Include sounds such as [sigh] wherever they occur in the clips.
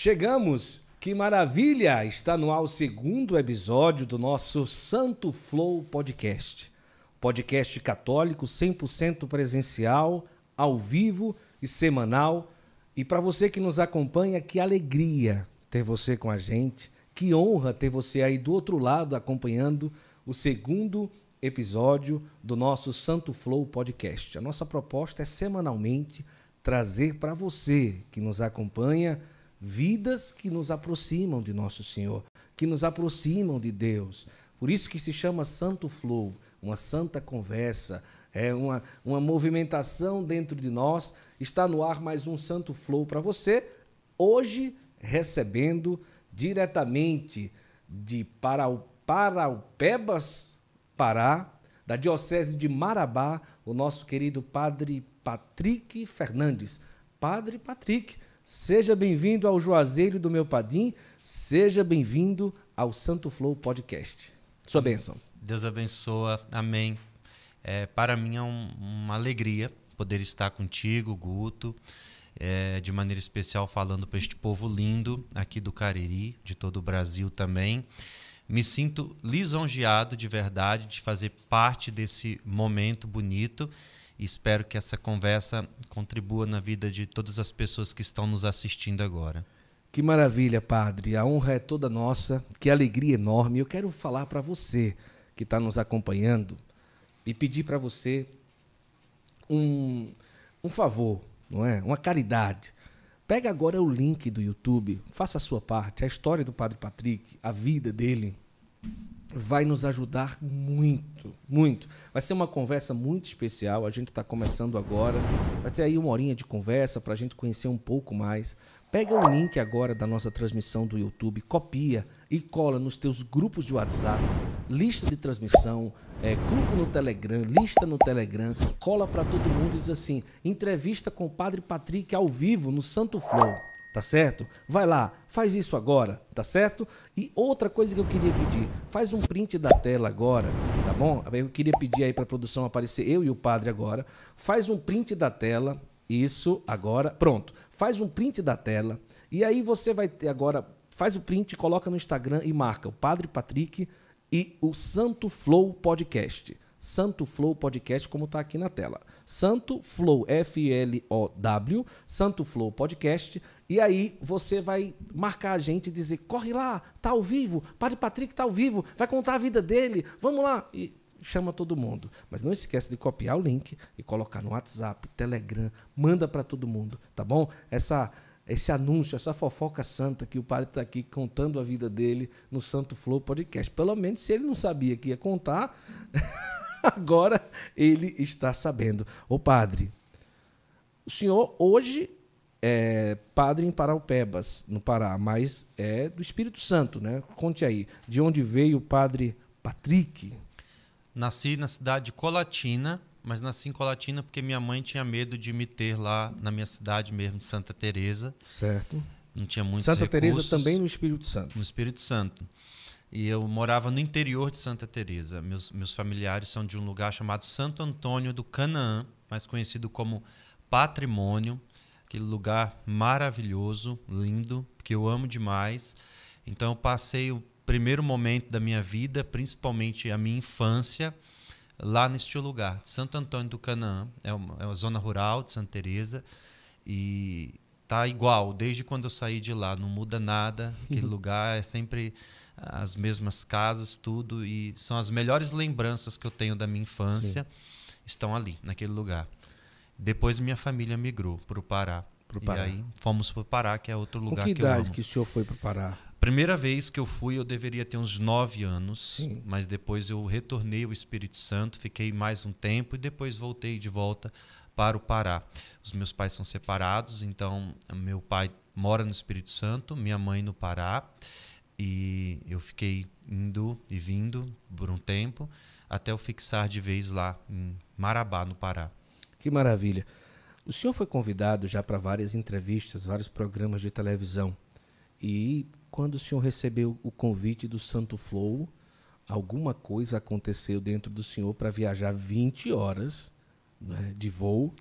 Chegamos, que maravilha! Está no ar o segundo episódio do nosso Santo Flow Podcast. Podcast católico 100% presencial, ao vivo e semanal. E para você que nos acompanha, que alegria ter você com a gente, que honra ter você aí do outro lado acompanhando o segundo episódio do nosso Santo Flow Podcast. A nossa proposta é semanalmente trazer para você que nos acompanha vidas que nos aproximam de nosso Senhor, que nos aproximam de Deus. Por isso que se chama Santo Flow, uma santa conversa, é uma, uma movimentação dentro de nós. Está no ar mais um Santo Flow para você, hoje recebendo diretamente de Parau, Paraupebas, Pará, da Diocese de Marabá, o nosso querido Padre Patrick Fernandes. Padre Patrick, Seja bem-vindo ao Juazeiro do meu Padim, seja bem-vindo ao Santo Flow Podcast. Sua bênção. Deus abençoa, amém. É, para mim é um, uma alegria poder estar contigo, Guto, é, de maneira especial falando para este povo lindo aqui do Cariri, de todo o Brasil também. Me sinto lisonjeado de verdade de fazer parte desse momento bonito espero que essa conversa contribua na vida de todas as pessoas que estão nos assistindo agora. Que maravilha, Padre. A honra é toda nossa. Que alegria enorme. Eu quero falar para você que está nos acompanhando e pedir para você um, um favor, não é? Uma caridade. Pega agora o link do YouTube, faça a sua parte, a história do Padre Patrick, a vida dele, vai nos ajudar muito, muito. Vai ser uma conversa muito especial. A gente está começando agora. Vai ter aí uma horinha de conversa para a gente conhecer um pouco mais. Pega o link agora da nossa transmissão do YouTube, copia e cola nos teus grupos de WhatsApp, lista de transmissão, é, grupo no Telegram, lista no Telegram, cola para todo mundo e diz assim: entrevista com o Padre Patrick ao vivo no Santo Flow tá certo? Vai lá, faz isso agora, tá certo? E outra coisa que eu queria pedir, faz um print da tela agora, tá bom? Eu queria pedir aí para a produção aparecer eu e o padre agora. Faz um print da tela, isso agora, pronto. Faz um print da tela e aí você vai ter agora, faz o print, coloca no Instagram e marca o Padre Patrick e o Santo Flow Podcast. Santo Flow Podcast, como está aqui na tela. Santo Flow, F-L-O-W, Santo Flow Podcast. E aí você vai marcar a gente e dizer: corre lá, tá ao vivo, Padre Patrick tá ao vivo, vai contar a vida dele, vamos lá. E chama todo mundo. Mas não esquece de copiar o link e colocar no WhatsApp, Telegram, manda para todo mundo, tá bom? Essa esse anúncio, essa fofoca santa que o padre está aqui contando a vida dele no Santo Flow Podcast. Pelo menos se ele não sabia que ia contar, [laughs] [laughs] Agora ele está sabendo. Ô padre, o senhor hoje é padre em Paraupebas, no Pará, mas é do Espírito Santo, né? Conte aí, de onde veio o padre Patrick? Nasci na cidade de Colatina, mas nasci em Colatina porque minha mãe tinha medo de me ter lá na minha cidade mesmo, Santa Teresa. Certo. Não tinha muito. Santa Teresa também no Espírito Santo. No Espírito Santo. E eu morava no interior de Santa Teresa. Meus, meus familiares são de um lugar chamado Santo Antônio do Canaã, mais conhecido como Patrimônio, aquele lugar maravilhoso, lindo, que eu amo demais. Então eu passei o primeiro momento da minha vida, principalmente a minha infância, lá neste lugar, Santo Antônio do Canaã, é uma, é uma zona rural de Santa Teresa e tá igual desde quando eu saí de lá, não muda nada. Aquele [laughs] lugar é sempre as mesmas casas, tudo. E são as melhores lembranças que eu tenho da minha infância, Sim. estão ali, naquele lugar. Depois minha família migrou para o Pará. Pro Pará. E aí fomos para o Pará, que é outro lugar que, que eu amo. Com que idade que o senhor foi para o Pará? Primeira vez que eu fui, eu deveria ter uns nove anos, Sim. mas depois eu retornei ao Espírito Santo, fiquei mais um tempo e depois voltei de volta para o Pará. Os meus pais são separados, então meu pai mora no Espírito Santo, minha mãe no Pará. E eu fiquei indo e vindo por um tempo até eu fixar de vez lá em Marabá, no Pará. Que maravilha. O senhor foi convidado já para várias entrevistas, vários programas de televisão. E quando o senhor recebeu o convite do Santo Flow, alguma coisa aconteceu dentro do senhor para viajar 20 horas né, de voo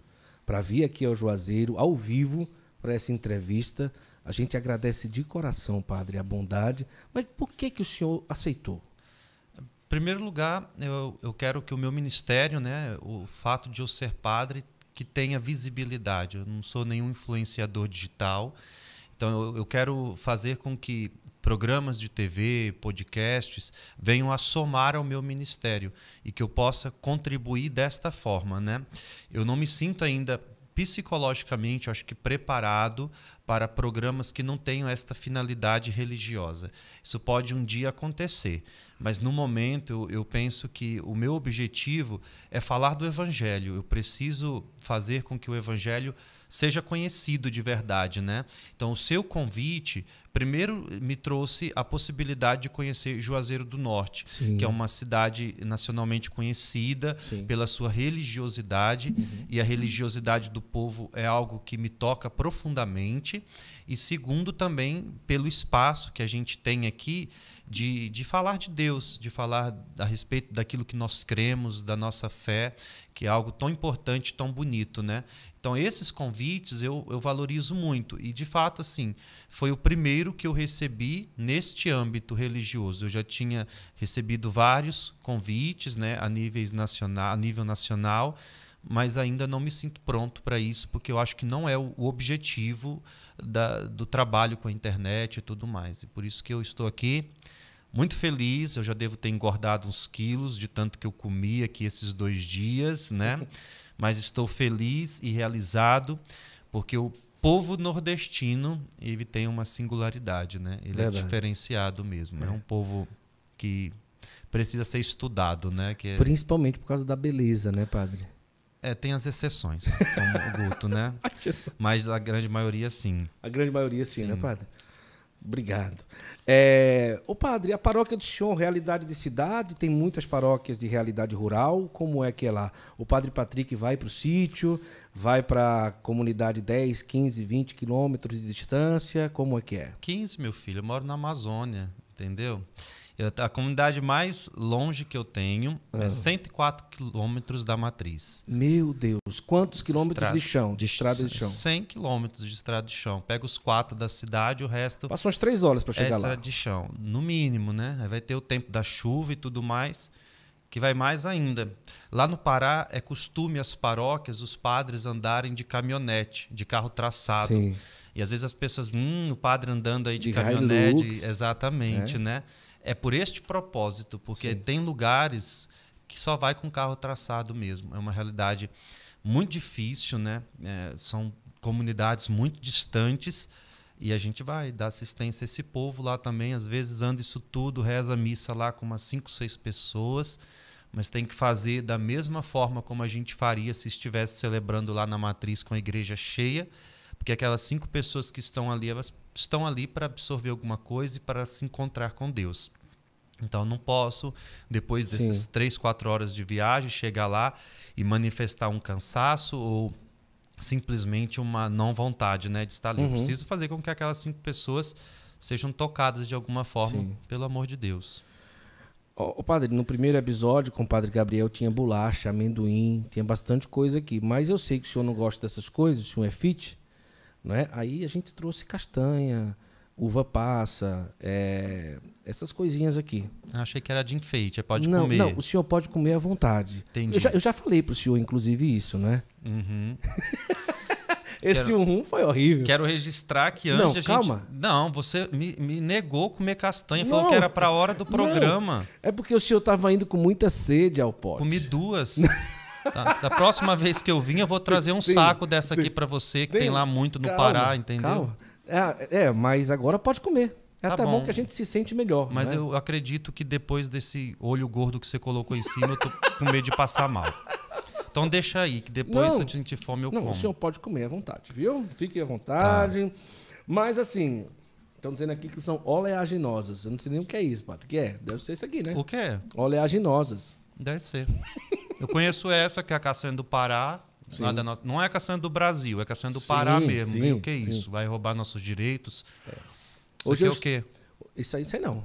para vir aqui ao Juazeiro, ao vivo, para essa entrevista a gente agradece de coração, padre, a bondade, mas por que, que o senhor aceitou? Em primeiro lugar, eu, eu quero que o meu ministério, né, o fato de eu ser padre, que tenha visibilidade. Eu não sou nenhum influenciador digital, então eu, eu quero fazer com que programas de TV, podcasts, venham a somar ao meu ministério e que eu possa contribuir desta forma, né? Eu não me sinto ainda psicologicamente, acho que preparado para programas que não tenham esta finalidade religiosa. Isso pode um dia acontecer, mas no momento eu penso que o meu objetivo é falar do evangelho. Eu preciso fazer com que o evangelho seja conhecido de verdade, né? Então, o seu convite primeiro me trouxe a possibilidade de conhecer Juazeiro do Norte, Sim. que é uma cidade nacionalmente conhecida Sim. pela sua religiosidade, uhum. e a religiosidade do povo é algo que me toca profundamente, e segundo também pelo espaço que a gente tem aqui de, de falar de Deus, de falar a respeito daquilo que nós cremos, da nossa fé, que é algo tão importante, tão bonito, né? Então, esses convites eu, eu valorizo muito. E, de fato, assim, foi o primeiro que eu recebi neste âmbito religioso. Eu já tinha recebido vários convites né, a, níveis nacional, a nível nacional, mas ainda não me sinto pronto para isso, porque eu acho que não é o objetivo da, do trabalho com a internet e tudo mais. E por isso que eu estou aqui muito feliz. Eu já devo ter engordado uns quilos de tanto que eu comi aqui esses dois dias, né? [laughs] Mas estou feliz e realizado porque o povo nordestino ele tem uma singularidade, né? Ele é Verdade. é diferenciado mesmo. É. é um povo que precisa ser estudado, né? Que é... Principalmente por causa da beleza, né, padre? É, tem as exceções, como o Guto, né? [laughs] Mas a grande maioria, sim. A grande maioria, sim, né, sim. né, padre? Obrigado. É, o padre, a paróquia do Sion, realidade de cidade, tem muitas paróquias de realidade rural. Como é que é lá? O padre Patrick vai para o sítio, vai para a comunidade 10, 15, 20 quilômetros de distância. Como é que é? 15, meu filho. Eu moro na Amazônia, entendeu? Eu, a comunidade mais longe que eu tenho é ah. é 104 quilômetros da matriz. Meu Deus, quantos quilômetros estrada, de chão? De estrada de chão? 100 quilômetros de estrada de chão. Pega os quatro da cidade, o resto. Passam umas três horas para chegar é estrada lá. Estrada de chão, no mínimo, né? Aí vai ter o tempo da chuva e tudo mais que vai mais ainda. Lá no Pará é costume as paróquias, os padres andarem de caminhonete, de carro traçado. Sim. E às vezes as pessoas, hum, o padre andando aí de, de caminhonete, Hilux. exatamente, é. né? É por este propósito, porque Sim. tem lugares que só vai com carro traçado mesmo. É uma realidade muito difícil, né? É, são comunidades muito distantes e a gente vai dar assistência a esse povo lá também. Às vezes anda isso tudo, reza missa lá com umas cinco, seis pessoas, mas tem que fazer da mesma forma como a gente faria se estivesse celebrando lá na matriz com a igreja cheia, porque aquelas cinco pessoas que estão ali, elas estão ali para absorver alguma coisa e para se encontrar com Deus. Então não posso, depois dessas Sim. três, quatro horas de viagem, chegar lá e manifestar um cansaço ou simplesmente uma não vontade né, de estar ali. Uhum. Eu preciso fazer com que aquelas cinco pessoas sejam tocadas de alguma forma, Sim. pelo amor de Deus. O padre, no primeiro episódio com o padre Gabriel tinha bolacha, amendoim, tinha bastante coisa aqui. Mas eu sei que o senhor não gosta dessas coisas, o senhor é fit, não é? Aí a gente trouxe castanha, uva passa, é, essas coisinhas aqui. Ah, achei que era de enfeite, é, pode não, comer. Não, o senhor pode comer à vontade. Entendi. Eu já, eu já falei senhor, inclusive, isso, né? Uhum. [laughs] Esse quero, um foi horrível. Quero registrar que antes não, a gente. Calma. Não, você me, me negou comer castanha, não, falou que era para a hora do programa. Não. É porque o senhor estava indo com muita sede ao pote. Comi duas. Tá. [laughs] Da próxima vez que eu vim, eu vou trazer um tem, saco dessa tem, aqui para você, que tem, tem lá muito no calma, Pará, entendeu? Calma. É, é, mas agora pode comer. É tá até bom. bom. que a gente se sente melhor. Mas né? eu acredito que depois desse olho gordo que você colocou em cima, eu tô com medo de passar mal. Então deixa aí, que depois não, se a gente fome eu não, como. Não, o senhor pode comer à vontade, viu? Fique à vontade. Tá. Mas assim, estão dizendo aqui que são oleaginosas. Eu não sei nem o que é isso, Pato. O que é? Deve ser isso aqui, né? O que é? Oleaginosas. Deve ser. eu conheço essa, que é a castanha do Pará. Nada, não é caçando do Brasil, é caçando do sim, Pará mesmo. Sim, o que é isso? Vai roubar nossos direitos? É. Hoje é o quê? Isso aí sei não.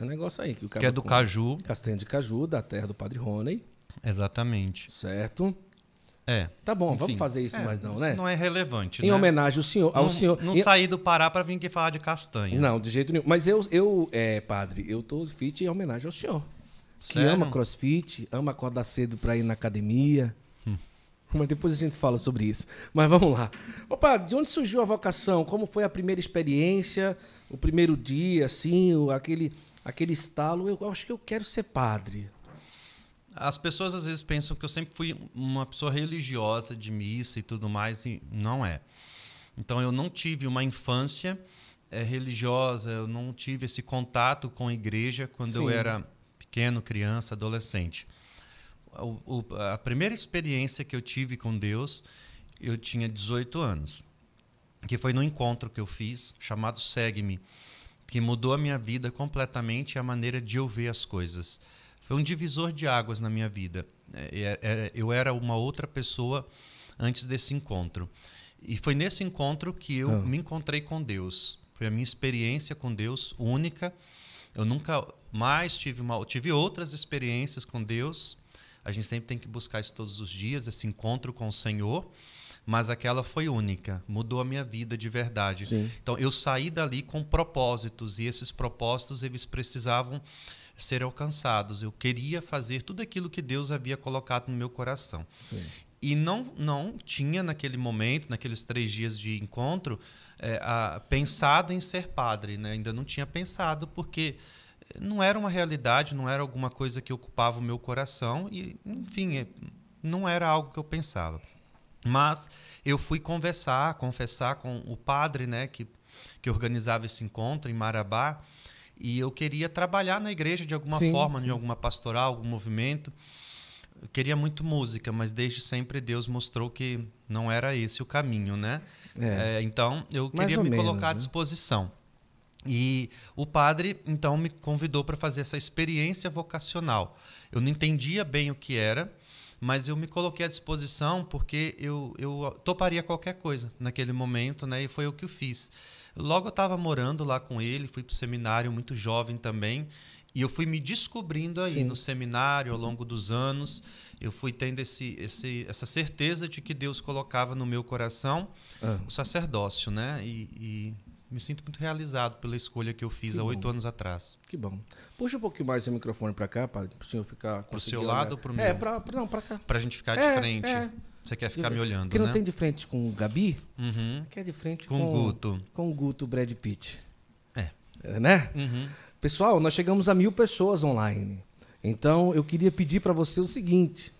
É um negócio aí que o cara. Que é do com... Caju. Castanha de Caju, da terra do Padre Rony. Exatamente. Certo? É. Tá bom, Enfim, vamos fazer isso é, mais não, isso né? Não é relevante. Em né? homenagem ao senhor. Ao não, senhor não sair do Pará para vir aqui falar de castanha. Não, de jeito nenhum. Mas eu, eu é, padre, eu tô fit em homenagem ao senhor. Sério? Que ama crossfit, ama acordar cedo para ir na academia. Mas depois a gente fala sobre isso. Mas vamos lá. Opa, de onde surgiu a vocação? Como foi a primeira experiência? O primeiro dia, assim, aquele, aquele estalo? Eu acho que eu quero ser padre. As pessoas às vezes pensam que eu sempre fui uma pessoa religiosa, de missa e tudo mais, e não é. Então eu não tive uma infância é, religiosa, eu não tive esse contato com a igreja quando Sim. eu era pequeno, criança, adolescente o, o, a primeira experiência que eu tive com Deus, eu tinha 18 anos, que foi no encontro que eu fiz chamado Segue-me, que mudou a minha vida completamente e a maneira de eu ver as coisas. Foi um divisor de águas na minha vida. É, é, é, eu era uma outra pessoa antes desse encontro. E foi nesse encontro que eu ah. me encontrei com Deus. Foi a minha experiência com Deus única. Eu nunca mais tive uma, tive outras experiências com Deus, a gente sempre tem que buscar isso todos os dias, esse encontro com o Senhor. Mas aquela foi única, mudou a minha vida de verdade. Sim. Então eu saí dali com propósitos e esses propósitos eles precisavam ser alcançados. Eu queria fazer tudo aquilo que Deus havia colocado no meu coração. Sim. E não, não tinha naquele momento, naqueles três dias de encontro, é, a, pensado em ser padre. Né? Ainda não tinha pensado, porque não era uma realidade, não era alguma coisa que ocupava o meu coração e, enfim, é, não era algo que eu pensava. Mas eu fui conversar, confessar com o padre, né, que que organizava esse encontro em Marabá, e eu queria trabalhar na igreja de alguma sim, forma, sim. em alguma pastoral, algum movimento. Eu queria muito música, mas desde sempre Deus mostrou que não era esse o caminho, né? É. É, então eu queria me menos, colocar à né? disposição. E o padre então me convidou para fazer essa experiência vocacional. Eu não entendia bem o que era, mas eu me coloquei à disposição porque eu, eu toparia qualquer coisa naquele momento, né? E foi o que eu fiz. Logo eu estava morando lá com ele, fui para o seminário muito jovem também, e eu fui me descobrindo aí Sim. no seminário ao longo dos anos. Eu fui tendo esse, esse, essa certeza de que Deus colocava no meu coração ah. o sacerdócio, né? E, e me sinto muito realizado pela escolha que eu fiz que há oito anos atrás. Que bom. Puxa um pouquinho mais o microfone para cá, para o senhor ficar... Para o seu olhar. lado ou para o é, meu? É, para não, para cá. Para a gente ficar é, de frente. É. Você quer ficar me olhando, Que não né? tem de frente com o Gabi, uhum. é de frente com, com o Guto. Com o Guto Brad Pitt. É. é né? Uhum. Pessoal, nós chegamos a mil pessoas online. Então, eu queria pedir para você o seguinte.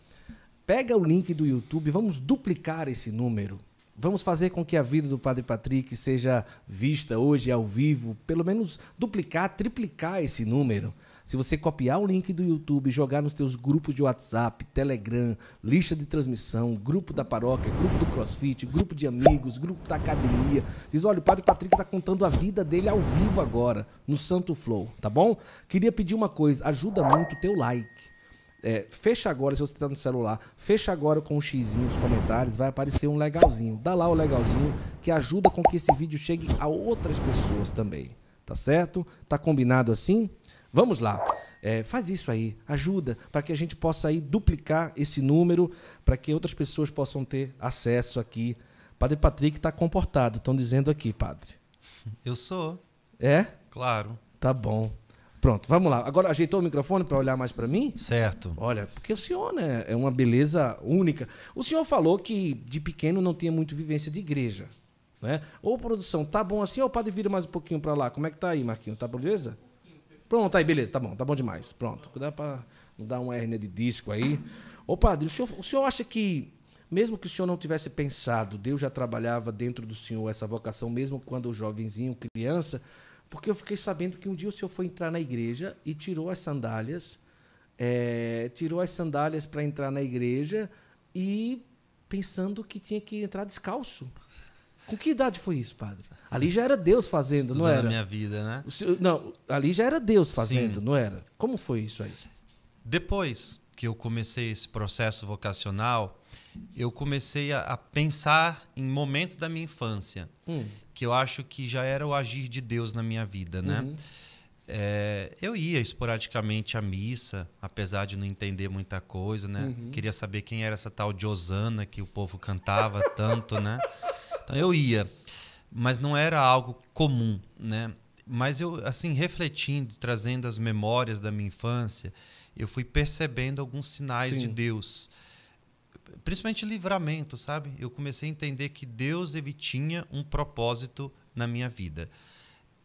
Pega o link do YouTube, vamos duplicar esse número. Vamos fazer com que a vida do Padre Patrick seja vista hoje ao vivo, pelo menos duplicar, triplicar esse número. Se você copiar o link do YouTube, jogar nos teus grupos de WhatsApp, Telegram, lista de transmissão, grupo da paróquia, grupo do CrossFit, grupo de amigos, grupo da academia, diz: olha, o Padre Patrick está contando a vida dele ao vivo agora, no Santo Flow, tá bom? Queria pedir uma coisa: ajuda muito o teu like é, fecha agora, se você está no celular, fecha agora com um xizinho nos comentários, vai aparecer um legalzinho. Dá lá o legalzinho que ajuda com que esse vídeo chegue a outras pessoas também. Tá certo? Tá combinado assim? Vamos lá. É, faz isso aí, ajuda para que a gente possa aí duplicar esse número, para que outras pessoas possam ter acesso aqui. Padre Patrick está comportado, estão dizendo aqui, padre. Eu sou. É? Claro. Tá bom. Pronto, vamos lá. Agora ajeitou o microfone para olhar mais para mim? Certo. Olha, porque o senhor né, é uma beleza única. O senhor falou que de pequeno não tinha muito vivência de igreja, né? Ou produção, tá bom assim, ou padre vira mais um pouquinho para lá. Como é que tá aí, Marquinho? Tá beleza? Pronto, aí beleza, tá bom, tá bom demais. Pronto, cuidado para não dar uma hérnia de disco aí. Ô padre, o senhor, o senhor acha que mesmo que o senhor não tivesse pensado, Deus já trabalhava dentro do senhor essa vocação mesmo quando o jovenzinho, criança? Porque eu fiquei sabendo que um dia o senhor foi entrar na igreja e tirou as sandálias, é, tirou as sandálias para entrar na igreja e pensando que tinha que entrar descalço. Com que idade foi isso, padre? Ali já era Deus fazendo, Estudando não era? minha vida, né? Senhor, não, ali já era Deus fazendo, Sim. não era? Como foi isso aí? Depois que eu comecei esse processo vocacional, eu comecei a, a pensar em momentos da minha infância, hum. que eu acho que já era o agir de Deus na minha vida, né? Uhum. É, eu ia esporadicamente à missa, apesar de não entender muita coisa, né? Uhum. Queria saber quem era essa tal de Osana que o povo cantava [laughs] tanto, né? Então eu ia, mas não era algo comum, né? Mas eu, assim, refletindo, trazendo as memórias da minha infância, eu fui percebendo alguns sinais Sim. de Deus principalmente livramento, sabe? Eu comecei a entender que Deus ele tinha um propósito na minha vida.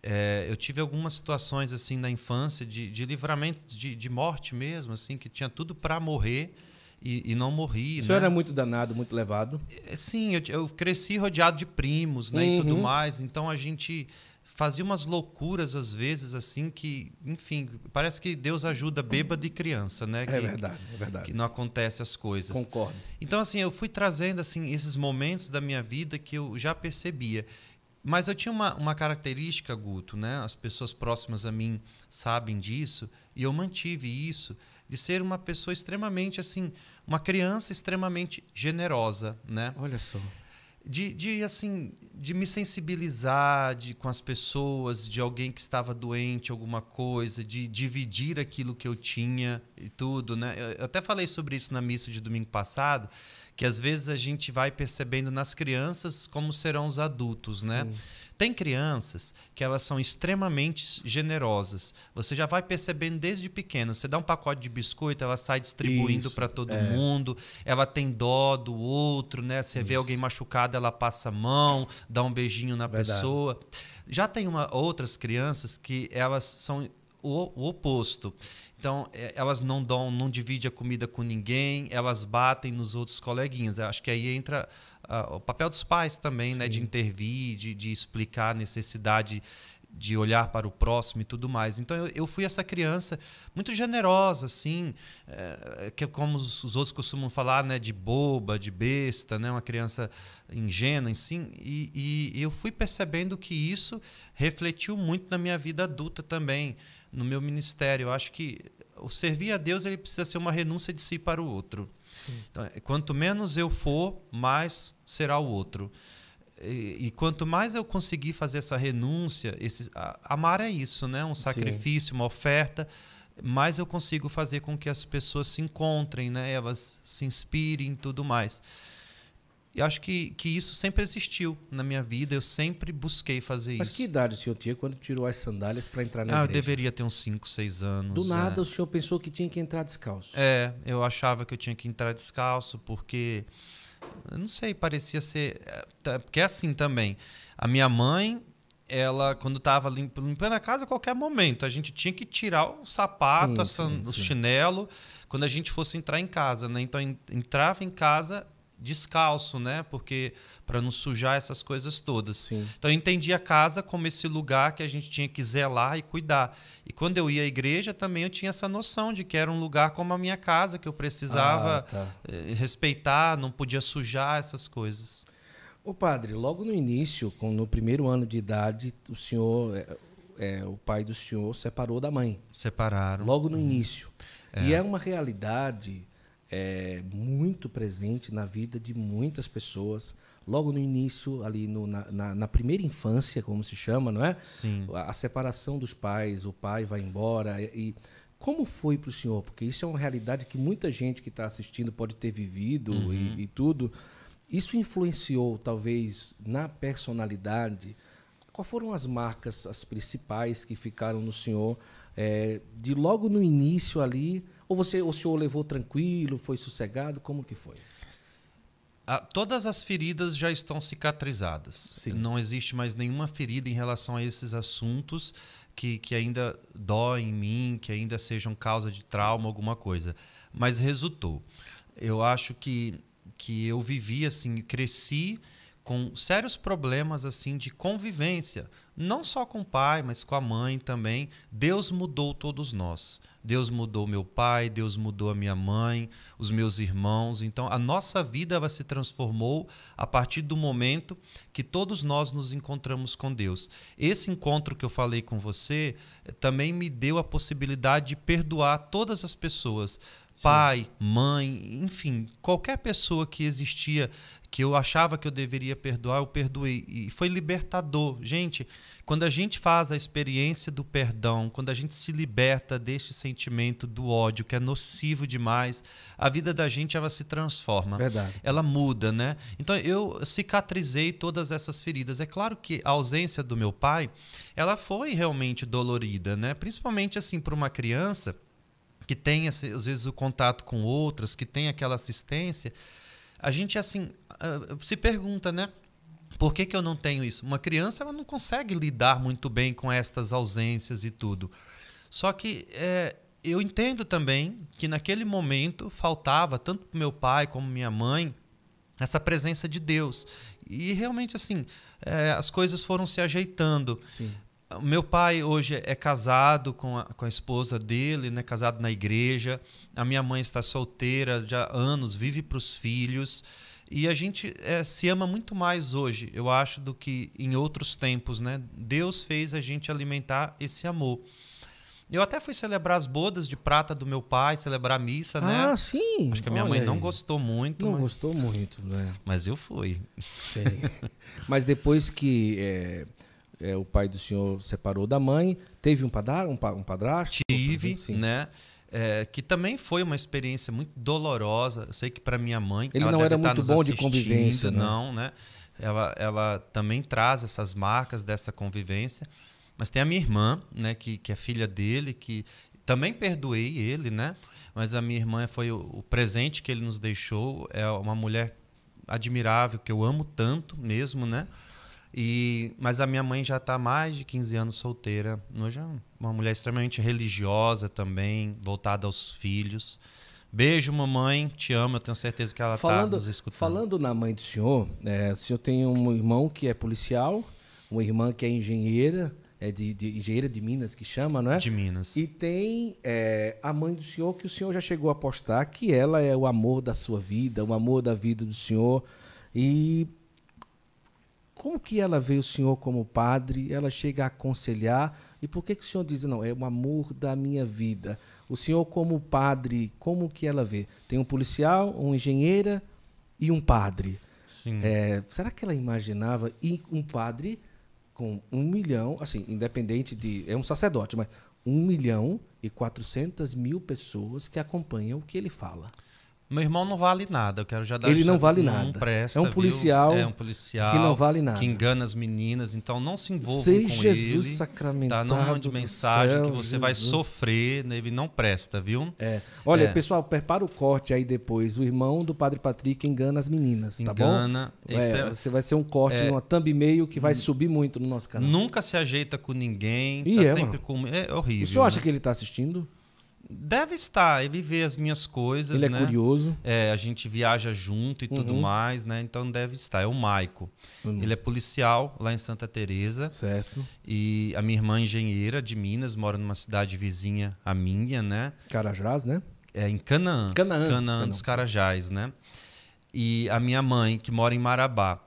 É, eu tive algumas situações assim na infância de, de livramento de, de morte mesmo, assim, que tinha tudo para morrer. E, e, não morri. O senhor né? era muito danado, muito levado? É, sim, eu, eu cresci rodeado de primos né, uhum. e tudo uhum. mais. Então a gente fazia umas loucuras às vezes, assim, que, enfim, parece que Deus ajuda bêbado e criança, né? É que, é verdade, é verdade. Que não acontece as coisas. Concordo. Então, assim, eu fui trazendo, assim, esses momentos da minha vida que eu já percebia. Mas eu tinha uma, uma característica, Guto, né? As pessoas próximas a mim sabem disso, e eu mantive isso, de ser uma pessoa extremamente, assim, uma criança extremamente generosa, né? Olha só de, de assim de me sensibilizar de, com as pessoas de alguém que estava doente alguma coisa de dividir aquilo que eu tinha e tudo né eu até falei sobre isso na missa de domingo passado que às vezes a gente vai percebendo nas crianças como serão os adultos né Sim tem crianças que elas são extremamente generosas. Você já vai percebendo desde pequena. Você dá um pacote de biscoito, ela sai distribuindo para todo é. mundo. Ela tem dó do outro, né? Você Isso. vê alguém machucado, ela passa a mão, dá um beijinho na Verdade. pessoa. Já tem uma, outras crianças que elas são o, o oposto. Então, é, elas não dão, não dividem a comida com ninguém, elas batem nos outros coleguinhas. Eu acho que aí entra uh, o papel dos pais também, Sim. né? De intervir, de, de explicar a necessidade de olhar para o próximo e tudo mais. Então eu, eu fui essa criança muito generosa, assim, eh, é, que como os, os, outros costumam falar, né, de boba, de besta, né, uma criança ingênua, assim. E, e eu fui percebendo que isso refletiu muito na minha vida adulta também, no meu ministério. Eu acho que o servir a Deus ele precisa ser uma renúncia de si para o outro. Então, é, quanto menos eu for, mais será o outro. E, e, quanto mais eu conseguir fazer essa renúncia, esse, a, amar é isso, né? Um sacrifício, Sim. uma oferta, mais eu consigo fazer com que as pessoas se encontrem, né? Elas se inspirem e tudo mais. E acho que, que isso sempre existiu na minha vida, eu sempre busquei fazer Mas isso. Mas que idade o senhor tinha quando tirou as sandálias para entrar na ah, igreja? eu deveria ter uns 5, 6 anos. Do é. nada é. o senhor pensou que tinha que entrar descalço? É, eu achava que eu tinha que entrar descalço, porque. Não sei, parecia ser. É, é, porque é assim também. A minha mãe, ela, quando estava limpando a casa, a qualquer momento, a gente tinha que tirar o sapato, sim, a, sim, o sim. chinelo, quando a gente fosse entrar em casa, né? Então entrava em casa, descalço, né? Porque para não sujar essas coisas todas. Sim. Então eu entendi a casa como esse lugar que a gente tinha que zelar e cuidar. E quando eu ia à igreja também eu tinha essa noção de que era um lugar como a minha casa que eu precisava ah, tá. Eh, respeitar, não podia sujar essas coisas. O padre, logo no início, no primeiro ano de idade, o senhor, é, o pai do senhor, separou da mãe. Separaram. Logo no uhum. início. É. E é uma realidade é, muito presente na vida de muitas pessoas. Logo no início, ali no, na, na, na, primeira infância, como se chama, não é? Sim. A, a separação dos pais, o pai vai embora. E, e como foi para o senhor? Porque isso é uma realidade que muita gente que está assistindo pode ter vivido uhum. e, e tudo. Isso influenciou, talvez, na personalidade. Quais foram as marcas, as principais que ficaram no senhor é, de logo no início ali, ou você, ou o senhor levou tranquilo, foi sossegado, como que foi? Ah, todas as feridas já estão cicatrizadas. Sim. Não existe mais nenhuma ferida em relação a esses assuntos que, que ainda dói em mim, que ainda sejam causa de trauma, alguma coisa. Mas resultou. Eu acho que, que eu vivi assim, cresci com sérios problemas assim de convivência não só com o pai, mas com a mãe também. Deus mudou todos nós. Deus mudou meu pai, Deus mudou a minha mãe, os meus irmãos. Então, a nossa vida ela se transformou a partir do momento que todos nós nos encontramos com Deus. Esse encontro que eu falei com você eh, também me deu a possibilidade de perdoar todas as pessoas pai, mãe, enfim, qualquer pessoa que existia que eu achava que eu deveria perdoar, eu perdoei. E foi libertador. Gente, quando a gente faz a experiência do perdão, quando a gente se liberta deste sentimento do ódio, que é nocivo demais, a vida da gente ela se transforma. Verdade. Ela muda, né? Então eu cicatrizei todas essas feridas. É claro que a ausência do meu pai, ela foi realmente dolorida, né? Principalmente assim para uma criança que tem às vezes o contato com outras, que tem aquela assistência, a gente assim ah, se pergunta, né? Por que, que eu não tenho isso? Uma criança ela não consegue lidar muito bem com estas ausências e tudo. Só que é, eu entendo também que naquele momento faltava tanto meu pai como minha mãe essa presença de Deus. E realmente, assim, é, as coisas foram se ajeitando. Sim meu pai hoje é casado com a, com a esposa dele, né? Casado na igreja. A minha mãe está solteira já há anos, vive para os filhos. E a gente é, se ama muito mais hoje, eu acho, do que em outros tempos, né? Deus fez a gente alimentar esse amor. Eu até fui celebrar as bodas de prata do meu pai, celebrar a missa, ah, né? Ah, sim. Acho que a minha Olha mãe aí. não gostou muito. Não mas... gostou muito, né? Mas eu fui. Sim. [laughs] mas depois que é, é, o pai do senhor separou da mãe. Teve um, padar, um, um padrasto? Tive, assim? né? É, que também foi uma experiência muito dolorosa. Eu sei que para minha mãe. Ele não era tá muito bom de convivência. Né? Não, né? Ela, ela também traz essas marcas dessa convivência. Mas tem a minha irmã, né, que, que é filha dele, que também perdoei ele, né? Mas a minha irmã foi o, o presente que ele nos deixou. É uma mulher admirável, que eu amo tanto mesmo, né? E, mas a minha mãe já está mais de 15 anos solteira. Hoje é uma mulher extremamente religiosa também, voltada aos filhos. Beijo, mamãe. Te amo. Eu tenho certeza que ela está nos escutando. Falando na mãe do senhor, é, o senhor tem um irmão que é policial, uma irmã que é engenheira, é de, de engenheira de Minas que chama, não é? De Minas. E tem é, a mãe do senhor que o senhor já chegou a apostar que ela é o amor da sua vida, o amor da vida do senhor. E como que ela vê o senhor como padre? Ela chega a aconselhar? E por que, que o senhor diz, não, é o amor da minha vida? O senhor, como padre, como que ela vê? Tem um policial, uma engenheira e um padre. Sim. É, será que ela imaginava um padre com um milhão, assim, independente de. É um sacerdote, mas um milhão e quatrocentas mil pessoas que acompanham o que ele fala. Meu irmão não vale nada. Eu quero já dar. Ele não já, vale não nada. Presta, é um policial. É um policial que não vale nada. Que engana as meninas. Então não se envolva com Jesus ele. Jesus sacramentado. Tá? Não mande mensagem céu, que você Jesus. vai sofrer. Né? Ele não presta, viu? É. Olha, é. pessoal, prepara o corte aí depois. O irmão do Padre Patrick engana as meninas, tá engana, bom? Engana. É, você vai ser um corte, é, uma thumb meio que vai subir muito no nosso canal. Nunca se ajeita com ninguém. E tá é, sempre mano. com. É horrível. O senhor né? acha que ele tá assistindo? Deve estar, ele vê as minhas coisas. Ele é né? é curioso. É, a gente viaja junto e uhum. tudo mais, né? Então deve estar. É o Maico. Uhum. Ele é policial lá em Santa Teresa. Certo. E a minha irmã é engenheira de Minas, mora numa cidade vizinha à minha, né? Carajás, né? É, em Canaã. Canaã. Canaã dos Carajás, né? E a minha mãe, que mora em Marabá.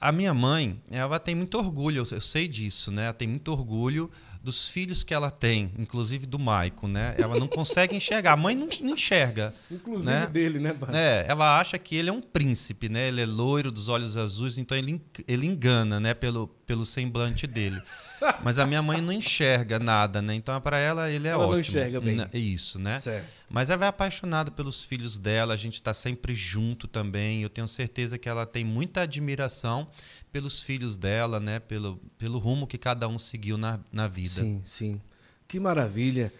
A minha mãe, ela tem muito orgulho, eu sei disso, né? Ela tem muito orgulho dos filhos que ela tem, inclusive do Maico, né? Ela não consegue enxergar. A mãe não, enxerga. Inclusive né? dele, né, pai? É, ela acha que ele é um príncipe, né? Ele é loiro, dos olhos azuis, então ele, ele engana, né? Pelo, pelo semblante dele. Mas a minha mãe não enxerga nada, né? Então, para ela, ele é ela ótimo. Ela não enxerga bem. Né? Isso, né? Certo. Mas ela é apaixonada pelos filhos dela, a gente está sempre junto também. Eu tenho certeza que ela tem muita admiração pelos filhos dela, né? Pelo, pelo rumo que cada um seguiu na, na vida. Sim, sim. Que maravilha.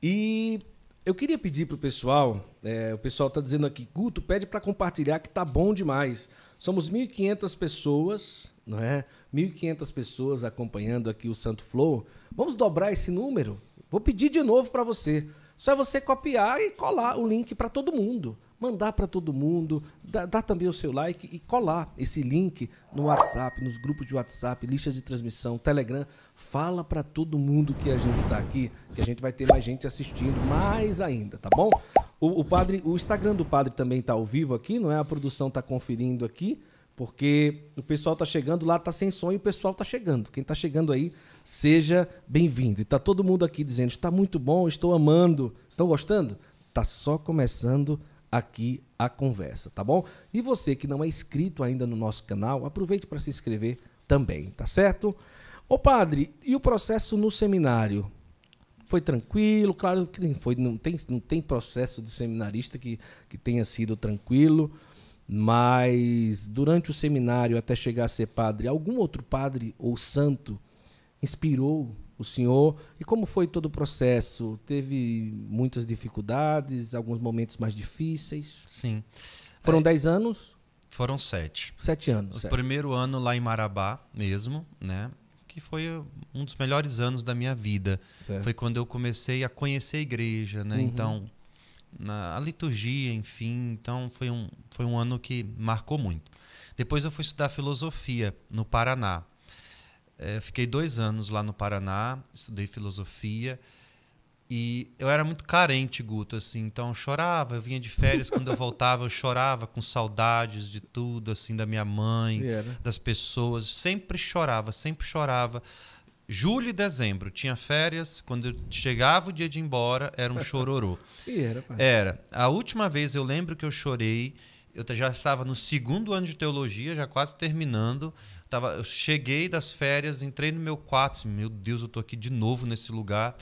E eu queria pedir pro pessoal, é, o pessoal está dizendo aqui, Guto, pede para compartilhar que tá bom demais. Somos 1.500 pessoas, não é? 1.500 pessoas acompanhando aqui o Santo Flow. Vamos dobrar esse número? Vou pedir de novo para você. Só é você copiar e colar o link para todo mundo mandar para todo mundo, dar, dar também o seu like e colar esse link no WhatsApp, nos grupos de WhatsApp, lista de transmissão, Telegram. Fala para todo mundo que a gente está aqui, que a gente vai ter mais gente assistindo, mais ainda, tá bom? O, o padre, o Instagram do padre também está ao vivo aqui, não é? A produção está conferindo aqui porque o pessoal está chegando lá, está sem som e o pessoal está chegando. Quem está chegando aí, seja bem-vindo. E está todo mundo aqui dizendo: está muito bom, estou amando. Estão gostando? Está só começando aqui a conversa, tá bom? E você que não é inscrito ainda no nosso canal, aproveite para se inscrever também, tá certo? Ô padre, e o processo no seminário? Foi tranquilo? Claro que foi, não tem, não tem processo de seminarista que, que tenha sido tranquilo, mas durante o seminário até chegar a ser padre, algum outro padre ou santo inspirou o senhor e como foi todo o processo? Teve muitas dificuldades, alguns momentos mais difíceis? Sim. Foram é, dez anos? Foram sete. Sete anos. O certo. primeiro ano lá em Marabá mesmo, né? Que foi um dos melhores anos da minha vida. Certo. Foi quando eu comecei a conhecer a igreja, né? Uhum. Então, na, a liturgia, enfim. Então, foi um, foi um ano que marcou muito. Depois eu fui estudar filosofia no Paraná. É, fiquei dois anos lá no Paraná, estudei filosofia. E eu era muito carente, Guto, assim, então eu chorava, eu vinha de férias, quando eu voltava eu chorava com saudades de tudo, assim, da minha mãe, das pessoas, sempre chorava, sempre chorava. Julho e dezembro tinha férias, quando eu chegava o dia de ir embora, era um chororô. [laughs] e era, pai. Era. A última vez eu lembro que eu chorei, eu já estava no segundo ano de teologia, já quase terminando, Tava, eu cheguei das férias, entrei no meu quarto, assim, meu Deus, eu tô aqui de novo nesse lugar.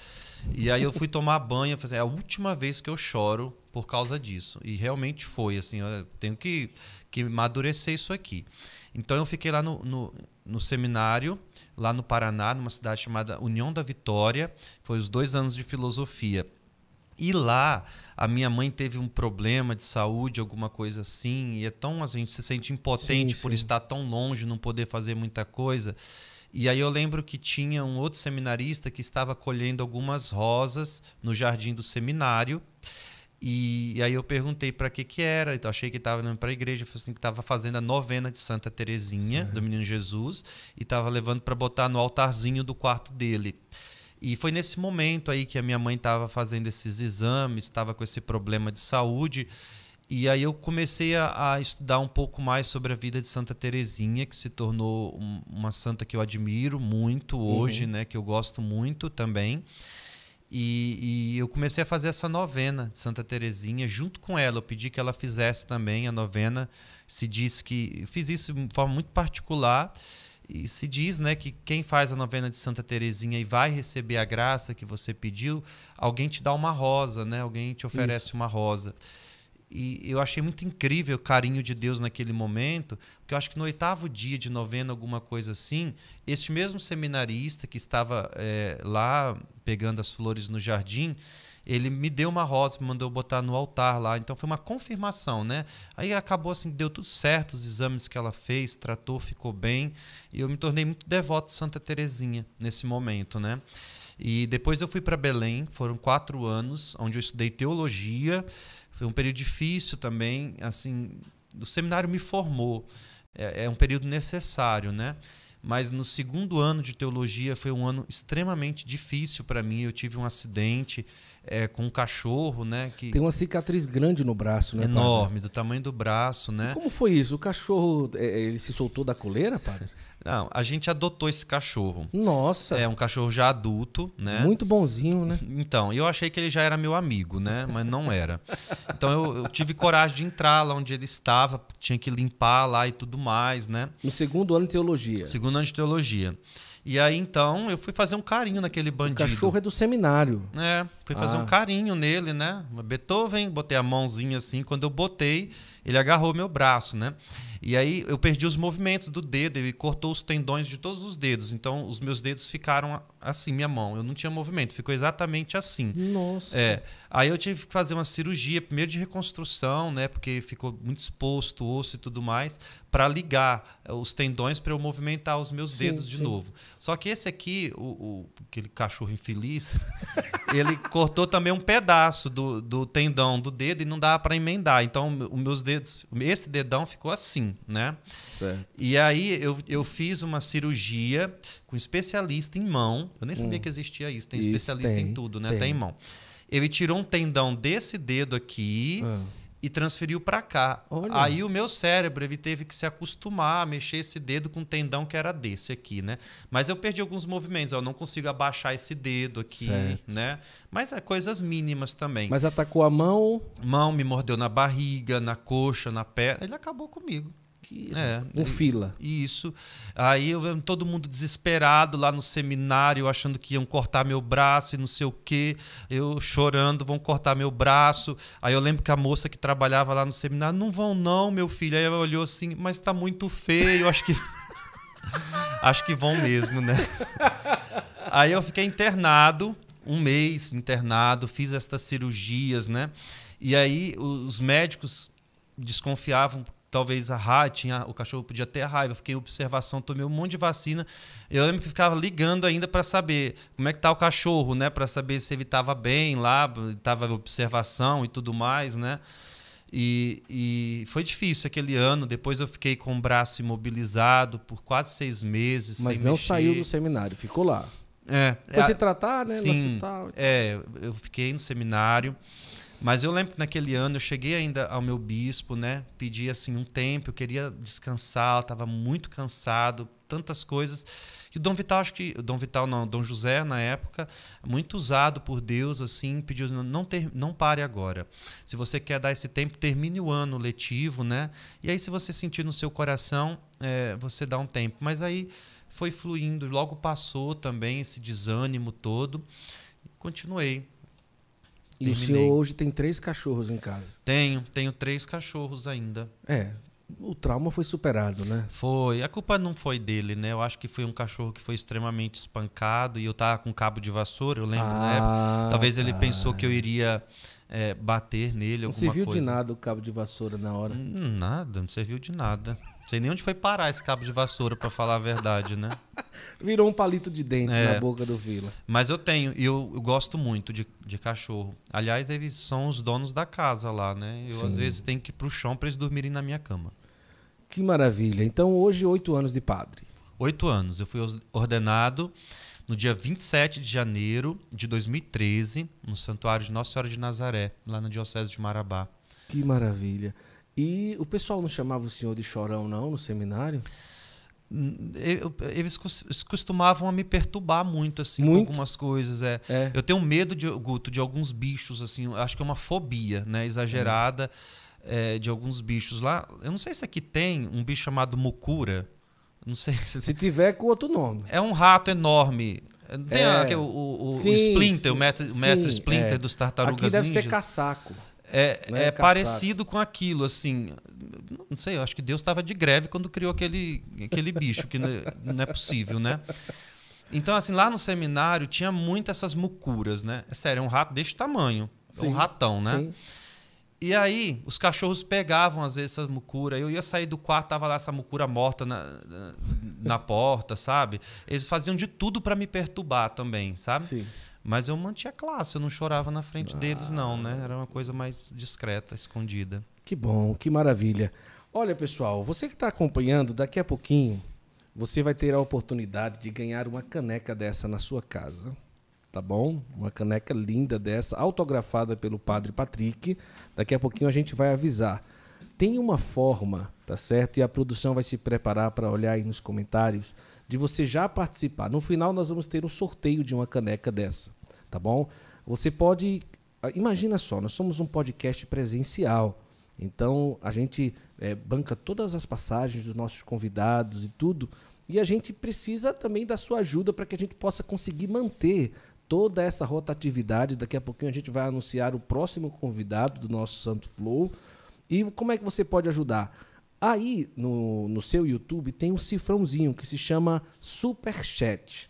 E aí eu fui tomar banho, falei, assim, é a última vez que eu choro por causa disso. E realmente foi, assim, eu tenho que, que amadurecer isso aqui. Então eu fiquei lá no, no, no seminário, lá no Paraná, numa cidade chamada União da Vitória. Foi os dois anos de filosofia. E lá, a minha mãe teve um problema de saúde, alguma coisa assim, e é tão, assim, a gente se sente impotente sim, por sim. estar tão longe, não poder fazer muita coisa. E aí eu lembro que tinha um outro seminarista que estava colhendo algumas rosas no jardim do seminário. E, e aí eu perguntei para que que era, então achei que estava indo para a igreja, falei assim, que estava fazendo a novena de Santa Terezinha, certo. do Menino Jesus, e estava levando para botar no altarzinho do quarto dele. E foi nesse momento aí que a minha mãe estava fazendo esses exames, estava com esse problema de saúde. E aí eu comecei a, a, estudar um pouco mais sobre a vida de Santa Terezinha, que se tornou um, uma santa que eu admiro muito uhum. hoje, uhum. né? Que eu gosto muito também. E, e, eu comecei a fazer essa novena de Santa Terezinha junto com ela. Eu pedi que ela fizesse também a novena. Se diz que... Eu fiz isso de forma muito particular. E se diz né, que quem faz a novena de Santa Terezinha e vai receber a graça que você pediu, alguém te dá uma rosa, né? alguém te oferece Isso. uma rosa. E eu achei muito incrível o carinho de Deus naquele momento, porque eu acho que no oitavo dia de novena, alguma coisa assim, este mesmo seminarista que estava é, lá pegando as flores no jardim, ele me deu uma rosa, me mandou botar no altar lá. Então foi uma confirmação, né? Aí acabou assim, deu tudo certo, os exames que ela fez, tratou, ficou bem. E eu me tornei muito devoto de Santa Terezinha nesse momento, né? E depois eu fui para Belém, foram quatro anos, onde eu estudei teologia. Foi um período difícil também, assim, o seminário me formou. É, é um período necessário, né? mas no segundo ano de teologia foi um ano extremamente difícil para mim. Eu tive um acidente é, com um cachorro, né? Que Tem uma cicatriz grande no braço, né? Enorme, padre? do tamanho do braço, né? E como foi isso? O cachorro, é, é, ele se soltou da coleira, padre? Não, a gente adotou esse cachorro. Nossa! É um cachorro já adulto, né? Muito bonzinho, né? [laughs] Então, eu achei que ele já era meu amigo, né? Mas não era. Então eu, eu tive coragem de entrar lá onde ele estava, tinha que limpar lá e tudo mais, né? No segundo ano de teologia. Segundo ano de teologia. E aí então eu fui fazer um carinho naquele bandido. O cachorro é do seminário. É, fui fazer ah. um carinho nele, né? Beethoven, botei a mãozinha assim. Quando eu botei, ele agarrou meu braço, né? E aí eu perdi os movimentos do dedo e cortou os tendões de todos os dedos. Então os meus dedos ficaram assim, minha mão. Eu não tinha movimento, ficou exatamente assim. Nossa. É. Aí eu tive que fazer uma cirurgia, primeiro de reconstrução, né? Porque ficou muito exposto o osso e tudo mais, para ligar eh, os tendões para eu movimentar os meus sim, dedos de sim. novo. Só que esse aqui, o, o aquele cachorro infeliz, [laughs] ele cortou também um pedaço do, do tendão do dedo e não dava para emendar. Então os meus dedos. Esse dedão ficou assim, né? Certo. E aí eu, eu fiz uma cirurgia com especialista em mão. Eu nem sabia hum. que existia isso. Tem isso, especialista tem, em tudo, né? Tem. Até em mão. Ele tirou um tendão desse dedo aqui. Ah e transferiu para cá. Olha. Aí o meu cérebro ele teve que se acostumar a mexer esse dedo com um tendão que era desse aqui, né? Mas eu perdi alguns movimentos, eu não consigo abaixar esse dedo aqui, certo. né? Mas é coisas mínimas também. Mas atacou a mão? Mão me mordeu na barriga, na coxa, na perna, ele acabou comigo que é, o fila. Isso. Aí eu vendo todo mundo desesperado lá no seminário, achando que iam cortar meu braço e não sei o quê. Eu chorando, vão cortar meu braço. Aí eu lembro que a moça que trabalhava lá no seminário, não vão não, meu filho. Aí ela olhou assim, mas tá muito feio, acho que [laughs] acho que vão mesmo, né? [laughs] Aí eu fiquei internado, um mês internado, fiz estas cirurgias, né? E aí os médicos desconfiavam talvez a raiva, tinha, o cachorro podia ter raiva. Fiquei em observação, tomei um monte de vacina. Eu lembro que ficava ligando ainda para saber como é que tá o cachorro, né, para saber se ele estava bem lá, estava observação e tudo mais, né? E, e, foi difícil aquele ano. Depois eu fiquei com o braço imobilizado por quase seis meses. Mas não mexer. saiu do seminário, ficou lá. É, Foi é, se tratar, né? Sim, é, eu fiquei no seminário. Mas eu lembro que naquele ano eu cheguei ainda ao meu bispo, né? Pedi assim um tempo, eu queria descansar, estava muito cansado, tantas coisas. E o Dom Vital, acho que. Dom Vital, não, Dom José, na época, muito usado por Deus, assim, pediu: não, ter, não pare agora. Se você quer dar esse tempo, termine o ano letivo, né? E aí, se você sentir no seu coração, é, você dá um tempo. Mas aí foi fluindo, logo passou também esse desânimo todo. E continuei e o senhor hoje tem três cachorros em casa? Tenho, tenho três cachorros ainda. É, o trauma foi superado, né? Foi. A culpa não foi dele, né? Eu acho que foi um cachorro que foi extremamente espancado e eu tava com cabo de vassoura, eu lembro, né? ah, né? Talvez tá. ele pensou que eu iria é, bater nele, não alguma coisa. Não de nada o cabo de vassoura na hora? Hum, nada, não serviu de nada sei nem onde foi parar esse cabo de vassoura, para falar a verdade, né? [laughs] Virou um palito de dente é. na boca do Vila. Mas eu tenho, e eu, eu, gosto muito de, de cachorro. Aliás, eles são os donos da casa lá, né? Eu, Sim. às vezes, tenho que ir pro chão para eles dormirem na minha cama. Que maravilha. Então, hoje, oito anos de padre. Oito anos. Eu fui ordenado no dia 27 de janeiro de 2013, no Santuário de Nossa Senhora de Nazaré, lá na Diocese de Marabá. Que maravilha. E o pessoal não chamava o senhor de chorão, não, no seminário? Hum, eles costumavam me perturbar muito assim muito? com algumas coisas é. é. eu tenho medo de Guto de alguns bichos assim acho que é uma fobia né exagerada É, de alguns bichos lá eu não sei se aqui tem um bicho chamado mucura não sei [laughs] se, se tiver com outro nome é um rato enorme tem é. aqui, o, o, sim, o Splinter sim, o mestre, sim, Splinter é. dos tartarugas aqui deve ninjas. ser caçaco é, né, é parecido com aquilo, assim. Não sei, eu acho que Deus estava de greve quando criou aquele, aquele bicho, que não, é, não é possível, né? Então, assim, lá no seminário tinha muito essas mucuras, né? É sério, é um rato deste tamanho. Sim, é um ratão, né? Sim. E aí, os cachorros pegavam, às vezes, essas mucuras. Eu ia sair do quarto, tava lá essa mucura morta na, na porta, sabe? Eles faziam de tudo para me perturbar também, sabe? Sim. Mas eu mantinha classe, eu não chorava na frente ah, deles, não, né? Ah. Era uma coisa mais discreta, escondida. Que bom, que maravilha. Olha, pessoal, você que está acompanhando, daqui a pouquinho você vai ter a oportunidade de ganhar uma caneca dessa na sua casa. Tá bom? Uma caneca linda dessa, autografada pelo Padre Patrick. Daqui a pouquinho a gente vai avisar. Tem uma forma, tá certo? E a produção vai se preparar para olhar aí nos comentários de você já participar. No final, nós vamos ter um sorteio de uma caneca dessa tá bom? Você pode. Ah, imagina só, nós somos um podcast presencial. Então a gente é, banca todas as passagens dos nossos convidados e tudo. E a gente precisa também da sua ajuda para que a gente possa conseguir manter toda essa rotatividade. Daqui a pouquinho a gente vai anunciar o próximo convidado do nosso Santo Flow. E como é que você pode ajudar? Aí no, no seu YouTube tem um cifrãozinho que se chama Super Chat.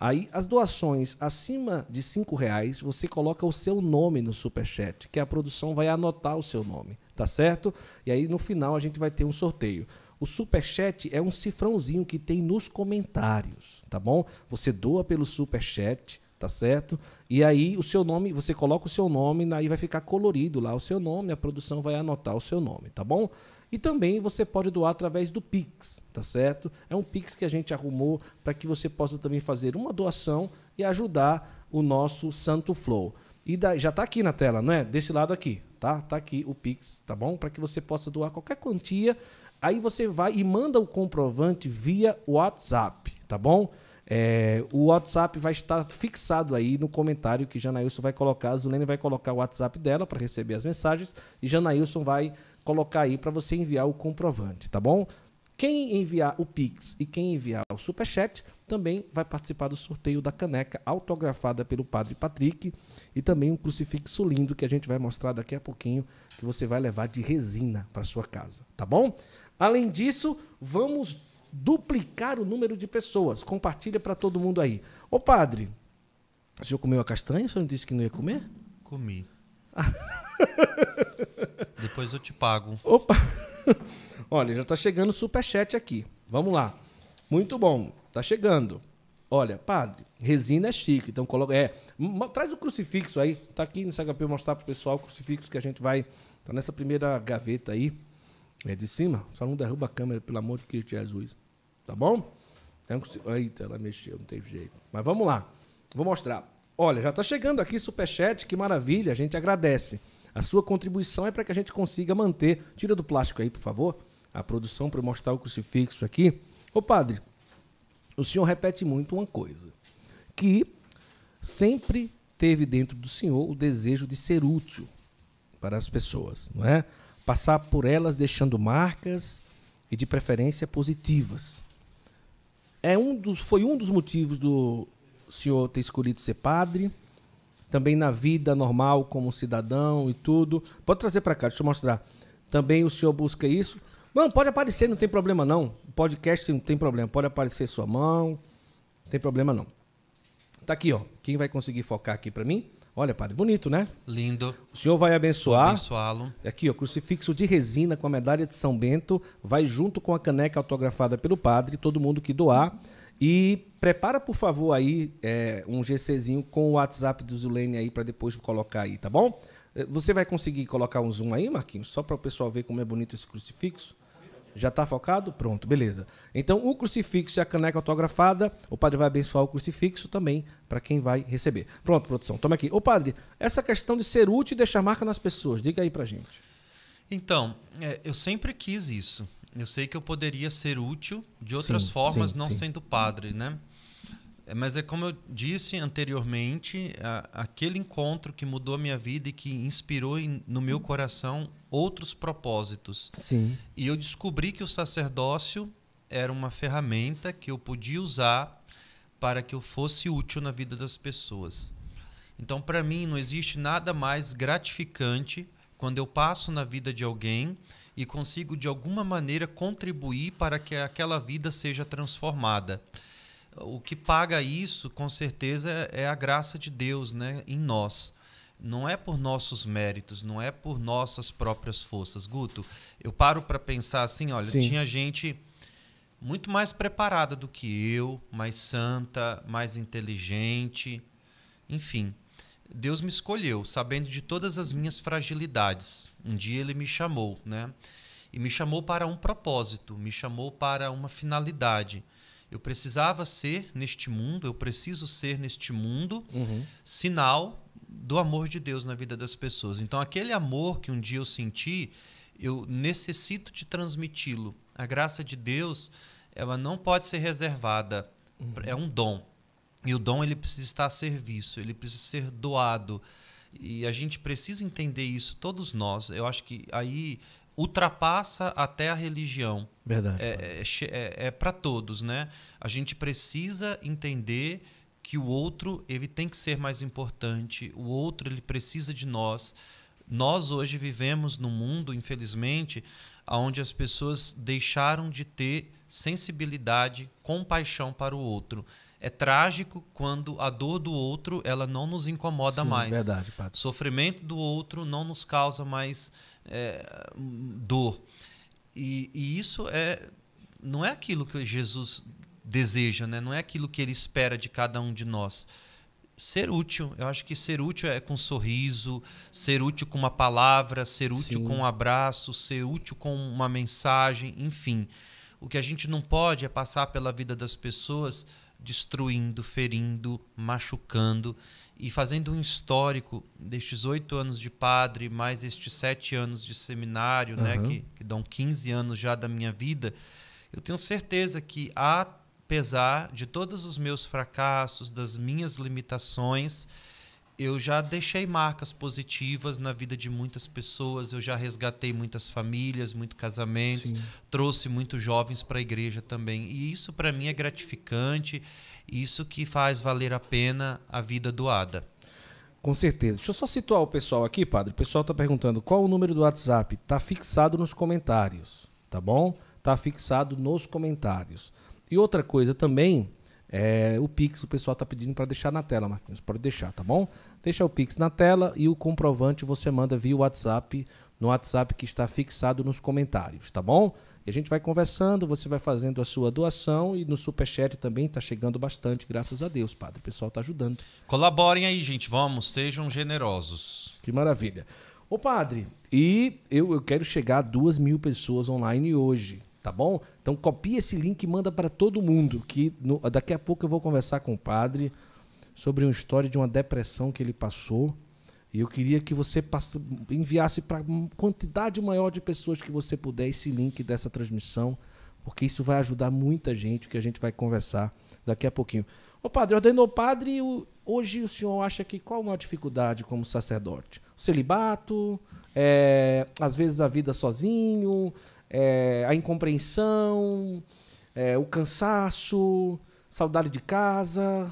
Aí as doações acima de cinco reais, você coloca o seu nome no superchat, que a produção vai anotar o seu nome, tá certo? E aí no final a gente vai ter um sorteio. O superchat é um cifrãozinho que tem nos comentários, tá bom? Você doa pelo superchat, tá certo? E aí o seu nome, você coloca o seu nome, aí vai ficar colorido lá o seu nome, a produção vai anotar o seu nome, tá bom? E também você pode doar através do Pix, tá certo? É um Pix que a gente arrumou para que você possa também fazer uma doação e ajudar o nosso Santo Flow. E da, já está aqui na tela, não é? Desse lado aqui, tá? Tá aqui o Pix, tá bom? Para que você possa doar qualquer quantia. Aí você vai e manda o comprovante via WhatsApp, tá bom? É, o WhatsApp vai estar fixado aí no comentário que Janailson vai colocar. A Zulene vai colocar o WhatsApp dela para receber as mensagens e Janailson vai colocar aí para você enviar o comprovante, tá bom? Quem enviar o Pix e quem enviar o Superchat também vai participar do sorteio da caneca autografada pelo Padre Patrick e também um crucifixo lindo que a gente vai mostrar daqui a pouquinho que você vai levar de resina para sua casa, tá bom? Além disso, vamos duplicar o número de pessoas. Compartilha para todo mundo aí. Ô padre, o senhor comeu a castanha? O senhor não disse que não ia comer? Comi. [laughs] Depois eu te pago. Opa! [laughs] Olha, já está chegando o superchat aqui. Vamos lá. Muito bom, está chegando. Olha, padre, resina é chique, então coloca. É, traz o crucifixo aí. Tá aqui no CHP mostrar pro pessoal o crucifixo que a gente vai. Tá nessa primeira gaveta aí. É de cima. Só não derruba a câmera, pelo amor de Cristo Jesus. Tá bom? É um crucif... Eita, ela mexeu, não teve jeito. Mas vamos lá. Vou mostrar. Olha, já tá chegando aqui superchat, que maravilha, a gente agradece. A sua contribuição é para que a gente consiga manter. Tira do plástico aí, por favor, a produção para mostrar o crucifixo aqui. Ô padre, o senhor repete muito uma coisa, que sempre teve dentro do senhor o desejo de ser útil para as pessoas, não é? Passar por elas deixando marcas e de preferência positivas. É um dos, foi um dos motivos do senhor ter escolhido ser padre também na vida normal como cidadão e tudo. Pode trazer para cá, deixa eu mostrar. Também o senhor busca isso. Mano, pode aparecer, não tem problema não. Podcast não tem problema, pode aparecer sua mão, não tem problema não. Tá aqui, ó. Quem vai conseguir focar aqui para mim? Olha, padre, bonito, né? Lindo. O senhor vai abençoar. Abençoá-lo. É aqui, ó, crucifixo de resina com a medalha de São Bento, vai junto com a caneca autografada pelo padre, todo mundo que doar. E prepara, por favor, aí é, um GCzinho com o WhatsApp do Zulene aí para depois colocar aí, tá bom? É, você vai conseguir colocar um zoom aí, Marquinhos? Só para o pessoal ver como é bonito esse crucifixo? Já está focado? Pronto, beleza. Então, o crucifixo e a caneca autografada, o padre vai abençoar o crucifixo também para quem vai receber. Pronto, produção, toma aqui. Ô padre, essa questão de ser útil e deixar marca nas pessoas, diga aí para gente. Então, é, eu sempre quis isso eu sei que eu poderia ser útil de outras sim, formas, sim, não sim. sendo padre, né? É, mas é como eu disse anteriormente, a, aquele encontro que mudou a minha vida e que inspirou em, no meu coração outros propósitos. Sim. E eu descobri que o sacerdócio era uma ferramenta que eu podia usar para que eu fosse útil na vida das pessoas. Então, para mim, não existe nada mais gratificante quando eu passo na vida de alguém e consigo de alguma maneira contribuir para que aquela vida seja transformada. O que paga isso, com certeza, é a graça de Deus né, em nós. Não é por nossos méritos, não é por nossas próprias forças. Guto, eu paro para pensar assim: olha, Sim. tinha gente muito mais preparada do que eu, mais santa, mais inteligente, enfim. Deus me escolheu, sabendo de todas as minhas fragilidades. Um dia ele me chamou, né? E me chamou para um propósito, me chamou para uma finalidade. Eu precisava ser neste mundo, eu preciso ser neste mundo, uhum. sinal do amor de Deus na vida das pessoas. Então, aquele amor que um dia eu senti, eu necessito de transmiti-lo. A graça de Deus, ela não pode ser reservada, uhum. é um dom. E o dom ele precisa estar a serviço, ele precisa ser doado. E a gente precisa entender isso, todos nós. Eu acho que aí ultrapassa até a religião. Verdade. É, é, é, é para todos, né? A gente precisa entender que o outro ele tem que ser mais importante, o outro ele precisa de nós. Nós hoje vivemos num mundo, infelizmente, onde as pessoas deixaram de ter sensibilidade, compaixão para o outro é trágico quando a dor do outro ela não nos incomoda Sim, mais. Verdade, padre. Sofrimento do outro não nos causa mais é, dor. E, e, isso é não é aquilo que Jesus deseja, né? não é aquilo que ele espera de cada um de nós. Ser útil, eu acho que ser útil é com um sorriso, ser útil com uma palavra, ser útil Sim. com um abraço, ser útil com uma mensagem, enfim. O que a gente não pode é passar pela vida das pessoas destruindo, ferindo, machucando e fazendo um histórico destes oito anos de padre, mais estes sete anos de seminário, uhum. né, que, que dão 15 anos já da minha vida, eu tenho certeza que, apesar de todos os meus fracassos, das minhas limitações, eu já deixei marcas positivas na vida de muitas pessoas, eu já resgatei muitas famílias, muitos casamentos, Sim. trouxe muitos jovens para a igreja também. E isso para mim é gratificante, isso que faz valer a pena a vida doada. Com certeza. Deixa eu só situar o pessoal aqui, padre. O pessoal está perguntando qual o número do WhatsApp. Está fixado nos comentários, tá bom? Está fixado nos comentários. E outra coisa também, é, o Pix, o pessoal está pedindo para deixar na tela, Marquinhos. Pode deixar, tá bom? Deixa o Pix na tela e o comprovante você manda via WhatsApp, no WhatsApp que está fixado nos comentários, tá bom? E a gente vai conversando, você vai fazendo a sua doação e no Superchat também está chegando bastante, graças a Deus, padre. O pessoal está ajudando. Colaborem aí, gente. Vamos, sejam generosos. Que maravilha. Ô, padre, e eu, eu quero chegar a duas mil pessoas online hoje tá bom? Então copia esse link e manda para todo mundo, que no, daqui a pouco eu vou conversar com o padre sobre uma história de uma depressão que ele passou. E eu queria que você passe, enviasse para quantidade maior de pessoas que você puder esse link dessa transmissão, porque isso vai ajudar muita gente, que a gente vai conversar daqui a pouquinho. Ô padre, ordenou padre, hoje o senhor acha que qual uma dificuldade como sacerdote? O celibato, é, às vezes a vida sozinho, é, a incompreensão, é, o cansaço, saudade de casa?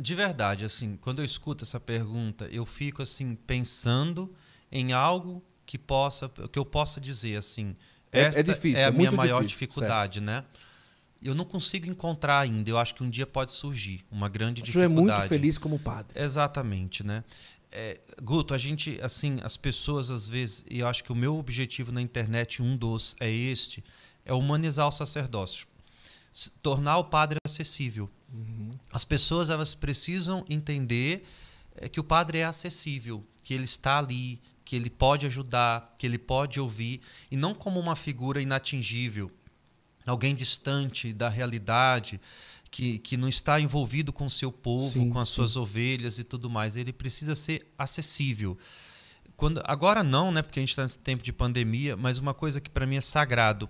De verdade, assim, quando eu escuto essa pergunta, eu fico assim pensando em algo que possa, que eu possa dizer assim. É, é esta é, difícil, é a minha maior difícil, dificuldade, certo. né? eu não consigo encontrar ainda. Eu acho que um dia pode surgir uma grande dificuldade. O senhor é muito feliz como padre. Exatamente, né? É, Guto, a gente, assim, as pessoas às vezes, e eu acho que o meu objetivo na internet, um dos, é este, é humanizar o sacerdócio. Tornar o padre acessível. Uhum. As pessoas, elas precisam entender é, que o padre é acessível, que ele está ali, que ele pode ajudar, que ele pode ouvir, e não como uma figura inatingível, alguém distante da realidade, que, que não está envolvido com o seu povo, sim, com as suas sim. ovelhas e tudo mais. Ele precisa ser acessível. Quando, agora não, né? Porque a gente está nesse tempo de pandemia, mas uma coisa que para mim é sagrado.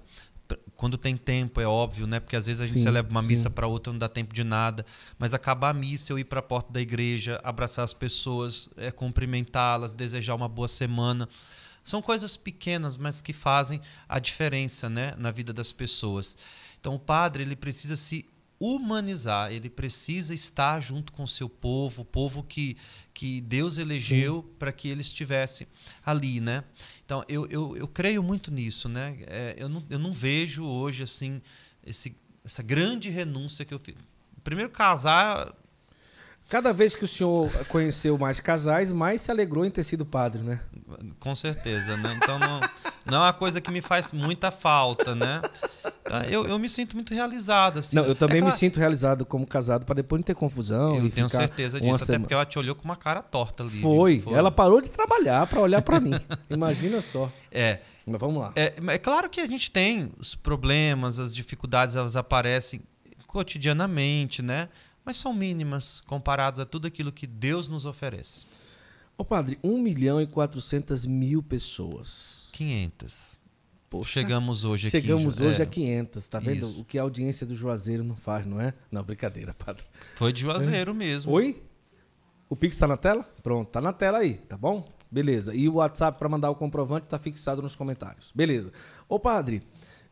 Quando tem tempo, é óbvio, né? Porque às vezes a gente leva celebra uma missa para outra, não dá tempo de nada. Mas acabar a missa, eu ir para a porta da igreja, abraçar as pessoas, é, cumprimentá-las, desejar uma boa semana. São coisas pequenas, mas que fazem a diferença né, na vida das pessoas. Então, o padre ele precisa se humanizar, ele precisa estar junto com o seu povo, o povo que, que Deus elegeu para que ele estivesse ali, né? Então, eu, eu, eu creio muito nisso, né? É, eu, não, eu não vejo hoje, assim, esse, essa grande renúncia que eu fiz. Primeiro, casar Cada vez que o senhor conheceu mais casais, mais se alegrou em ter sido padre, né? Com certeza, né? Então não, não é uma coisa que me faz muita falta, né? Tá, eu, eu me sinto muito realizado, assim. Não, eu também é claro, me sinto realizado como casado para depois não ter confusão. Eu tenho certeza disso, até semana. porque ela te olhou com uma cara torta ali. Foi, foi. ela parou de trabalhar para olhar para mim. Imagina só. É. Mas vamos lá. É, é claro que a gente tem os problemas, as dificuldades, elas aparecem cotidianamente, né? mas são mínimas comparadas a tudo aquilo que Deus nos oferece. Ô padre, 1 milhão e 400 mil pessoas. 500. Poxa, chegamos hoje aqui. Chegamos hoje é, a 500, tá vendo? Isso. O que a audiência do Juazeiro não faz, não é? Não, brincadeira, padre. Foi de Juazeiro é. mesmo. Oi? O Pix tá na tela? Pronto, tá na tela aí, tá bom? Beleza. E o WhatsApp para mandar o comprovante tá fixado nos comentários. Beleza. Ô padre,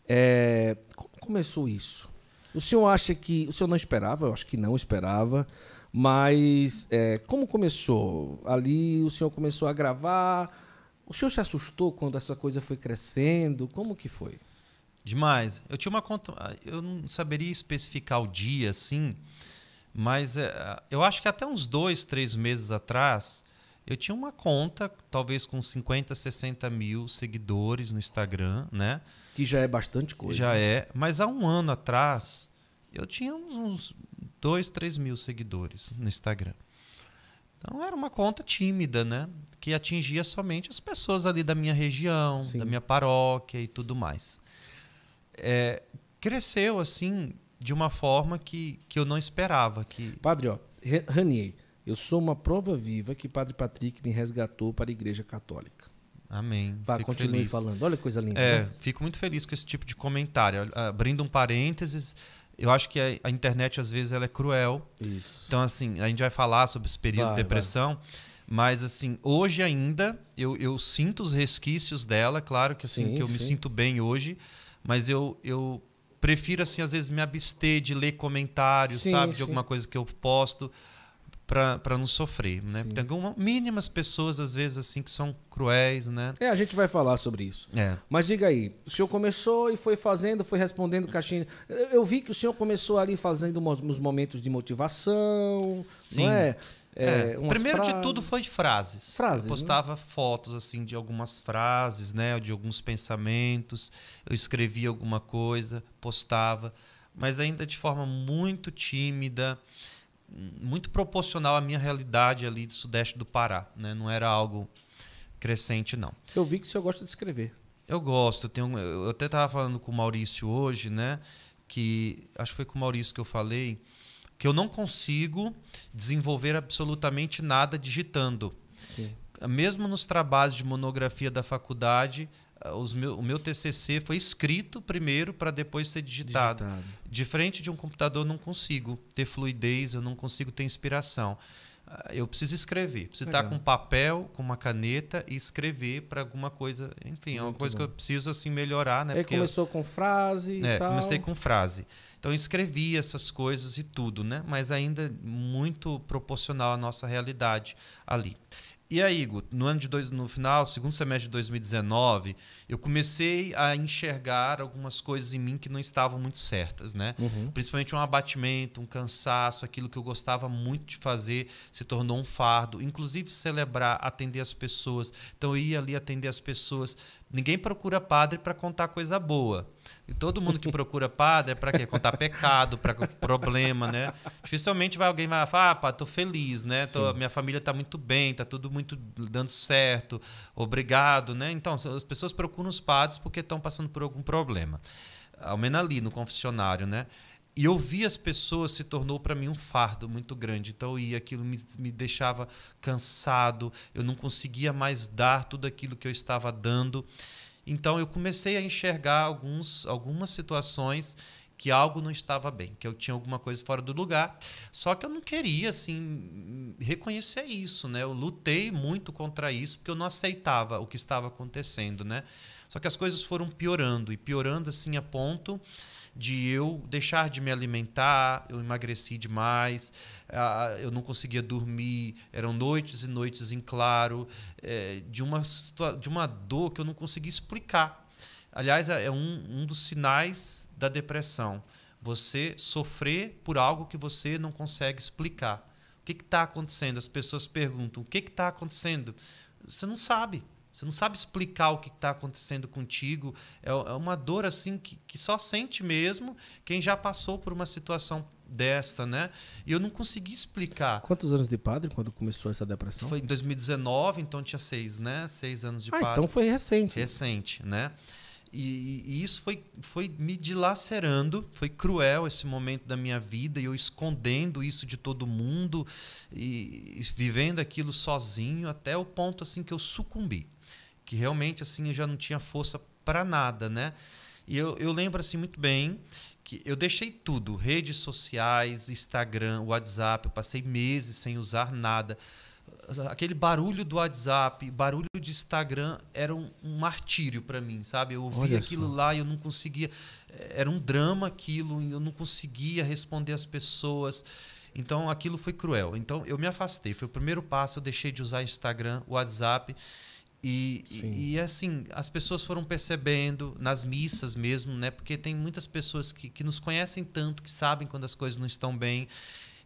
é... como começou isso? O senhor acha que. O senhor não esperava? Eu acho que não esperava. Mas é, como começou? Ali o senhor começou a gravar. O senhor se assustou quando essa coisa foi crescendo? Como que foi? Demais. Eu tinha uma conta. Ah, eu não saberia especificar o dia, assim, mas é, ah, eu acho que até uns dois, três meses atrás, eu tinha uma conta, talvez com 50, 60 mil seguidores no Instagram, né? Que já é bastante coisa. Já é. Mas há um ano atrás, eu tinha uns 2, 3 mil seguidores no Instagram. Então era uma conta tímida, né? Que atingia somente as pessoas ali da minha região, Sim. da minha paróquia e tudo mais. É, cresceu assim de uma forma que, que eu não esperava. Que... Padre, ó, Ranier, eu sou uma prova viva que Padre Patrick me resgatou para a Igreja Católica. Amém. Vá, fico continue feliz. falando. Olha que coisa linda. É, né? fico muito feliz com esse tipo de comentário. Abrindo um parênteses, eu acho que a, internet às vezes ela é cruel. Isso. Então, assim, a gente vai falar sobre esse período vai, de depressão. Vai. Mas, assim, hoje ainda eu, eu, sinto os resquícios dela. Claro que, assim, sim, que eu sim. me sinto bem hoje. Mas eu, eu prefiro, assim, às vezes me abster de ler comentários, sim, sabe? De alguma coisa que eu posto para não sofrer, né? Sim. Tem algumas mínimas pessoas, às vezes, assim, que são cruéis, né? É, a gente vai falar sobre isso. É. Mas diga aí, o senhor começou e foi fazendo, foi respondendo caixinha. Eu vi que o senhor começou ali fazendo uns momentos de motivação, Sim. não é? É, é primeiro frases. de tudo foi de frases. frases eu né? postava né? fotos assim de algumas frases, né, de alguns pensamentos. Eu escrevia alguma coisa, postava, mas ainda de forma muito tímida muito proporcional à minha realidade ali do sudeste do Pará. Né? Não era algo crescente, não. Eu vi que o senhor gosta de escrever. Eu gosto. Eu, tenho, eu até estava falando com o Maurício hoje, né? que acho que foi com o Maurício que eu falei, que eu não consigo desenvolver absolutamente nada digitando. Sim. Mesmo nos trabalhos de monografia da faculdade, ah, os meu, o meu TCC foi escrito primeiro para depois ser digitado. digitado. De frente de um computador, não consigo ter fluidez, eu não consigo ter inspiração. Ah, eu preciso escrever, preciso Legal. estar com papel, com uma caneta e escrever para alguma coisa. Enfim, é uma coisa bom. que eu preciso assim melhorar, né? começou eu, com frase. É, e tal. comecei com frase. Então eu escrevi essas coisas e tudo, né? Mas ainda muito proporcional à nossa realidade ali. E aí, Igor, no ano de dois, no final, segundo semestre de 2019, eu comecei a enxergar algumas coisas em mim que não estavam muito certas, né? Uhum. Principalmente um abatimento, um cansaço, aquilo que eu gostava muito de fazer se tornou um fardo. Inclusive celebrar, atender as pessoas. Então eu ia ali atender as pessoas, Ninguém procura padre para contar coisa boa. E todo mundo que procura padre é para quê? Contar pecado, para problema, né? Dificilmente vai alguém vai falar, ah, pá, tô feliz, né? Tô, minha família tá muito bem, tá tudo muito dando certo, obrigado, né? Então, as pessoas procuram os padres porque estão passando por algum problema. Ao menos ali no confessionário, né? E ouvir as pessoas se tornou para mim um fardo muito grande. Então, ia aquilo me, me deixava cansado, eu não conseguia mais dar tudo aquilo que eu estava dando. Então, eu comecei a enxergar alguns, algumas situações que algo não estava bem, que eu tinha alguma coisa fora do lugar. Só que eu não queria assim reconhecer isso, né? Eu lutei muito contra isso porque eu não aceitava o que estava acontecendo, né? Só que as coisas foram piorando e piorando assim a ponto de eu deixar de me alimentar, eu emagreci demais, eu não conseguia dormir, eram noites e noites em claro, é, de, uma, de uma dor que eu não conseguia explicar. Aliás, é, é um, um dos sinais da depressão. Você sofrer por algo que você não consegue explicar. O que está acontecendo? As pessoas perguntam: o que está acontecendo? Você não sabe. Você não sabe explicar o que está acontecendo contigo. É, é, uma dor assim que, que só sente mesmo quem já passou por uma situação desta, né? E eu não consegui explicar. Quantos anos de padre quando começou essa depressão? Foi em 2019, então tinha seis, né? Seis anos de ah, padre. Então foi recente. Recente, né? E, e, isso foi, foi me dilacerando, foi cruel esse momento da minha vida, e eu escondendo isso de todo mundo, e, e vivendo aquilo sozinho, até o ponto assim que eu sucumbi que realmente assim eu já não tinha força para nada, né? E eu, eu lembro assim muito bem que eu deixei tudo, redes sociais, Instagram, WhatsApp, eu passei meses sem usar nada. Aquele barulho do WhatsApp, barulho de Instagram era um, um martírio para mim, sabe? Eu ouvia aquilo lá e eu não conseguia, eh, era um drama aquilo, eu não conseguia responder as pessoas. Então aquilo foi cruel. Então eu me afastei, foi o primeiro passo, eu deixei de usar Instagram, WhatsApp e, e, e, assim, as pessoas foram percebendo, nas missas mesmo, né? Porque tem muitas pessoas que, que nos conhecem tanto, que sabem quando as coisas não estão bem.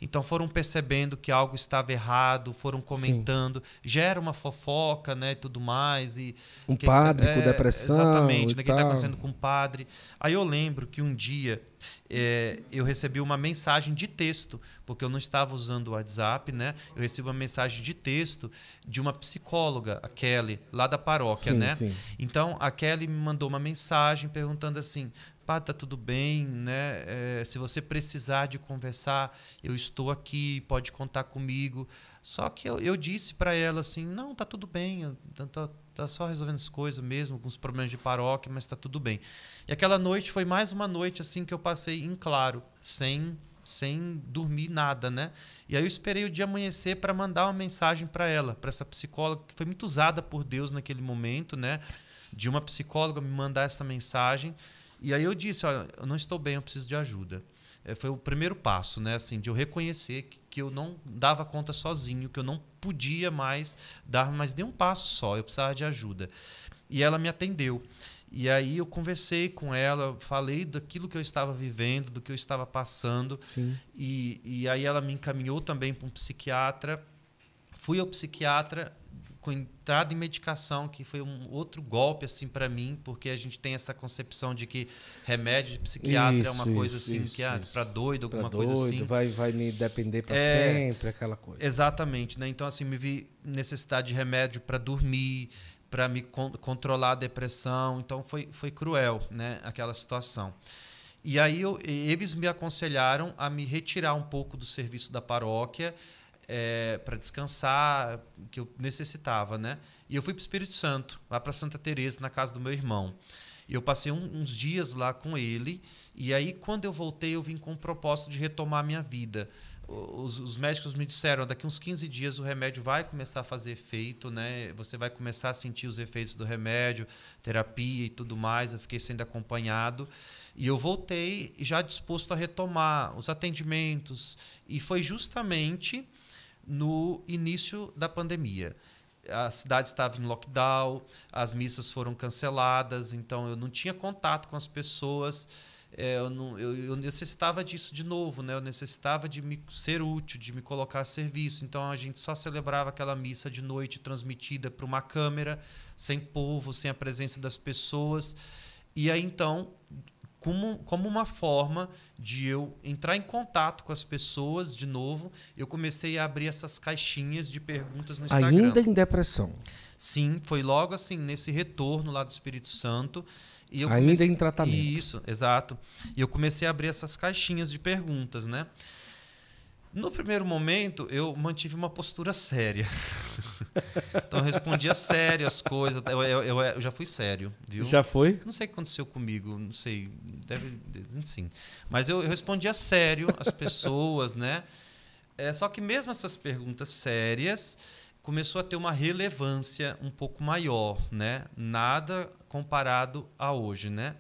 Então foram percebendo que algo estava errado, foram comentando, Sim. gera uma fofoca, né, e tudo mais e um que, tá padre é, com depressão, exatamente, né, que está acontecendo com o padre. Aí eu lembro que um dia é, eu recebi uma mensagem de texto, porque eu não estava usando o WhatsApp, né? Eu recebi uma mensagem de texto de uma psicóloga, a Kelly, lá da paróquia, sim, né? Sim. Então a Kelly me mandou uma mensagem perguntando assim: pá, tá tudo bem, né? É, se você precisar de conversar, eu estou aqui, pode contar comigo. Só que eu, eu disse para ela assim, não, tá tudo bem, eu, tá, tá só resolvendo as coisas mesmo, com os problemas de paróquia, mas tá tudo bem. E aquela noite foi mais uma noite assim que eu passei em claro, sem sem dormir nada, né? E aí eu esperei o dia amanhecer para mandar uma mensagem para ela, para essa psicóloga que foi muito usada por Deus naquele momento, né? De uma psicóloga me mandar essa mensagem e aí eu disse, olha, eu não estou bem, eu preciso de ajuda. É, foi o primeiro passo, né, assim, de eu reconhecer que, que, eu não dava conta sozinho, que eu não podia mais dar mais nenhum passo só, eu precisava de ajuda. E ela me atendeu. E aí eu conversei com ela, falei daquilo que eu estava vivendo, do que eu estava passando. Sim. E, e aí ela me encaminhou também para um psiquiatra. Fui ao psiquiatra com entrada em medicação, que foi um outro golpe assim para mim, porque a gente tem essa concepção de que remédio de psiquiatra isso, é uma coisa assim isso, que ah, para doido, alguma pra coisa assim. vai vai me depender para é, sempre aquela coisa. Exatamente, né? Então assim, me vi necessidade de remédio para dormir, para me con controlar a depressão, então foi foi cruel, né, aquela situação. E aí eu, eles me aconselharam a me retirar um pouco do serviço da paróquia é, para descansar, que eu necessitava, né? E eu fui para o Espírito Santo, lá para Santa Teresa, na casa do meu irmão. E eu passei um, uns dias lá com ele. E aí, quando eu voltei, eu vim com o propósito de retomar a minha vida. Os, os, médicos me disseram, daqui uns 15 dias o remédio vai começar a fazer efeito, né? Você vai começar a sentir os efeitos do remédio, terapia e tudo mais. Eu fiquei sendo acompanhado. E eu voltei já disposto a retomar os atendimentos. E foi justamente no início da pandemia. A cidade estava em lockdown, as missas foram canceladas, então eu não tinha contato com as pessoas. É, eu, não, eu, eu, necessitava disso de novo, né? Eu necessitava de me ser útil, de me colocar a serviço. Então a gente só celebrava aquela missa de noite transmitida para uma câmera, sem povo, sem a presença das pessoas. E aí então como, como uma forma de eu entrar em contato com as pessoas de novo, eu comecei a abrir essas caixinhas de perguntas no Instagram. Ainda em depressão? Sim, foi logo assim, nesse retorno lá do Espírito Santo. E Ainda comecei... em tratamento. Isso, exato. E eu comecei a abrir essas caixinhas de perguntas, né? No primeiro momento, eu mantive uma postura séria. [laughs] então, eu respondia sério as coisas. Eu, eu, eu, eu, já fui sério, viu? Já foi? Não sei o que aconteceu comigo, não sei. Deve. Sim. Mas eu, eu respondia sério as pessoas, né? É, só que mesmo essas perguntas sérias começou a ter uma relevância um pouco maior, né? Nada comparado a hoje, né?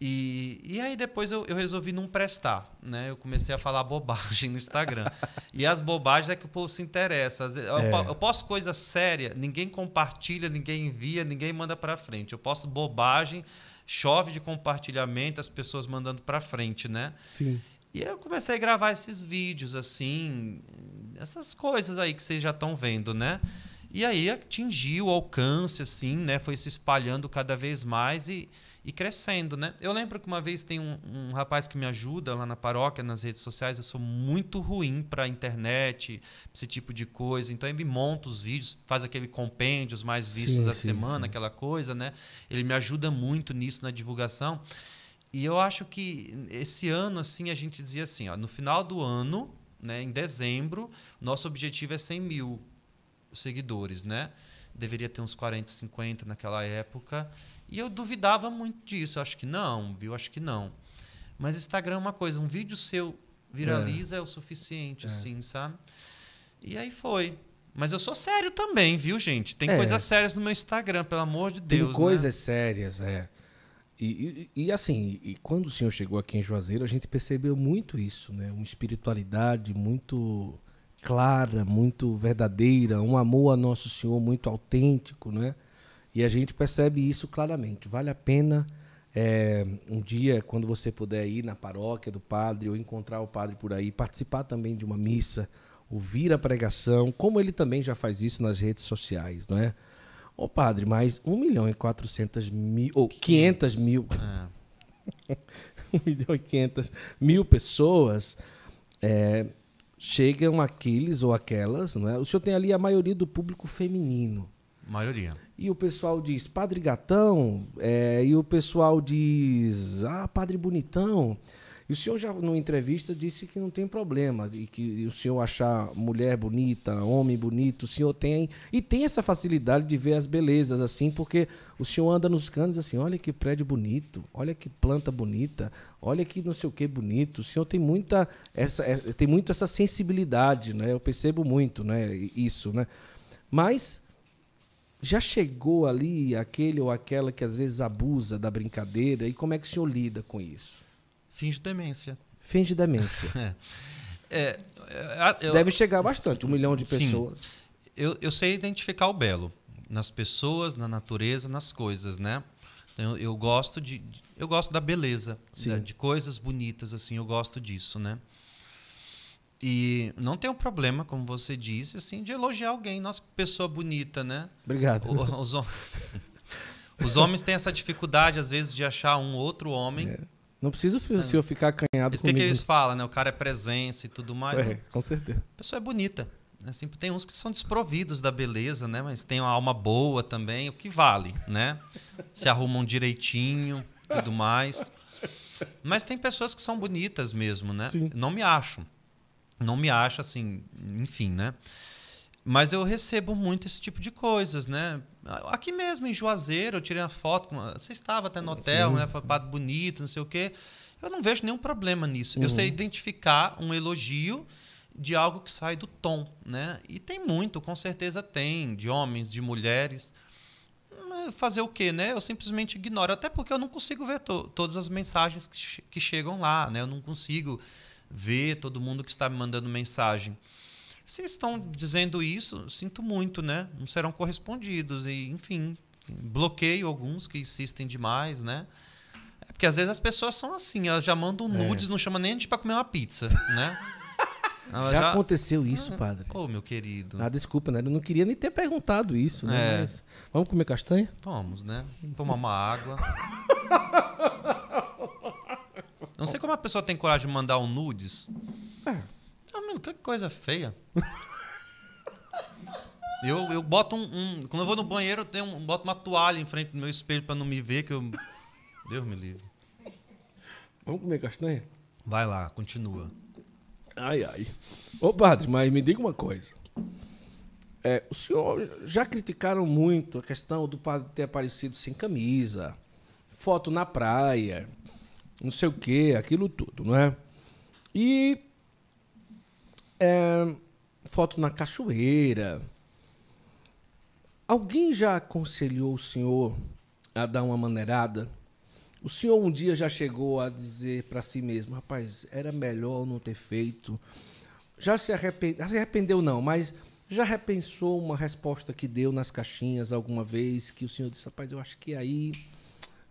E, e aí depois eu, eu, resolvi não prestar, né? Eu comecei a falar bobagem no Instagram. [laughs] e as bobagens é que o povo se interessa. Eu, é. eu posto coisa séria, ninguém compartilha, ninguém envia, ninguém manda para frente. Eu posto bobagem, chove de compartilhamento, as pessoas mandando para frente, né? Sim. E eu comecei a gravar esses vídeos, assim, essas coisas aí que vocês já estão vendo, né? E aí atingiu o alcance, assim, né? Foi se espalhando cada vez mais e e crescendo, né? Eu lembro que uma vez tem um, um rapaz que me ajuda lá na paróquia, nas redes sociais. Eu sou muito ruim para internet, esse tipo de coisa. Então ele monta os vídeos, faz aquele compêndio, os mais vistos sim, da sim, semana, sim. aquela coisa, né? Ele me ajuda muito nisso na divulgação. E eu acho que esse ano, assim, a gente dizia assim, ó, no final do ano, né, em dezembro, nosso objetivo é 100 mil seguidores, né? Deveria ter uns 40, 50 naquela época. E eu duvidava muito disso. Acho que não, viu? Acho que não. Mas Instagram é uma coisa. Um vídeo seu viraliza é, é o suficiente, é. assim, sabe? E aí foi. Mas eu sou sério também, viu, gente? Tem é. coisas sérias no meu Instagram, pelo amor de Deus. Tem né? coisas né? sérias, é. E, e, e, assim, e quando o senhor chegou aqui em Juazeiro, a gente percebeu muito isso, né? Uma espiritualidade muito clara, muito verdadeira, um amor a Nosso Senhor muito autêntico, né? E a gente percebe isso claramente. Vale a pena é, um dia, quando você puder ir na paróquia do padre ou encontrar o padre por aí, participar também de uma missa, ouvir a pregação, como ele também já faz isso nas redes sociais, não é? Ô oh, padre, mas 1 milhão e 400 mil, ou oh, 500 mil, é. ah. [laughs] 1 milhão e 500 mil pessoas é, chegam aqueles ou aquelas, não é? O senhor tem ali a maioria do público feminino. Maioria. E o pessoal diz Padre Gatão, é, e o pessoal diz Ah, Padre Bonitão. E o senhor já, numa entrevista, disse que não tem problema, e que o senhor achar mulher bonita, homem bonito, o senhor tem. E tem essa facilidade de ver as belezas, assim, porque o senhor anda nos cantos assim, olha que prédio bonito, olha que planta bonita, olha que não sei o que bonito. O senhor tem muita essa, é, tem muito essa sensibilidade, né? Eu percebo muito né, isso, né? Mas já chegou ali aquele ou aquela que às vezes abusa da brincadeira e como é que o senhor lida com isso? Finge demência. Finge demência. [laughs] É. É, é, eu, Deve chegar bastante, um milhão de pessoas. Sim, eu, eu sei identificar o belo nas pessoas, na natureza, nas coisas, né? Então, eu, eu gosto de, eu gosto da beleza, né? de coisas bonitas assim, eu gosto disso, né? E não tem um problema, como você disse, assim, de elogiar alguém. Nossa, pessoa bonita, né? Obrigado. O, os, [laughs] os, homens têm essa dificuldade, às vezes, de achar um outro homem. É. Não precisa o é. se eu ficar acanhado Isso é comigo. que eles falam, né? O cara é presença e tudo mais. É, né? com certeza. A pessoa é bonita. Né? Assim, tem uns que são desprovidos da beleza, né? Mas tem uma alma boa também, o que vale, né? Se arrumam direitinho, tudo mais. Mas tem pessoas que são bonitas mesmo, né? Sim. Não me acho não me acho assim, enfim, né? Mas eu recebo muito esse tipo de coisas, né? Aqui mesmo, em Juazeiro, eu tirei uma foto. Você estava até no hotel, Sim. né? Foi bonito, não sei o quê. Eu não vejo nenhum problema nisso. Uhum. Eu sei identificar um elogio de algo que sai do tom, né? E tem muito, com certeza tem, de homens, de mulheres. Fazer o quê, né? Eu simplesmente ignoro. Até porque eu não consigo ver to todas as mensagens que, che que chegam lá, né? Eu não consigo ver todo mundo que está me mandando mensagem. Se estão dizendo isso, sinto muito, né? Não serão correspondidos. E, enfim, bloqueio alguns que insistem demais, né? É porque às vezes as pessoas são assim, elas já mandam é. nudes, é. não chama nem a gente para comer uma pizza, né? [laughs] Já, já, aconteceu isso, ah, padre? Ô, oh, meu querido. Ah, desculpa, né? Eu não queria nem ter perguntado isso, né? É. Mas... Vamos comer castanha? Vamos, né? Vamos tomar uma água. [laughs] Não sei como a pessoa tem coragem de mandar um nudes. É. Ah, mano, que coisa feia. eu, eu boto um, um, Quando eu vou no banheiro, eu tenho um, boto uma toalha em frente do meu espelho para não me ver, que eu. Deus me livre. Vamos comer castanha? Vai lá, continua. Ai, ai. Ô, padre, mas me diga uma coisa. É, o senhor já criticaram muito a questão do padre ter aparecido sem camisa, foto na praia não sei o quê, aquilo tudo, não é? E é, foto na cachoeira. Alguém já aconselhou o senhor a dar uma maneirada? O senhor um dia já chegou a dizer para si mesmo, rapaz, era melhor não ter feito. Já se arrependeu, já se arrependeu não, mas já repensou uma resposta que deu nas caixinhas alguma vez que o senhor disse, rapaz, eu acho que aí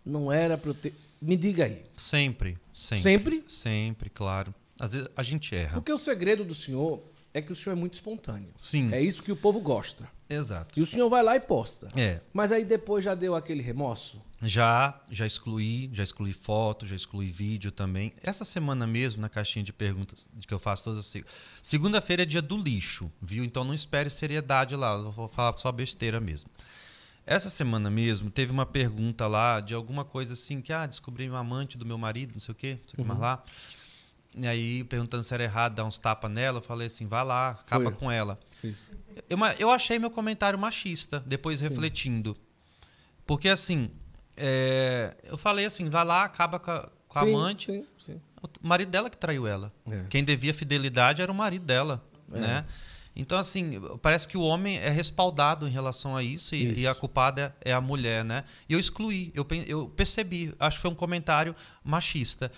não era para eu ter me diga aí. Sempre, sempre. Sempre? Sempre, claro. Às vezes a gente erra. Porque o segredo do senhor é que o senhor é muito espontâneo. Sim. É isso que o povo gosta. Exato. E o senhor vai lá e posta. É. Mas aí depois já deu aquele remorso? Já, já excluí, já excluí foto, já excluí vídeo também. Essa semana mesmo, na caixinha de perguntas que eu faço todas as segunda-feira é dia do lixo, viu? Então não espere seriedade lá, eu vou falar só besteira mesmo. Essa semana mesmo teve uma pergunta lá de alguma coisa assim que ah, descobri um amante do meu marido, não sei o quê, não sei o que mais uhum. lá. E aí, perguntando se era errado dar uns tapas nela, eu falei assim: vá lá, acaba Foi. com ela. Isso. Eu, eu achei meu comentário machista, depois Sim. refletindo. Porque assim, é, eu falei assim: vai lá, acaba com a, com sim, amante. Sim, sim. O marido dela que traiu ela. É. Quem devia fidelidade era o marido dela. É. Né? Então, assim, parece que o homem é respaldado em relação a isso e, isso. e a culpada é a mulher, né? E eu excluí, eu, eu percebi, acho que foi um comentário machista.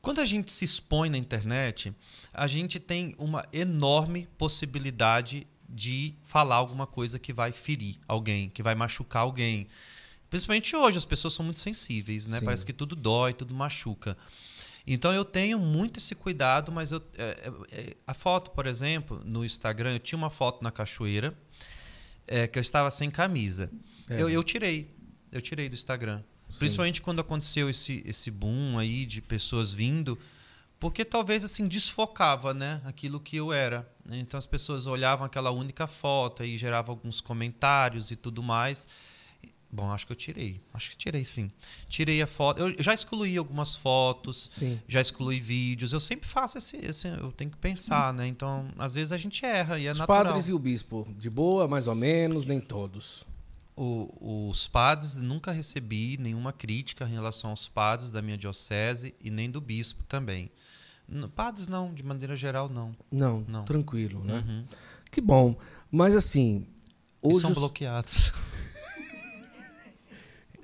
Quando a gente se expõe na internet, a gente tem uma enorme possibilidade de falar alguma coisa que vai ferir alguém, que vai machucar alguém. Principalmente hoje, as pessoas são muito sensíveis, né? Sim. Parece que tudo dói, tudo machuca. Então eu tenho muito esse cuidado, mas eu, é, é, é, a foto, por exemplo, no Instagram, eu tinha uma foto na cachoeira é, que eu estava sem camisa. É, eu, né? eu tirei, eu tirei do Instagram. Sim. Principalmente quando aconteceu esse, esse boom aí de pessoas vindo, porque talvez assim desfocava né, aquilo que eu era. Né. Então as pessoas olhavam aquela única foto e gerava alguns comentários e tudo mais. Bom, acho que eu tirei. Acho que tirei sim. Tirei a foto. Eu já excluí algumas fotos, sim. já excluí vídeos. Eu sempre faço esse, esse eu tenho que pensar, hum. né? Então, às vezes a gente erra e é os natural. padres e o bispo, de boa, mais ou menos, nem todos. O, os padres nunca recebi nenhuma crítica em relação aos padres da minha diocese e nem do bispo também. Padres não, de maneira geral não. Não, não. tranquilo, né? Uhum. Que bom. Mas assim, hoje e são os... bloqueados. [laughs]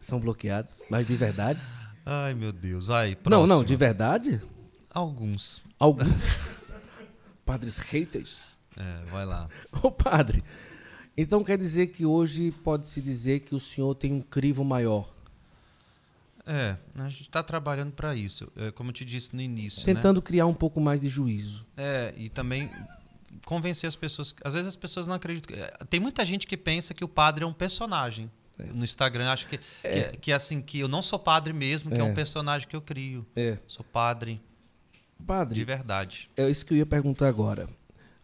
são bloqueados, mas de verdade. Ai, meu Deus, vai. Próximo. Não, não, de verdade? Alguns. Alguns. [laughs] Padres haters. É, vai lá. Ô, padre. Então quer dizer que hoje pode-se dizer que o senhor tem um crivo maior? É, a gente está trabalhando para isso, é, como eu te disse no início. Né? Tentando né? criar um pouco mais de juízo. É, e também convencer as pessoas. Às vezes as pessoas não acreditam. É, tem muita gente que pensa que o padre é um personagem. É. no Instagram. Acho que, é. que, que, assim, que eu não sou padre mesmo, que é, é um personagem que eu crio. É. Sou padre. Padre. De verdade. É isso que eu ia perguntar agora.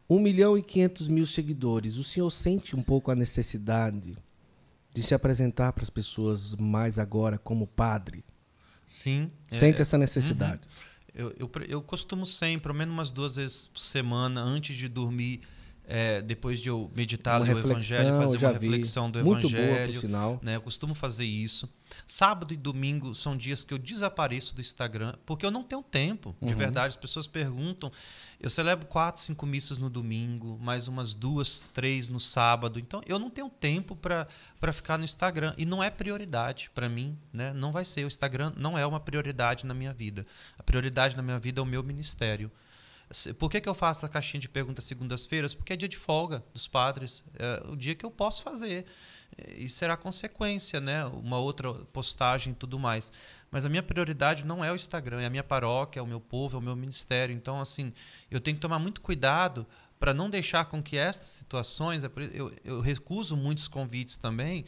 1 milhão e 500 mil seguidores. O senhor sente um pouco a necessidade de se apresentar para as pessoas mais agora como padre? Sim. Sente é, essa necessidade? Uhum. Eu, eu, eu costumo sempre, pelo menos umas duas vezes por semana, antes de dormir, é, depois de eu meditar uma no Evangelho, fazer uma reflexão do Muito Evangelho. Boa, sinal. Né? Eu costumo fazer isso. Sábado e domingo são dias que eu desapareço do Instagram, porque eu não tenho tempo. Uhum. De verdade, as pessoas perguntam. Eu celebro quatro, cinco missas no domingo, mais umas duas, três no sábado. Então, eu não tenho tempo para ficar no Instagram. E não é prioridade para mim, né? Não vai ser. O Instagram não é uma prioridade na minha vida. A prioridade na minha vida é o meu ministério. Por que, que eu faço a caixinha de perguntas segundas-feiras? Porque é dia de folga dos padres, é o dia que eu posso fazer. E será consequência, né? Uma outra postagem e tudo mais. Mas a minha prioridade não é o Instagram, é a minha paróquia, é o meu povo, é o meu ministério. Então, assim, eu tenho que tomar muito cuidado para não deixar com que estas situações. É eu, eu recuso muitos convites também,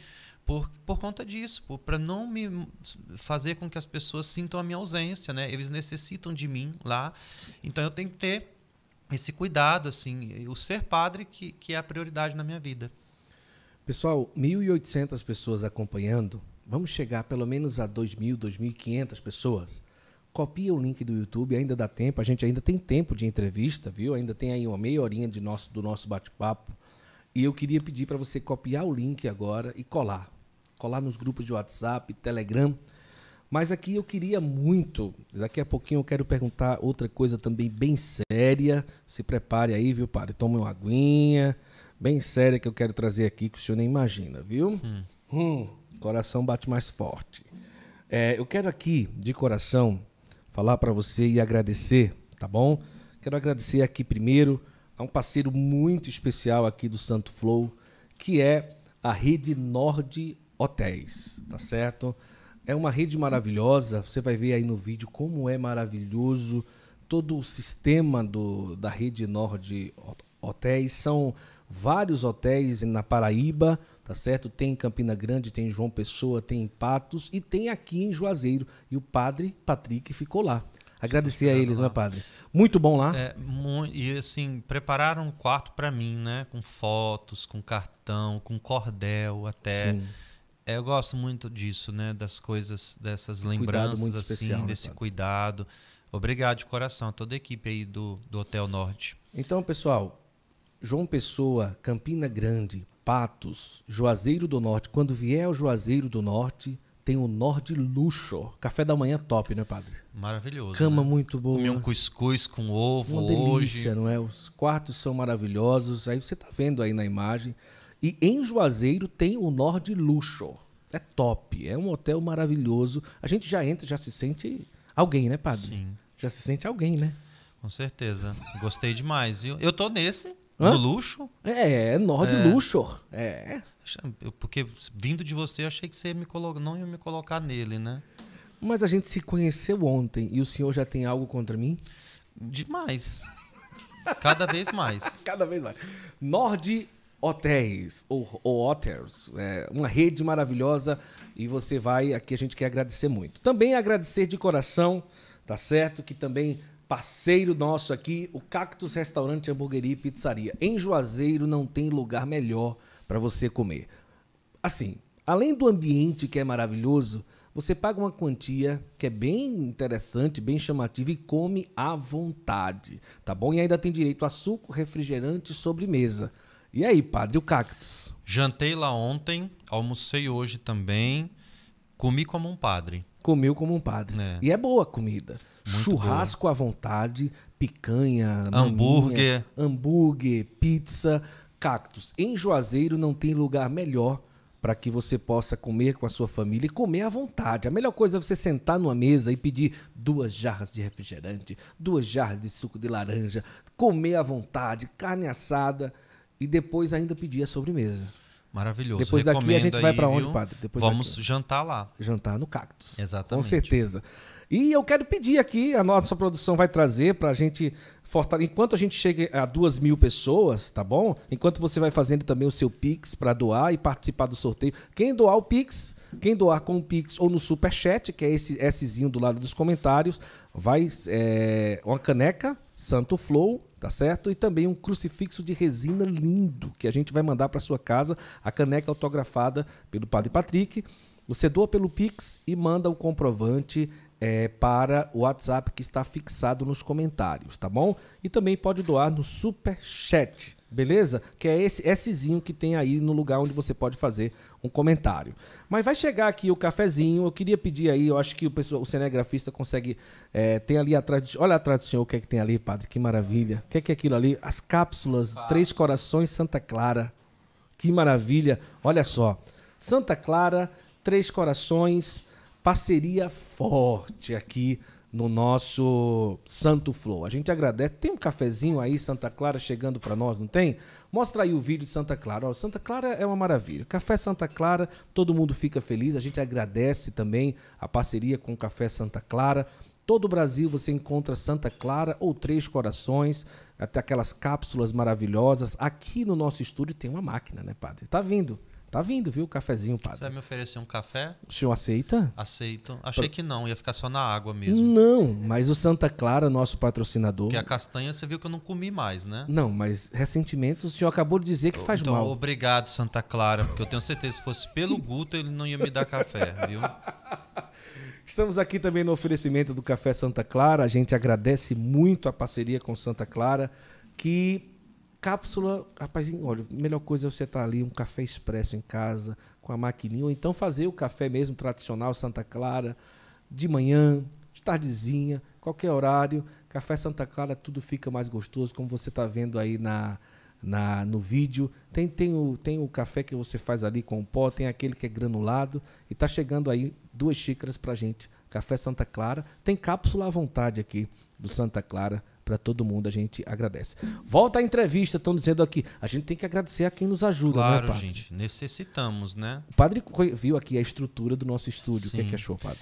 por, por conta disso, para não me fazer com que as pessoas sintam a minha ausência, né? Eles necessitam de mim lá, Sim. então eu tenho que ter esse cuidado, assim, o ser padre que, que é a prioridade na minha vida. Pessoal, 1.800 pessoas acompanhando, vamos chegar pelo menos a 2.000, 2.500 pessoas. Copia o link do YouTube, ainda dá tempo, a gente ainda tem tempo de entrevista, viu? Ainda tem aí uma meia horinha de nosso, do nosso bate-papo. E eu queria pedir para você copiar o link agora e colar colar nos grupos de WhatsApp, Telegram. Mas aqui eu queria muito, daqui a pouquinho eu quero perguntar outra coisa também bem séria. Se prepare aí, viu, padre? Tome uma aguinha bem séria que eu quero trazer aqui, que o senhor nem imagina, viu? Hum. Hum, coração bate mais forte. É, eu quero aqui, de coração, falar para você e agradecer, tá bom? Quero agradecer aqui primeiro a um parceiro muito especial aqui do Santo Flow, que é a Rede Nord hotéis, tá certo? É uma rede maravilhosa, você vai ver aí no vídeo como é maravilhoso todo o sistema do, da rede Nord Hotéis. São vários hotéis na Paraíba, tá certo? Tem em Campina Grande, tem em João Pessoa, tem em Patos e tem aqui em Juazeiro. E o padre Patrick ficou lá. Agradecer a eles, lá. né, padre? Muito bom lá. É, e assim, prepararam um quarto para mim, né? Com fotos, com cartão, com cordel até. Sim é, eu gosto muito disso, né? Das coisas, dessas um lembranças, assim, especial, né, desse né, cuidado. Obrigado de coração a toda a equipe aí do, do Hotel Norte. Então, pessoal, João Pessoa, Campina Grande, Patos, Juazeiro do Norte. Quando vier ao Juazeiro do Norte, tem o Norte Luxo. Café da manhã top, né, padre? Maravilhoso. Cama né? muito boa. Comi um cuscuz com ovo Uma delícia, não é? Os quartos são maravilhosos. Aí você tá vendo aí na imagem. E em Juazeiro tem o Nord Luxor, É top, é um hotel maravilhoso. A gente já entra, já se sente alguém, né, Padre? Sim. Já se sente alguém, né? Com certeza. Gostei demais, viu? Eu tô nesse, Hã? no luxo. É, é, é, Nord é. É. Porque vindo de você, eu achei que você me não ia me colocar nele, né? Mas a gente se conheceu ontem e o senhor já tem algo contra mim? Demais. Cada vez mais. [laughs] Cada vez mais. Nord hotéis ou, ou hotels, é, uma rede maravilhosa e você vai aqui a gente quer agradecer muito. Também agradecer de coração, tá certo? Que também parceiro nosso aqui, o Cactus Restaurante Hamburgueria e Pizzaria. Em Juazeiro não tem lugar melhor para você comer. Assim, além do ambiente que é maravilhoso, você paga uma quantia que é bem interessante, bem chamativa e come à vontade, tá bom? E ainda tem direito a suco, refrigerante e sobremesa. E aí, padre, o cactus? Jantei lá ontem, almocei hoje também, comi como um padre. Comeu como um padre. É. E é boa a comida. Muito Churrasco boa. à vontade, picanha, hambúrguer, hambúrguer, pizza, cactos. Em Juazeiro não tem lugar melhor para que você possa comer com a sua família e comer à vontade. A melhor coisa é você sentar numa mesa e pedir duas jarras de refrigerante, duas jarras de suco de laranja, comer à vontade, carne assada e depois ainda pedir a sobremesa. Maravilhoso. Depois Recomendo daqui a gente vai para onde, viu? padre? Depois Vamos daqui. jantar lá. Jantar no Cactus. Exatamente. Com certeza. E eu quero pedir aqui, a nossa produção vai trazer para a gente fortalecer. Enquanto a gente chega a duas mil pessoas, tá bom? Enquanto você vai fazendo também o seu Pix para doar e participar do sorteio. Quem doar o Pix, quem doar com o Pix ou no Superchat, que é esse Szinho do lado dos comentários, vai é, uma caneca Santo Flow tá certo? E também um crucifixo de resina lindo que a gente vai mandar para sua casa, a caneca autografada pelo Padre Patrick. Você doa pelo Pix e manda o comprovante é, para o WhatsApp que está fixado nos comentários, tá bom? E também pode doar no Super Chat, beleza? Que é esse Szinho que tem aí no lugar onde você pode fazer um comentário. Mas vai chegar aqui o cafezinho. Eu queria pedir aí, eu acho que o pessoal, o cinegrafista consegue é, tem ali atrás, de, olha atrás do senhor o que é que tem ali, padre? Que maravilha! O que é que é aquilo ali? As cápsulas ah. Três Corações Santa Clara. Que maravilha! Olha só, Santa Clara, Três Corações parceria forte aqui no nosso Santo Flow. A gente agradece. Tem um cafezinho aí, Santa Clara, chegando para nós, não tem? Mostra aí o vídeo de Santa Clara. Ó, Santa Clara é uma maravilha. Café Santa Clara, todo mundo fica feliz. A gente agradece também a parceria com o Café Santa Clara. Todo o Brasil você encontra Santa Clara ou Três Corações, até aquelas cápsulas maravilhosas. Aqui no nosso estúdio tem uma máquina, né, padre? Tá vindo. Tá vindo, viu? Cafezinho, padre. Você vai me oferecer um café? O senhor aceita? Aceito. Achei que não, ia ficar só na água mesmo. Não, mas o Santa Clara, nosso patrocinador. Porque a castanha você viu que eu não comi mais, né? Não, mas recentemente o senhor acabou de dizer que faz então, mal. Obrigado, Santa Clara, porque eu tenho certeza se fosse pelo Guto, ele não ia me dar café, viu? [laughs] Estamos aqui também no oferecimento do Café Santa Clara. A gente agradece muito a parceria com Santa Clara, que Cápsula, rapazinho, olha, a melhor coisa é você estar tá ali, um café expresso em casa, com a maquininha, ou então fazer o café mesmo tradicional, Santa Clara, de manhã, de tardezinha, qualquer horário. Café Santa Clara, tudo fica mais gostoso, como você está vendo aí na, na, no vídeo. Tem, tem, o, tem o café que você faz ali com o pó, tem aquele que é granulado. E tá chegando aí duas xícaras para gente. Café Santa Clara. Tem cápsula à vontade aqui do Santa Clara para todo mundo. A gente agradece. Volta à entrevista, estão dizendo aqui. A gente tem que agradecer a quem nos ajuda, né, claro, né, padre? gente. Necessitamos, né? O padre viu aqui a estrutura do nosso estúdio. Sim. O que, é que achou, padre?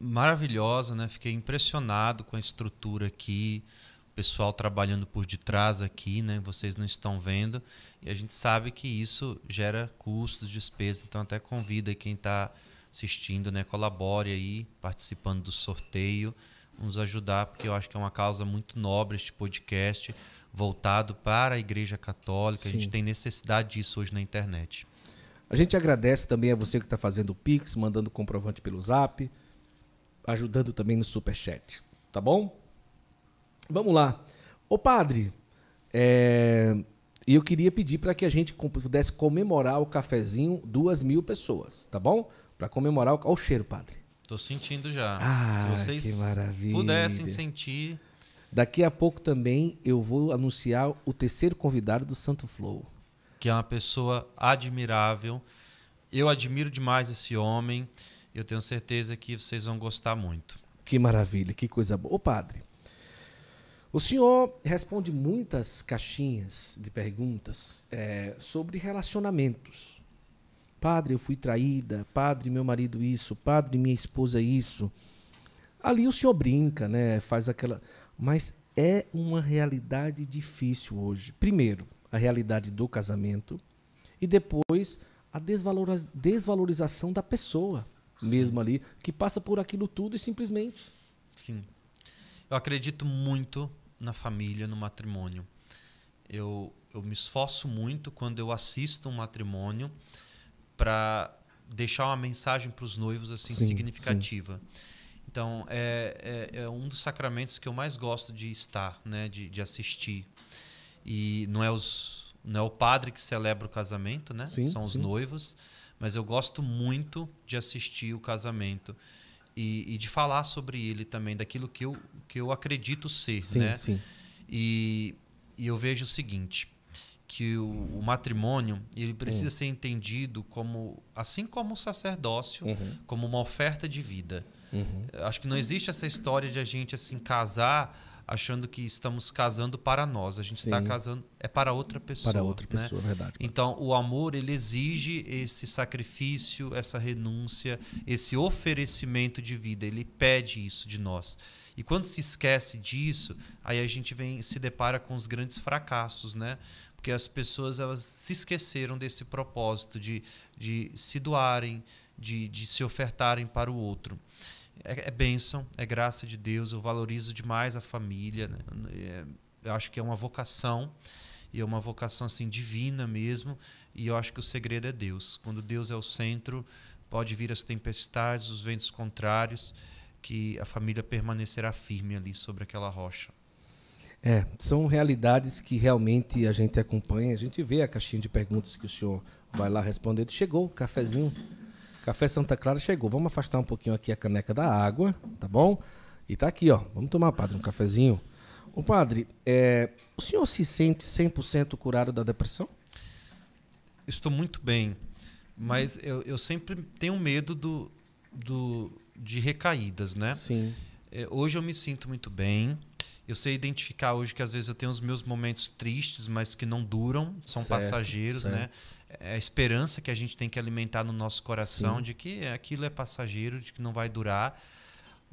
Maravilhosa, né? Fiquei impressionado com a estrutura aqui. O pessoal trabalhando por detrás aqui, né? Vocês não estão vendo. E a gente sabe que isso gera custos, despesas. Então, até convida quem está assistindo, né? Colabore aí, participando do sorteio nos ajudar, porque eu acho que é uma causa muito nobre este podcast, voltado para a Igreja Católica. Sim. A gente tem necessidade disso hoje na internet. A gente agradece também a você que está fazendo o Pix, mandando comprovante pelo Zap, ajudando também no Superchat. Tá bom? Vamos lá. Ô padre, é... eu queria pedir para que a gente pudesse comemorar o cafezinho duas mil pessoas, tá bom? Para comemorar o... Olha o cheiro, padre. Tô sentindo já. Ah, Se vocês que maravilha. pudessem sentir. Daqui a pouco também eu vou anunciar o terceiro convidado do Santo Flow. Que é uma pessoa admirável. Eu admiro demais esse homem. Eu tenho certeza que vocês vão gostar muito. Que maravilha, que coisa boa. Ô padre, o senhor responde muitas caixinhas de perguntas é, sobre relacionamentos. Padre, eu fui traída. Padre, meu marido, isso. Padre, minha esposa, isso. Ali o senhor brinca, né? Faz aquela. Mas é uma realidade difícil hoje. Primeiro, a realidade do casamento. E depois, a desvalorização da pessoa Sim. mesmo ali, que passa por aquilo tudo e simplesmente. Sim. Eu acredito muito na família, no matrimônio. Eu, eu me esforço muito quando eu assisto um matrimônio para deixar uma mensagem para os noivos assim sim, significativa. Sim. Então é, é, é, um dos sacramentos que eu mais gosto de estar, né, de, de assistir. E não é os não é o padre que celebra o casamento, né? Sim, São os noivos, mas eu gosto muito de assistir o casamento. E, e, de falar sobre ele também, daquilo que eu, que eu acredito ser. Sim, né? sim. E, e eu vejo o seguinte: que o, o, matrimônio ele precisa uhum. ser entendido como assim como o sacerdócio uhum. como uma oferta de vida uhum. acho que não existe essa história de a gente assim casar achando que estamos casando para nós a gente tá Sim. está casando é para outra pessoa para outra né? pessoa né? verdade então o amor ele exige esse sacrifício essa renúncia esse oferecimento de vida ele pede isso de nós e quando se esquece disso, aí a gente vem se depara com os grandes fracassos, né? Porque as pessoas elas se esqueceram desse propósito de, de se doarem, de, de se ofertarem para o outro. É, é bênção, é graça de Deus, eu valorizo demais a família, né? é, eu acho que é uma vocação e é uma vocação assim divina mesmo e eu acho que o segredo é Deus quando Deus é o centro pode vir as tempestades os ventos contrários que a família permanecerá firme ali sobre aquela rocha é, são realidades que realmente a gente acompanha, a gente vê a caixinha de perguntas que o senhor vai lá respondendo. Chegou o cafezinho, café Santa Clara chegou. Vamos afastar um pouquinho aqui a caneca da água, tá bom? E tá aqui, ó. Vamos tomar, padre, um cafezinho. O padre, é, o senhor se sente 100% curado da depressão? Estou muito bem, mas eu, eu sempre tenho medo do, do, de recaídas, né? Sim. É, hoje eu me sinto muito bem. Eu sei identificar hoje que às vezes eu tenho os meus momentos tristes, mas que não duram, são certo, passageiros, né? certo. né? É a esperança que a gente tem que alimentar no nosso coração Sim. de que aquilo é passageiro, de que não vai durar.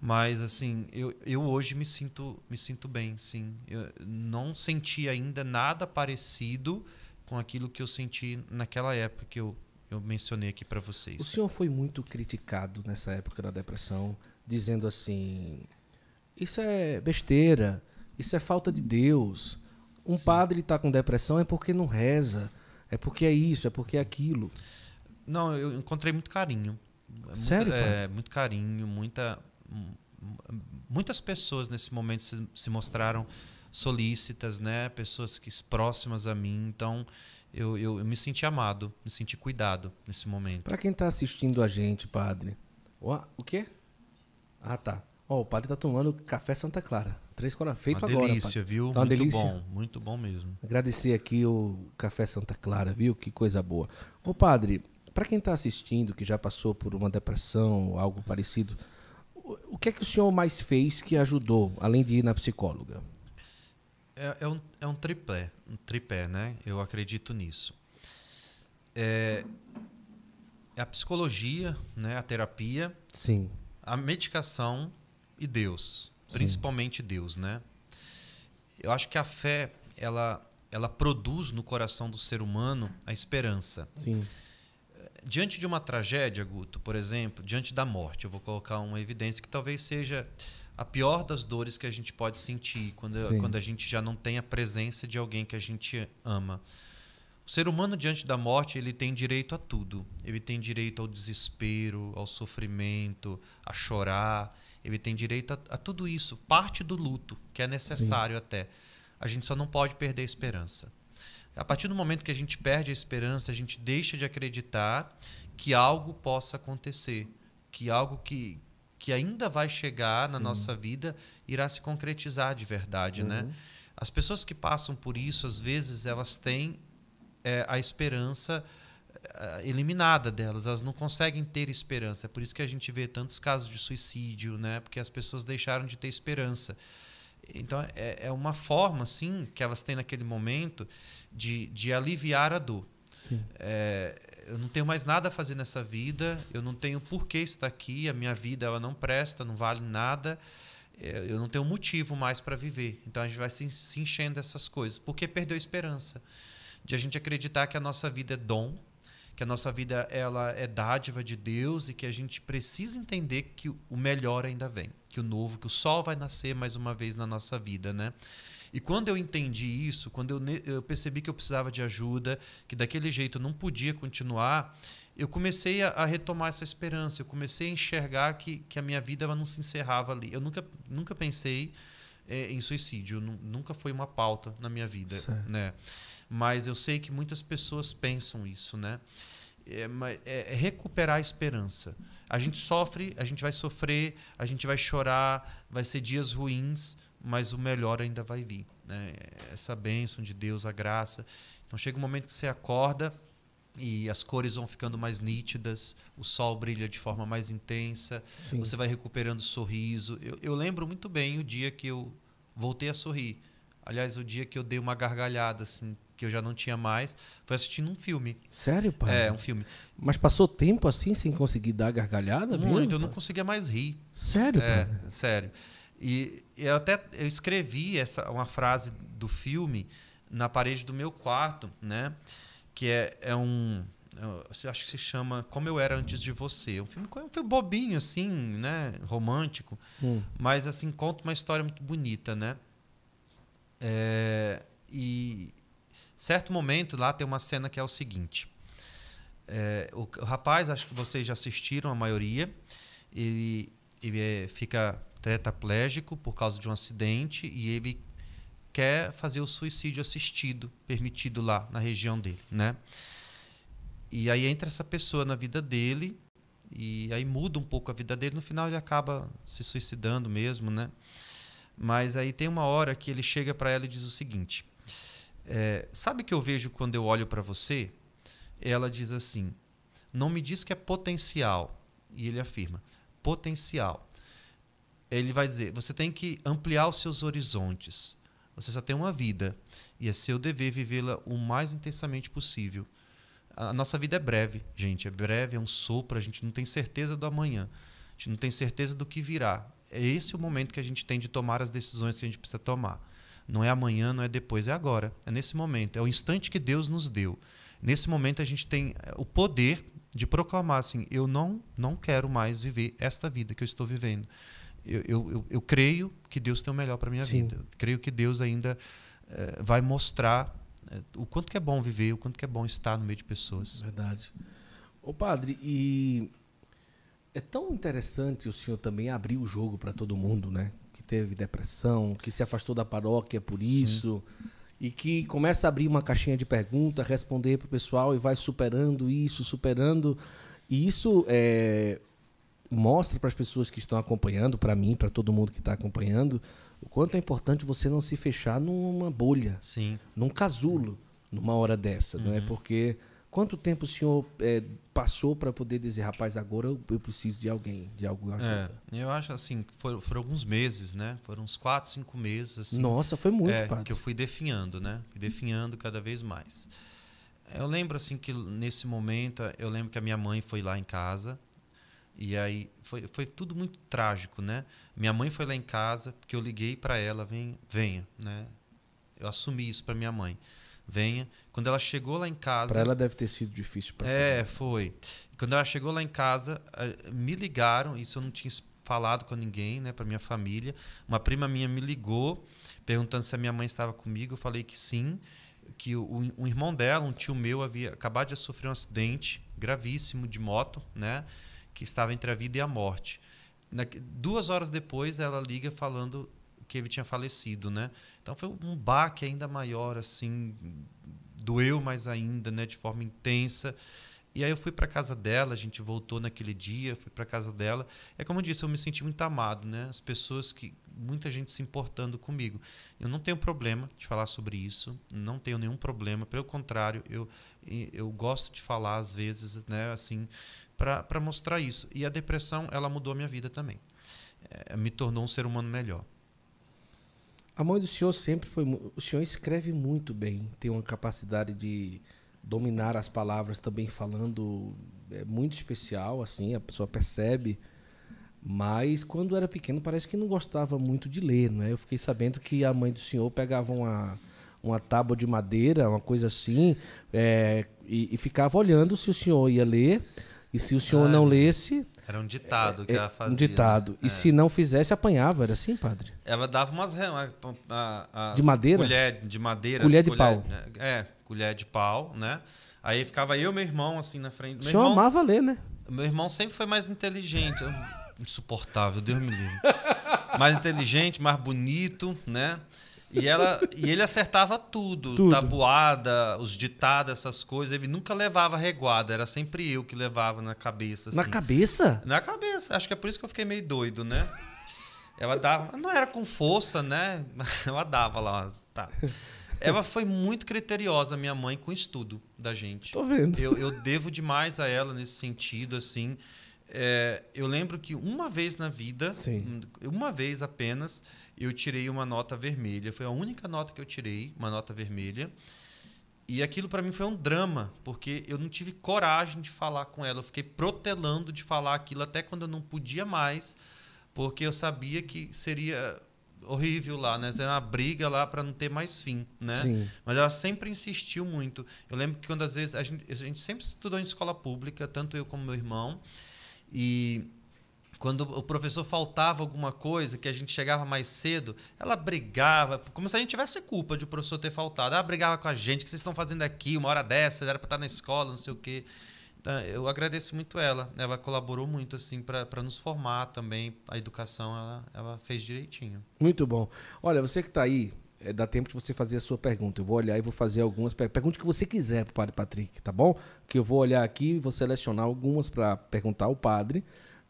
Mas assim, eu, eu hoje me sinto me sinto bem, sim. Eu não senti ainda nada parecido com aquilo que eu senti naquela época que eu, eu mencionei aqui para vocês. O senhor foi muito criticado nessa época da depressão, dizendo assim, isso é besteira. Isso é falta de Deus. Um Sim. padre está com depressão é porque não reza. É porque é isso, é porque é aquilo. Não, eu encontrei muito carinho. É Sério? Muito, é, muito carinho, muita. Muitas pessoas nesse momento se, se mostraram solícitas, né? Pessoas que próximas a mim. Então, eu, eu, eu me senti amado, me senti cuidado nesse momento. Para quem está assistindo a gente, padre, o, o quê? Ah, tá o padre tá tomando café Santa Clara. Três cora feito uma agora. Delícia, viu? Tá uma muito delícia, viu? Muito bom, muito bom mesmo. Agradecer aqui o café Santa Clara, viu? Que coisa boa. Ô, padre, para quem está assistindo, que já passou por uma depressão ou algo parecido, o que é que o senhor mais fez que ajudou, além de ir na psicóloga? É, é, um, é um tripé, um tripé, né? Eu acredito nisso. É, é a psicologia, né? A terapia. Sim. A medicação e Deus, Sim. principalmente Deus, né? Eu acho que a fé ela ela produz no coração do ser humano a esperança. Sim. Diante de uma tragédia, Guto, por exemplo, diante da morte, eu vou colocar uma evidência que talvez seja a pior das dores que a gente pode sentir quando, quando a gente já não tem a presença de alguém que a gente ama. O ser humano diante da morte, ele tem direito a tudo. Ele tem direito ao desespero, ao sofrimento, a chorar. Ele tem direito a, a tudo isso, parte do luto, que é necessário Sim. até. A gente só não pode perder a esperança. A partir do momento que a gente perde a esperança, a gente deixa de acreditar que algo possa acontecer, que algo que, que ainda vai chegar Sim. na nossa vida irá se concretizar de verdade, né? uhum. né? As pessoas que passam por isso, às vezes, elas têm é, a esperança ah, eliminada delas, elas não conseguem ter esperança. É por isso que a gente vê tantos casos de suicídio, né? Porque as pessoas deixaram de ter esperança. Então, é, é uma forma, sim, que elas têm naquele momento de, de aliviar a dor. É, eu não tenho mais nada a fazer nessa vida, eu não tenho por que estar aqui, a minha vida ela não presta, não vale nada, é, eu não tenho motivo mais para viver. Então, a gente vai se, se enchendo dessas coisas, porque perdeu a esperança de a gente acreditar que a nossa vida é dom, que a nossa vida ela é dádiva de Deus e que a gente precisa entender que o melhor ainda vem, que o novo, que o sol vai nascer mais uma vez na nossa vida, né? E quando eu entendi isso, quando eu, eu percebi que eu precisava de ajuda, que daquele jeito eu não podia continuar, eu comecei a, a, retomar essa esperança, eu comecei a enxergar que, que a minha vida ela não se encerrava ali. Eu nunca, nunca pensei é, em suicídio, nunca foi uma pauta na minha vida, certo. né? Mas eu sei que muitas pessoas pensam isso, né? É, é, é, recuperar a esperança. A gente sofre, a gente vai sofrer, a gente vai chorar, vai ser dias ruins, mas o melhor ainda vai vir. Né? Essa bênção de Deus, a graça. Então chega um momento que você acorda e as cores vão ficando mais nítidas, o sol brilha de forma mais intensa, Sim. você vai recuperando o sorriso. Eu, eu, lembro muito bem o dia que eu voltei a sorrir. Aliás, o dia que eu dei uma gargalhada, assim, que eu já não tinha mais, foi assistindo um filme. Sério, pai? É, um filme. Mas passou tempo assim sem conseguir dar gargalhada? Muito, mesmo, eu não conseguia mais rir. Sério, é, pai? Sério. E eu até eu escrevi essa uma frase do filme na parede do meu quarto, né? Que é, é um acho que se chama Como Eu Era Antes de Você. Um filme, um filme bobinho, assim, né? Romântico. Hum. Mas, assim, conta uma história muito bonita, né? É, e, Certo momento lá tem uma cena que é o seguinte. É, o, o, rapaz, acho que vocês já assistiram a maioria, ele, ele é, fica tetraplégico por causa de um acidente e ele quer fazer o suicídio assistido, permitido lá na região dele, né? E aí entra essa pessoa na vida dele e aí muda um pouco a vida dele. No final ele acaba se suicidando mesmo, né? Mas aí tem uma hora que ele chega para ela e diz o seguinte: é, sabe que eu vejo quando eu olho para você? Ela diz assim: não me diz que é potencial. E ele afirma: potencial. Ele vai dizer: você tem que ampliar os seus horizontes. Você só tem uma vida e é seu dever vivê-la o mais intensamente possível. A nossa vida é breve, gente. É breve, é um sopro. A gente não tem certeza do amanhã. A gente não tem certeza do que virá. É esse o momento que a gente tem de tomar as decisões que a gente precisa tomar. Não é amanhã, não é depois, é agora. É nesse momento. É o instante que Deus nos deu. Nesse momento a gente tem eh, o poder de proclamar assim: eu não, não quero mais viver esta vida que eu estou vivendo. Eu, eu, eu, eu creio que Deus tem o melhor para minha Sim. vida. Eu creio que Deus ainda eh, vai mostrar eh, o quanto que é bom viver, o quanto que é bom estar no meio de pessoas. Verdade. Ô padre, e é tão interessante o senhor também abrir o jogo para todo mundo, né? que teve depressão, que se afastou da paróquia por isso, Sim. e que começa a abrir uma caixinha de perguntas, responder para o pessoal e vai superando isso, superando. E isso é, mostra para as pessoas que estão acompanhando, para mim, para todo mundo que está acompanhando, o quanto é importante você não se fechar numa bolha, Sim. num casulo, numa hora dessa, uhum. não é? Uhum. Porque Quanto tempo o senhor é, passou para poder dizer, rapaz, agora eu preciso de alguém, de alguma é, ajuda? É, eu acho assim, foram, foram, alguns meses, né? Foram uns quatro, cinco meses. Assim, Nossa, foi muito, é, padre. Que eu fui definhando, né? Fui definhando cada vez mais. Eu lembro assim que nesse momento, eu lembro que a minha mãe foi lá em casa. E aí foi, foi tudo muito trágico, né? Minha mãe foi lá em casa, porque eu liguei para ela, vem, venha, né? Eu assumi isso para minha mãe venha. Quando ela chegou lá em casa. Para ela deve ter sido difícil. para é, foi. Quando ela chegou lá em casa, me ligaram, isso eu não tinha falado com ninguém, né, para minha família. Uma prima minha me ligou perguntando se a minha mãe estava comigo. Eu falei que sim, que o, um irmão dela, um tio meu, havia acabado de sofrer um acidente gravíssimo de moto, né, que estava entre a vida e a morte. Na, duas horas depois, ela liga falando porque ele tinha falecido, né? Então foi um baque ainda maior, assim, doeu mais ainda, né? De forma intensa. E aí eu fui para casa dela, a gente voltou naquele dia, fui para casa dela. É como eu disse, eu me senti muito amado, né? As pessoas que muita gente se importando comigo. Eu não tenho problema de falar sobre isso, não tenho nenhum problema, pelo contrário, eu eu gosto de falar às vezes, né, assim, para mostrar isso. E a depressão, ela mudou a minha vida também. É, me tornou um ser humano melhor. A mãe do senhor sempre foi. O senhor escreve muito bem, tem uma capacidade de dominar as palavras também falando é muito especial, assim, a pessoa percebe. Mas quando era pequeno parece que não gostava muito de ler, né? Eu fiquei sabendo que a mãe do senhor pegava uma, uma tábua de madeira, uma coisa assim, é, e, e ficava olhando se o senhor ia ler. E se o senhor não lesse. Era um ditado é, que é, ela fazia. Um ditado. Né? E é. se não fizesse, apanhava, era assim, padre? Ela dava umas. A, de madeira? Colher de madeira. Colher de colher, pau. Né? É, colher de pau, né? Aí ficava eu e meu irmão, assim, na frente. Meu o senhor irmão, amava ler, né? Meu irmão sempre foi mais inteligente. Insuportável, Deus me livre. Mais inteligente, mais bonito, né? E, ela, e ele acertava tudo, tudo, tabuada, os ditados, essas coisas. Ele nunca levava reguada, era sempre eu que levava na cabeça. Assim. Na cabeça? Na cabeça. Acho que é por isso que eu fiquei meio doido, né? Ela dava. Não era com força, né? [laughs] Ela dava lá, tá. Ela foi muito criteriosa, minha mãe, com o estudo da gente. Tô vendo. Eu, eu devo demais a ela nesse sentido, assim. É, eu lembro que uma vez na vida, Sim. uma vez apenas, eu tirei uma nota vermelha. Foi a única nota que eu tirei, uma nota vermelha. E aquilo para mim foi um drama, porque eu não tive coragem de falar com ela. Eu fiquei protelando de falar aquilo até quando eu não podia mais, porque eu sabia que seria horrível lá, né? Era uma briga lá para não ter mais fim, né? Sim. Mas ela sempre insistiu muito. Eu lembro que quando às vezes a gente, a gente sempre estudou em escola pública, tanto eu como meu irmão. E quando o professor faltava alguma coisa, que a gente chegava mais cedo, ela brigava, como se a gente tivesse culpa de o professor ter faltado. Ela brigava com a gente, o que vocês estão fazendo aqui, uma hora dessa, era para estar tá na escola, não sei o quê. Então, eu agradeço muito ela. Ela colaborou muito assim para nos formar também. A educação ela, ela fez direitinho. Muito bom. Olha, você que está aí é, dá tempo de você fazer a sua pergunta. Eu vou olhar e vou fazer algumas perguntas. Pergunte o que você quiser para o padre Patrick, tá bom? Que eu vou olhar aqui e vou selecionar algumas para perguntar ao padre.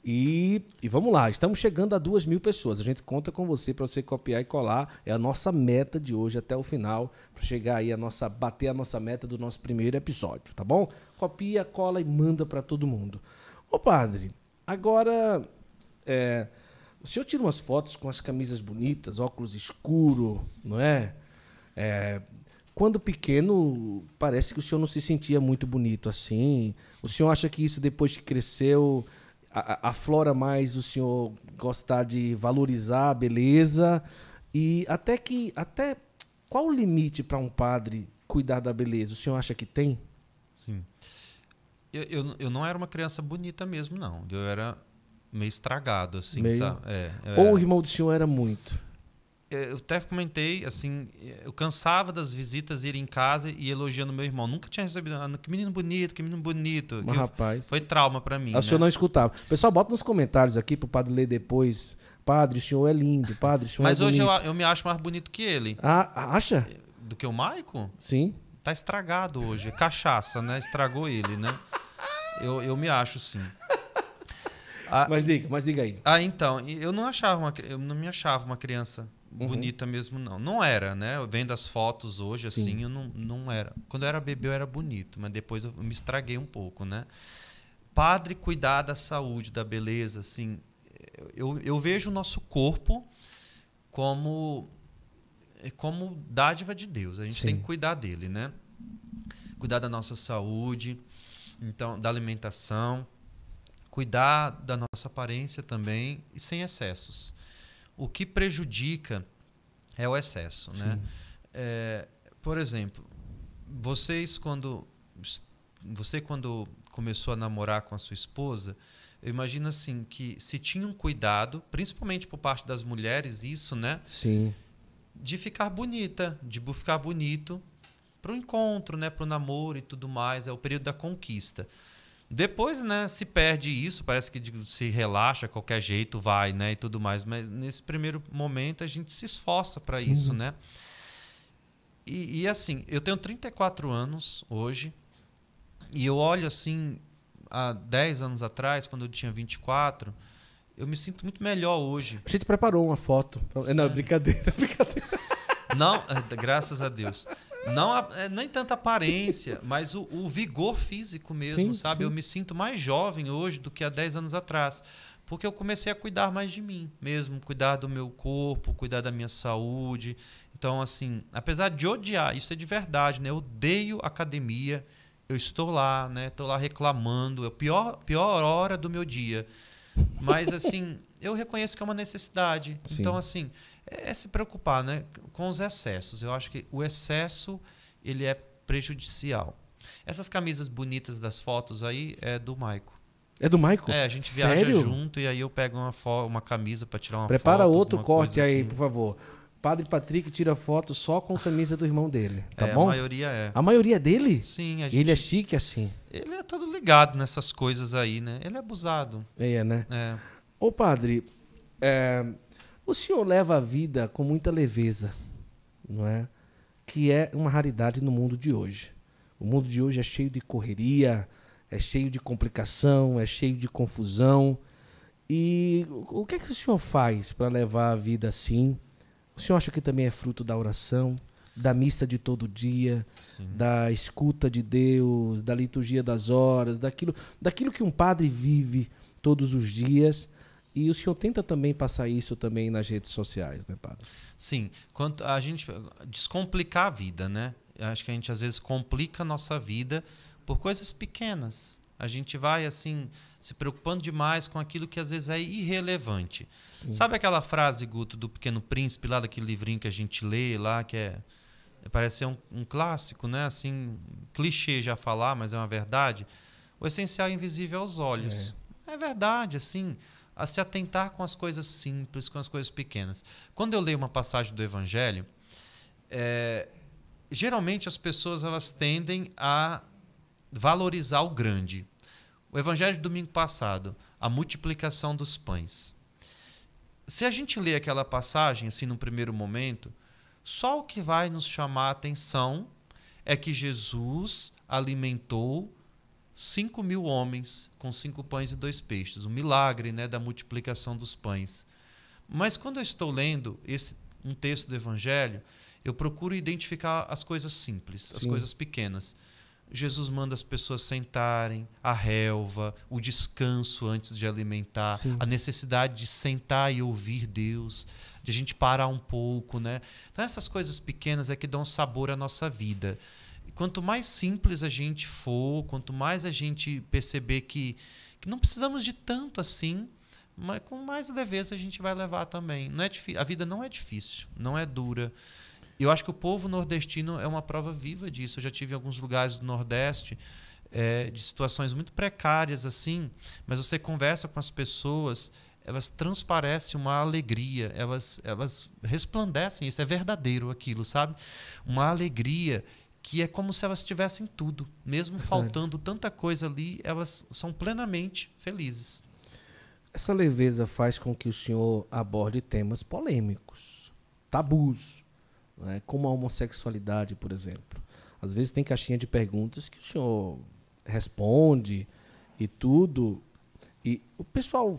E, e, vamos lá, estamos chegando a duas mil pessoas. A gente conta com você para você copiar e colar. É a nossa meta de hoje até o final, para chegar aí a nossa, bater a nossa meta do nosso primeiro episódio, tá bom? Copia, cola e manda para todo mundo. Ô padre, agora é, o senhor tira umas fotos com as camisas bonitas, óculos escuro, não é? é quando pequeno, parece que o senhor não se sentia muito bonito assim. O senhor acha que isso, depois que cresceu, aflora mais o senhor gostar de valorizar a beleza? E até que. até Qual o limite para um padre cuidar da beleza? O senhor acha que tem? Sim. Eu, eu, eu não era uma criança bonita mesmo, não. Eu era meio estragado, assim, meio... sabe? É, é, Ou o irmão do senhor era muito? É, eu até comentei, assim, eu cansava das visitas ir em casa e elogiando meu irmão. Nunca tinha recebido. Ah, que menino bonito, que menino bonito. Mas, que rapaz. Foi trauma para mim. O né? senhor não escutava. Pessoal, bota nos comentários aqui pro padre ler depois. Padre, o senhor é lindo. Padre, o senhor Mas é hoje Eu, eu me acho mais bonito que ele. Ah, acha? É, do que o Maico? Sim. Tá estragado hoje. Cachaça, né? Estragou ele, né? Eu, eu me acho, sim. Ah, mas diga, mas diga aí. Ah, então, eu não achava uma, eu não me achava uma criança uhum. bonita mesmo não. Não era, né? Eu vendo as fotos hoje Sim. assim, eu não, não era. Quando eu era bebê eu era bonito, mas depois eu me estraguei um pouco, né? Padre cuidar da saúde, da beleza, assim, eu, eu vejo o nosso corpo como como dádiva de Deus. A gente Sim. tem que cuidar dele, né? Cuidar da nossa saúde, então da alimentação, cuidar da nossa aparência também e sem excessos. O que prejudica é o excesso, né? Sim. né? É, por exemplo, vocês quando você quando começou a namorar com a sua esposa, eu imagino assim que se tinha um cuidado, principalmente por parte das mulheres, isso, né? Sim. De ficar bonita, de ficar bonito para o encontro, né, para o namoro e tudo mais, é o período da conquista. Depois, né, se perde isso, parece que se relaxa, qualquer jeito vai, né, e tudo mais. Mas nesse primeiro momento a gente se esforça para isso, né? E, e, assim, eu tenho 34 anos hoje e eu olho assim, há 10 anos atrás, quando eu tinha 24, eu me sinto muito melhor hoje. A gente preparou uma foto. Não, é. brincadeira, [laughs] brincadeira. Não, é, graças a Deus. Não, é, nem tanta aparência, [laughs] mas o, o, vigor físico mesmo, sim, sabe? Sim. Eu me sinto mais jovem hoje do que há 10 anos atrás. Porque eu comecei a cuidar mais de mim mesmo, cuidar do meu corpo, cuidar da minha saúde. Então, assim, apesar de odiar, isso é de verdade, né? Eu odeio academia, eu estou lá, né? Estou lá reclamando, é a pior, pior hora do meu dia. Mas, assim, eu reconheço que é uma necessidade. Sim. Então, assim, é se preocupar né, com os excessos. Eu acho que o excesso ele é prejudicial. Essas camisas bonitas das fotos aí é do Maico. É do Maico? É, a gente viaja Sério? junto e aí eu pego uma, uma camisa para tirar uma Prepara foto. Prepara outro corte aí, por favor. Padre Patrick tira foto só com a camisa do irmão dele, tá é, bom? A maioria é. A maioria é dele? Sim. A gente... Ele é chique assim. Ele é todo ligado nessas coisas aí, né? Ele é abusado. É, né? É. Ô, padre, é, o senhor leva a vida com muita leveza, não é? Que é uma raridade no mundo de hoje. O mundo de hoje é cheio de correria, é cheio de complicação, é cheio de confusão. E o que é que o senhor faz para levar a vida assim? O senhor acha que também é fruto da oração, da missa de todo dia, Sim. da escuta de Deus, da liturgia das horas, daquilo, daquilo que um padre vive todos os dias? E o senhor tenta também passar isso também nas redes sociais, né, padre? Sim. Quanto a gente descomplicar a vida, né? Acho que a gente às vezes complica a nossa vida por coisas pequenas. A gente vai assim se preocupando demais com aquilo que às vezes é irrelevante. Sim. Sabe aquela frase, Guto, do Pequeno Príncipe, lá daquele livrinho que a gente lê lá, que é parece ser um, um clássico, né? Assim, clichê já falar, mas é uma verdade. O essencial é invisível aos olhos. É, é verdade, assim a se atentar com as coisas simples, com as coisas pequenas. Quando eu leio uma passagem do Evangelho, é, geralmente as pessoas elas tendem a valorizar o grande. O Evangelho de domingo passado, a multiplicação dos pães. Se a gente lê aquela passagem assim no primeiro momento, só o que vai nos chamar a atenção é que Jesus alimentou 5 mil homens com cinco pães e dois peixes, o um milagre né, da multiplicação dos pães. Mas quando eu estou lendo esse, um texto do Evangelho, eu procuro identificar as coisas simples, Sim. as coisas pequenas. Jesus manda as pessoas sentarem, a relva, o descanso antes de alimentar, Sim. a necessidade de sentar e ouvir Deus, de a gente parar um pouco, né? Então essas coisas pequenas é que dão sabor à nossa vida quanto mais simples a gente for, quanto mais a gente perceber que, que não precisamos de tanto assim, mas com mais leveza a gente vai levar também. Não é a vida não é difícil, não é dura. Eu acho que o povo nordestino é uma prova viva disso. Eu já tive em alguns lugares do Nordeste é, de situações muito precárias assim, mas você conversa com as pessoas, elas transparecem uma alegria, elas elas resplandecem. Isso é verdadeiro aquilo, sabe? Uma alegria que é como se elas tivessem tudo. Mesmo Verdade. faltando tanta coisa ali, elas são plenamente felizes. Essa leveza faz com que o senhor aborde temas polêmicos, tabus, né? como a homossexualidade, por exemplo. Às vezes tem caixinha de perguntas que o senhor responde e tudo. E o pessoal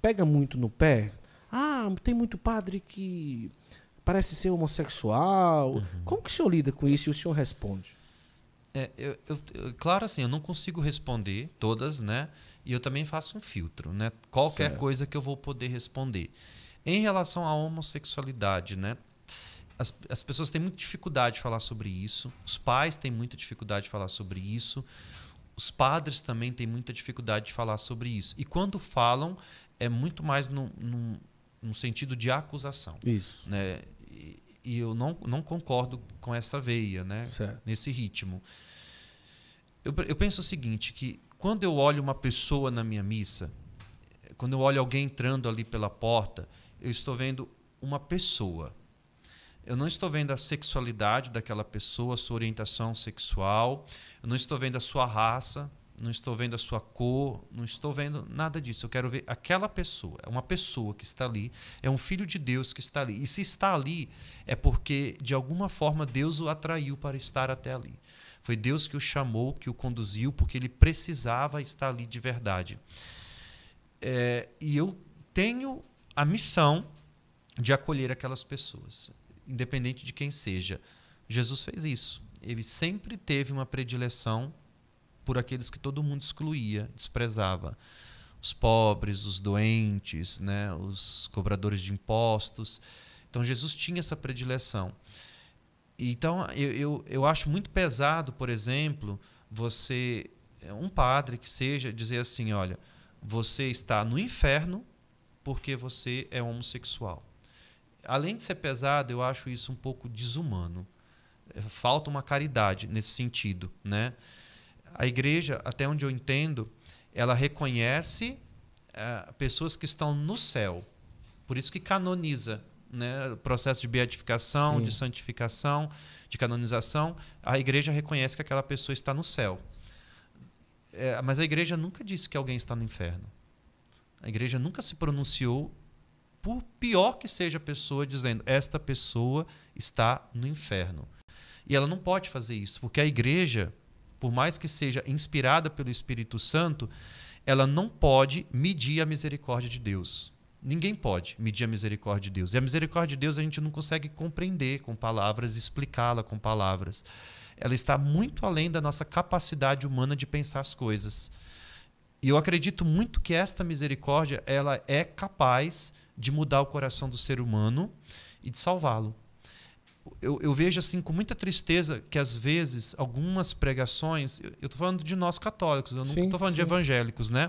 pega muito no pé. Ah, tem muito padre que parece ser homossexual. Uhum. Como que o senhor lida com isso e o senhor responde? É, eu, eu, claro, assim, eu não consigo responder todas, né? E eu também faço um filtro, né? Qualquer certo. coisa que eu vou poder responder. Em relação à homossexualidade, né? As, as, pessoas têm muita dificuldade de falar sobre isso, os pais têm muita dificuldade de falar sobre isso, os padres também têm muita dificuldade de falar sobre isso. E quando falam, é muito mais num, num, num sentido de acusação. Isso. Né? e, eu não, não concordo com essa veia, né? Certo. Nesse ritmo. Eu, eu penso o seguinte, que quando eu olho uma pessoa na minha missa, quando eu olho alguém entrando ali pela porta, eu estou vendo uma pessoa. Eu não estou vendo a sexualidade daquela pessoa, a sua orientação sexual, eu não estou vendo a sua raça, não estou vendo a sua cor, não estou vendo nada disso. Eu quero ver aquela pessoa, é uma pessoa que está ali, é um filho de Deus que está ali. E se está ali, é porque de alguma forma Deus o atraiu para estar até ali. Foi Deus que o chamou, que o conduziu, porque ele precisava estar ali de verdade. É, e eu tenho a missão de acolher aquelas pessoas, independente de quem seja. Jesus fez isso. Ele sempre teve uma predileção por aqueles que todo mundo excluía, desprezava. Os pobres, os doentes, né, os cobradores de impostos. Então Jesus tinha essa predileção. Então eu, eu, eu acho muito pesado, por exemplo, você, um padre que seja, dizer assim: olha, você está no inferno porque você é homossexual. Além de ser pesado, eu acho isso um pouco desumano. Falta uma caridade nesse sentido, né? A igreja, até onde eu entendo, ela reconhece uh, pessoas que estão no céu. Por isso que canoniza. Né, o processo de beatificação, Sim. de santificação, de canonização, a igreja reconhece que aquela pessoa está no céu. É, mas a igreja nunca disse que alguém está no inferno. A igreja nunca se pronunciou, por pior que seja a pessoa, dizendo esta pessoa está no inferno. E ela não pode fazer isso, porque a igreja por mais que seja inspirada pelo Espírito Santo, ela não pode medir a misericórdia de Deus. Ninguém pode medir a misericórdia de Deus. E a misericórdia de Deus a gente não consegue compreender com palavras, explicá-la com palavras. Ela está muito além da nossa capacidade humana de pensar as coisas. E eu acredito muito que esta misericórdia ela é capaz de mudar o coração do ser humano e de salvá-lo eu, eu, vejo assim com muita tristeza que às vezes algumas pregações, eu estou falando de nós católicos, eu não estou falando sim. de evangélicos, né?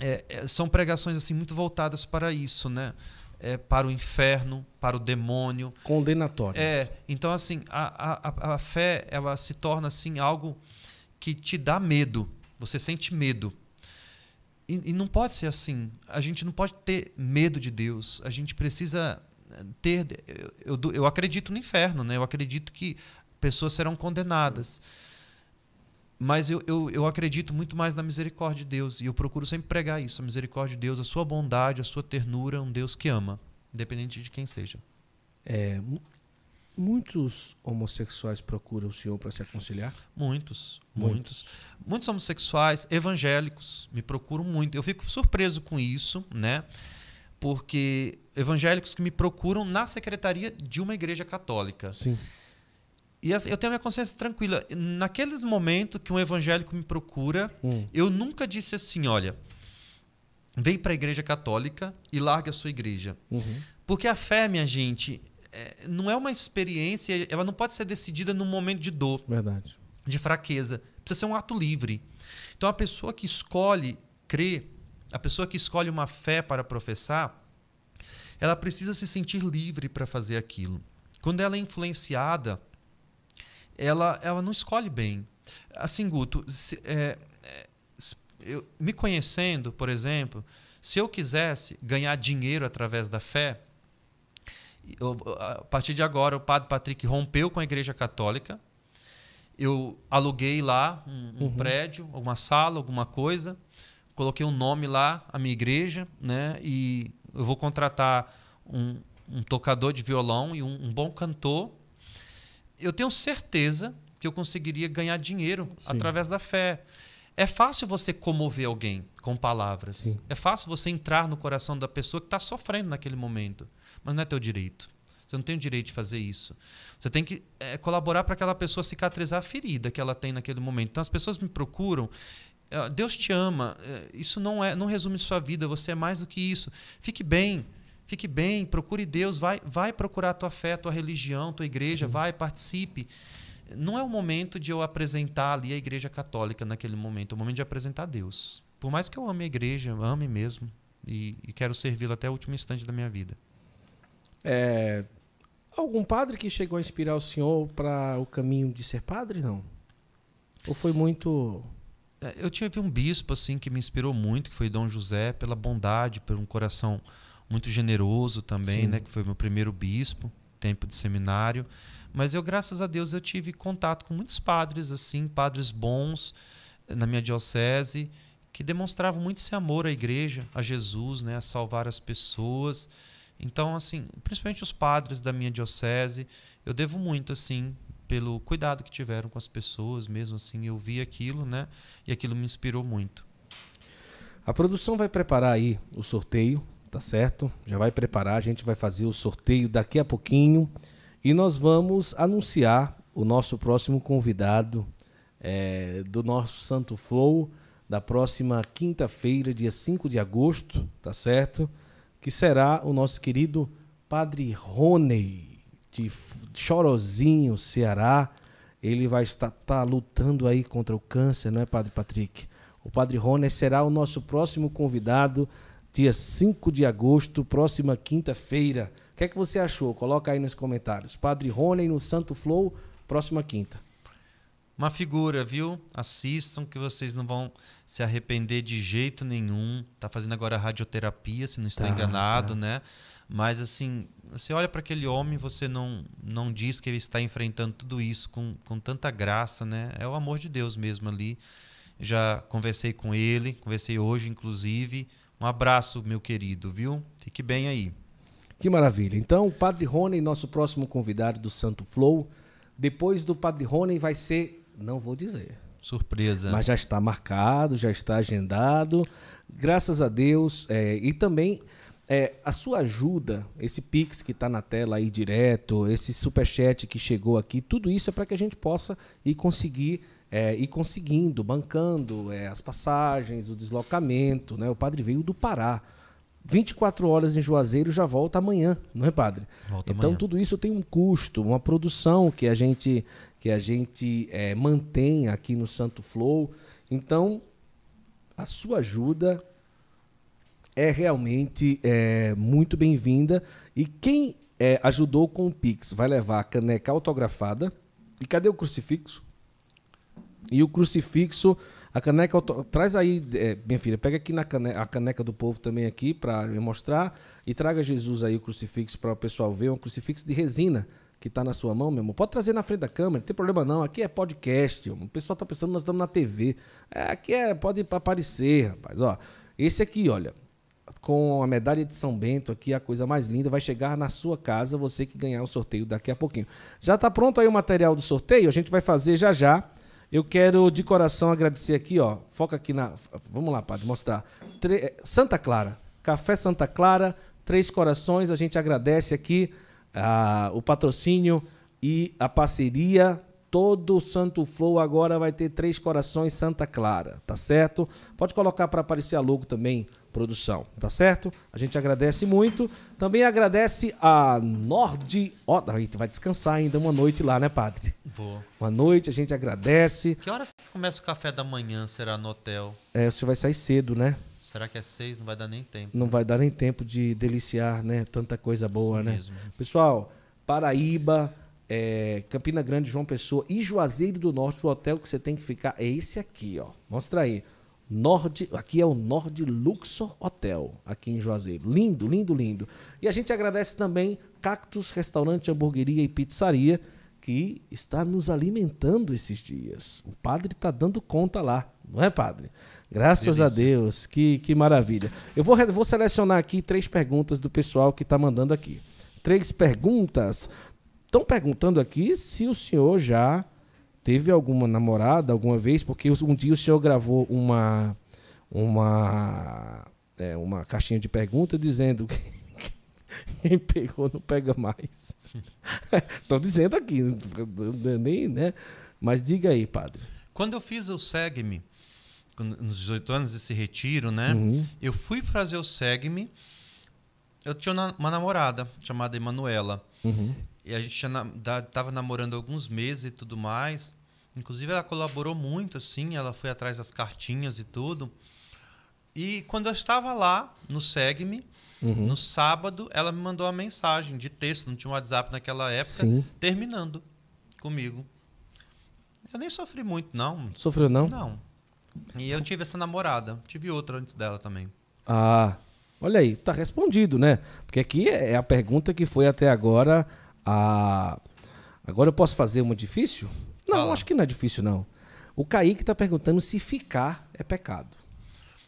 É, é, são pregações assim muito voltadas para isso, né? É, para o inferno, para o demônio. Condenatórias. É, então assim a, a, a fé ela se torna assim algo que te dá medo. Você sente medo. E, e não pode ser assim. A gente não pode ter medo de Deus. A gente precisa ter. Eu, eu, eu acredito no inferno, né? Eu acredito que pessoas serão condenadas. Mas eu, eu, eu acredito muito mais na misericórdia de Deus. E eu procuro sempre pregar isso: a misericórdia de Deus, a sua bondade, a sua ternura, um Deus que ama, independente de quem seja. É, muitos homossexuais procuram o Senhor para se aconselhar? Muitos, muitos, muitos. Muitos homossexuais evangélicos me procuram muito. Eu fico surpreso com isso, né? porque evangélicos que me procuram na secretaria de uma igreja católica. Sim. E assim, eu tenho a minha consciência tranquila. Naquele momento que um evangélico me procura, hum. eu nunca disse assim, olha, vem para a igreja católica e largue a sua igreja. Uhum. Porque a fé, minha gente, é, não é uma experiência, ela não pode ser decidida num momento de dor, Verdade. de fraqueza. Precisa ser um ato livre. Então, a pessoa que escolhe crer a pessoa que escolhe uma fé para professar, ela precisa se sentir livre para fazer aquilo. Quando ela é influenciada, ela, ela não escolhe bem. Assim, Guto, se, é, é eu, me conhecendo, por exemplo, se eu quisesse ganhar dinheiro através da fé, eu, a partir de agora o padre Patrick rompeu com a Igreja Católica. Eu aluguei lá um, um uhum. prédio, uma sala, alguma coisa coloquei um nome lá, a minha igreja, né? E eu vou contratar um, um tocador de violão e um, um, bom cantor. Eu tenho certeza que eu conseguiria ganhar dinheiro Sim. através da fé. É fácil você comover alguém com palavras. Sim. É fácil você entrar no coração da pessoa que está sofrendo naquele momento. Mas não é teu direito. Você não tem o direito de fazer isso. Você tem que é, colaborar para aquela pessoa cicatrizar a ferida que ela tem naquele momento. Então, as pessoas me procuram é, Deus te ama. É, isso não é, não resume sua vida. Você é mais do que isso. Fique bem. Fique bem, procure Deus, vai, vai procurar a tua fé, a tua religião, a tua igreja, Sim. vai, participe. Não é o momento de eu apresentar ali a igreja católica naquele momento, é o momento de apresentar Deus. Por mais que eu ame a igreja, ame mesmo, e, e quero servi-lo até o último instante da minha vida. É, algum padre que chegou a inspirar o senhor para o caminho de ser padre, não? Ou foi muito é, eu tive um bispo assim que me inspirou muito, que foi Dom José, pela bondade, por um coração muito generoso também, Sim. né, que foi meu primeiro bispo, tempo de seminário. Mas eu, graças a Deus, eu tive contato com muitos padres assim, padres bons eh, na minha diocese, que demonstravam muito esse amor à igreja, a Jesus, né, a salvar as pessoas. Então, assim, principalmente os padres da minha diocese, eu devo muito assim pelo cuidado que tiveram com as pessoas, mesmo assim eu vi aquilo, né? E aquilo me inspirou muito. A produção vai preparar aí o sorteio, tá certo? Já vai preparar, a gente vai fazer o sorteio daqui a pouquinho e nós vamos anunciar o nosso próximo convidado é, do nosso Santo Flow da próxima quinta-feira, dia 5 de agosto, tá certo? Que será o nosso querido Padre Roney de Chorozinho, Ceará. Ele vai estar tá lutando aí contra o câncer, não é, Padre Patrick? O Padre Rony será o nosso próximo convidado, dia 5 de agosto, próxima quinta-feira. O que é que você achou? Coloca aí nos comentários. Padre Rony no Santo Flow, próxima quinta. Uma figura, viu? Assistam que vocês não vão se arrepender de jeito nenhum. Tá fazendo agora radioterapia, se não estou tá, enganado, tá. né? Mas assim, você olha para aquele homem, você não, não diz que ele está enfrentando tudo isso com, com tanta graça, né? É o amor de Deus mesmo ali. Já conversei com ele, conversei hoje, inclusive. Um abraço, meu querido, viu? Fique bem aí. Que maravilha. Então, o Padre Rony, nosso próximo convidado do Santo Flow. Depois do Padre Rony vai ser, não vou dizer. Surpresa. Mas já está marcado, já está agendado. Graças a Deus. É, e também é, a sua ajuda, esse Pix que está na tela aí direto, esse superchat que chegou aqui, tudo isso é para que a gente possa ir conseguir é, conseguindo, bancando é, as passagens, o deslocamento. Né? O padre veio do Pará. 24 horas em Juazeiro já volta amanhã, não é, padre? Volta então amanhã. tudo isso tem um custo, uma produção que a gente que a gente é, mantém aqui no Santo Flow. Então a sua ajuda é realmente é, muito bem-vinda. E quem é, ajudou com o Pix vai levar a caneca autografada. E cadê o crucifixo? E o crucifixo, a caneca. Traz aí, é, minha filha, pega aqui na caneca, a caneca do povo também aqui para eu mostrar. E traga Jesus aí o crucifixo para o pessoal ver. É um crucifixo de resina que está na sua mão, meu amor. Pode trazer na frente da câmera, não tem problema não. Aqui é podcast, o pessoal está pensando nós estamos na TV. É, aqui é, pode aparecer, rapaz. Ó, esse aqui, olha com a medalha de São Bento aqui, a coisa mais linda. Vai chegar na sua casa, você que ganhar o sorteio daqui a pouquinho. Já está pronto aí o material do sorteio? A gente vai fazer já já. Eu quero de coração agradecer aqui, ó. Foca aqui na. Vamos lá, padre, mostrar. Tre... Eh, Santa Clara. Café Santa Clara, Três Corações. A gente agradece aqui ah, o patrocínio e a parceria todo Santo Flow agora vai ter Três Corações Santa Clara, tá certo? Pode colocar para aparecer a logo também produção, tá certo? A gente agradece muito. Também agradece a Nord. Ó, oh, vai descansar ainda uma noite lá, né, padre? Vou. Uma noite, a gente agradece. Que horas que começa o café da manhã? Será no hotel? É, o senhor vai sair cedo, né? Será que é seis? Não vai dar nem tempo. Não vai dar nem tempo de deliciar, né? Tanta coisa boa, Sim né? Mesmo. Pessoal, Paraíba. É, Campina Grande, João Pessoa e Juazeiro do Norte, o hotel que você tem que ficar é esse aqui, ó. Mostra aí. Nord, aqui é o Nord Luxor Hotel, aqui em Juazeiro. Lindo, lindo, lindo. E a gente agradece também Cactus Restaurante, Hamburgueria e Pizzaria, que está nos alimentando esses dias. O padre está dando conta lá, não é, padre? Graças Delícia. a Deus, que, que maravilha. Eu vou, vou selecionar aqui três perguntas do pessoal que está mandando aqui. Três perguntas. Estão perguntando aqui se o senhor já teve alguma namorada alguma vez? Porque um dia o senhor gravou uma uma é, uma caixinha de pergunta dizendo que [laughs] quem pegou não pega mais. Estou [laughs] dizendo aqui, é nem, né? Mas diga aí, padre. Quando eu fiz o Segme, nos 18 anos desse retiro, né? Uhum. Eu fui fazer o Segme. Eu tinha uma namorada chamada Emanuela. Uhum e a gente já estava namorando alguns meses e tudo mais. Inclusive, ela colaborou muito, assim, ela foi atrás das cartinhas e tudo. E quando eu estava lá, no Segme, uhum. no sábado, ela me mandou uma mensagem de texto, não tinha um WhatsApp naquela época, Sim. terminando comigo. Eu nem sofri muito, não. Sofreu, não? Não. E eu tive essa namorada. Tive outra antes dela também. Ah, olha aí, tá respondido, né? Porque aqui é, é a pergunta que foi até agora agora eu posso fazer uma difícil? Não, ah. acho que não é difícil, não. O Kaique está perguntando se ficar é pecado.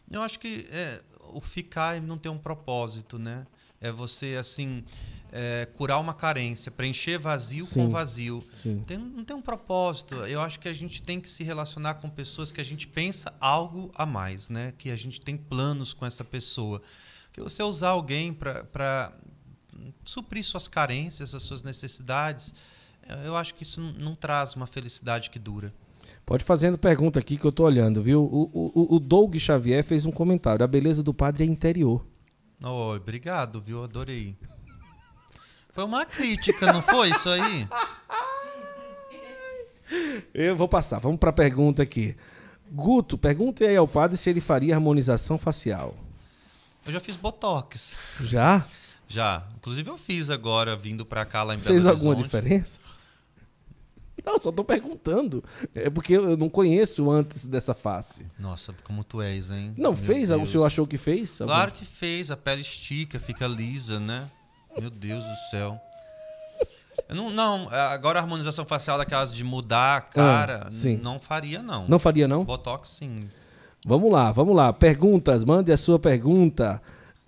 Eu acho que é, o ficar não tem um propósito, né? É você, assim, é, curar uma carência, preencher vazio sim, com vazio. Tem, não tem um propósito. Eu acho que a gente tem que se relacionar com pessoas que a gente pensa algo a mais, né? Que a gente tem planos com essa pessoa. Que você usar alguém para suprir suas carências, as suas necessidades, eh, eu acho que isso não traz uma felicidade que dura. Pode fazendo pergunta aqui que eu estou olhando, viu? O, o, o, Doug Xavier fez um comentário. A beleza do padre é interior. Oh, obrigado, viu? Adorei. Foi uma crítica, não foi isso aí? Eu vou passar. Vamos para a pergunta aqui. Guto, pergunte aí ao padre se ele faria harmonização facial. Eu já fiz botox. Já? Já. Inclusive eu fiz agora, vindo pra cá lá em Belo Fez Horizonte. alguma diferença? Não, só tô perguntando. É porque eu não conheço antes dessa face. Nossa, como tu és, hein? Não, Meu fez? Deus. O senhor achou que fez? Claro que fez. A pele estica, fica lisa, né? Meu Deus do céu. Não, não, agora a harmonização facial daquelas de mudar a ah, cara, ah, sim. não faria, não. Não faria, não? Botox, sim. Vamos lá, vamos lá. Perguntas, mande a sua pergunta.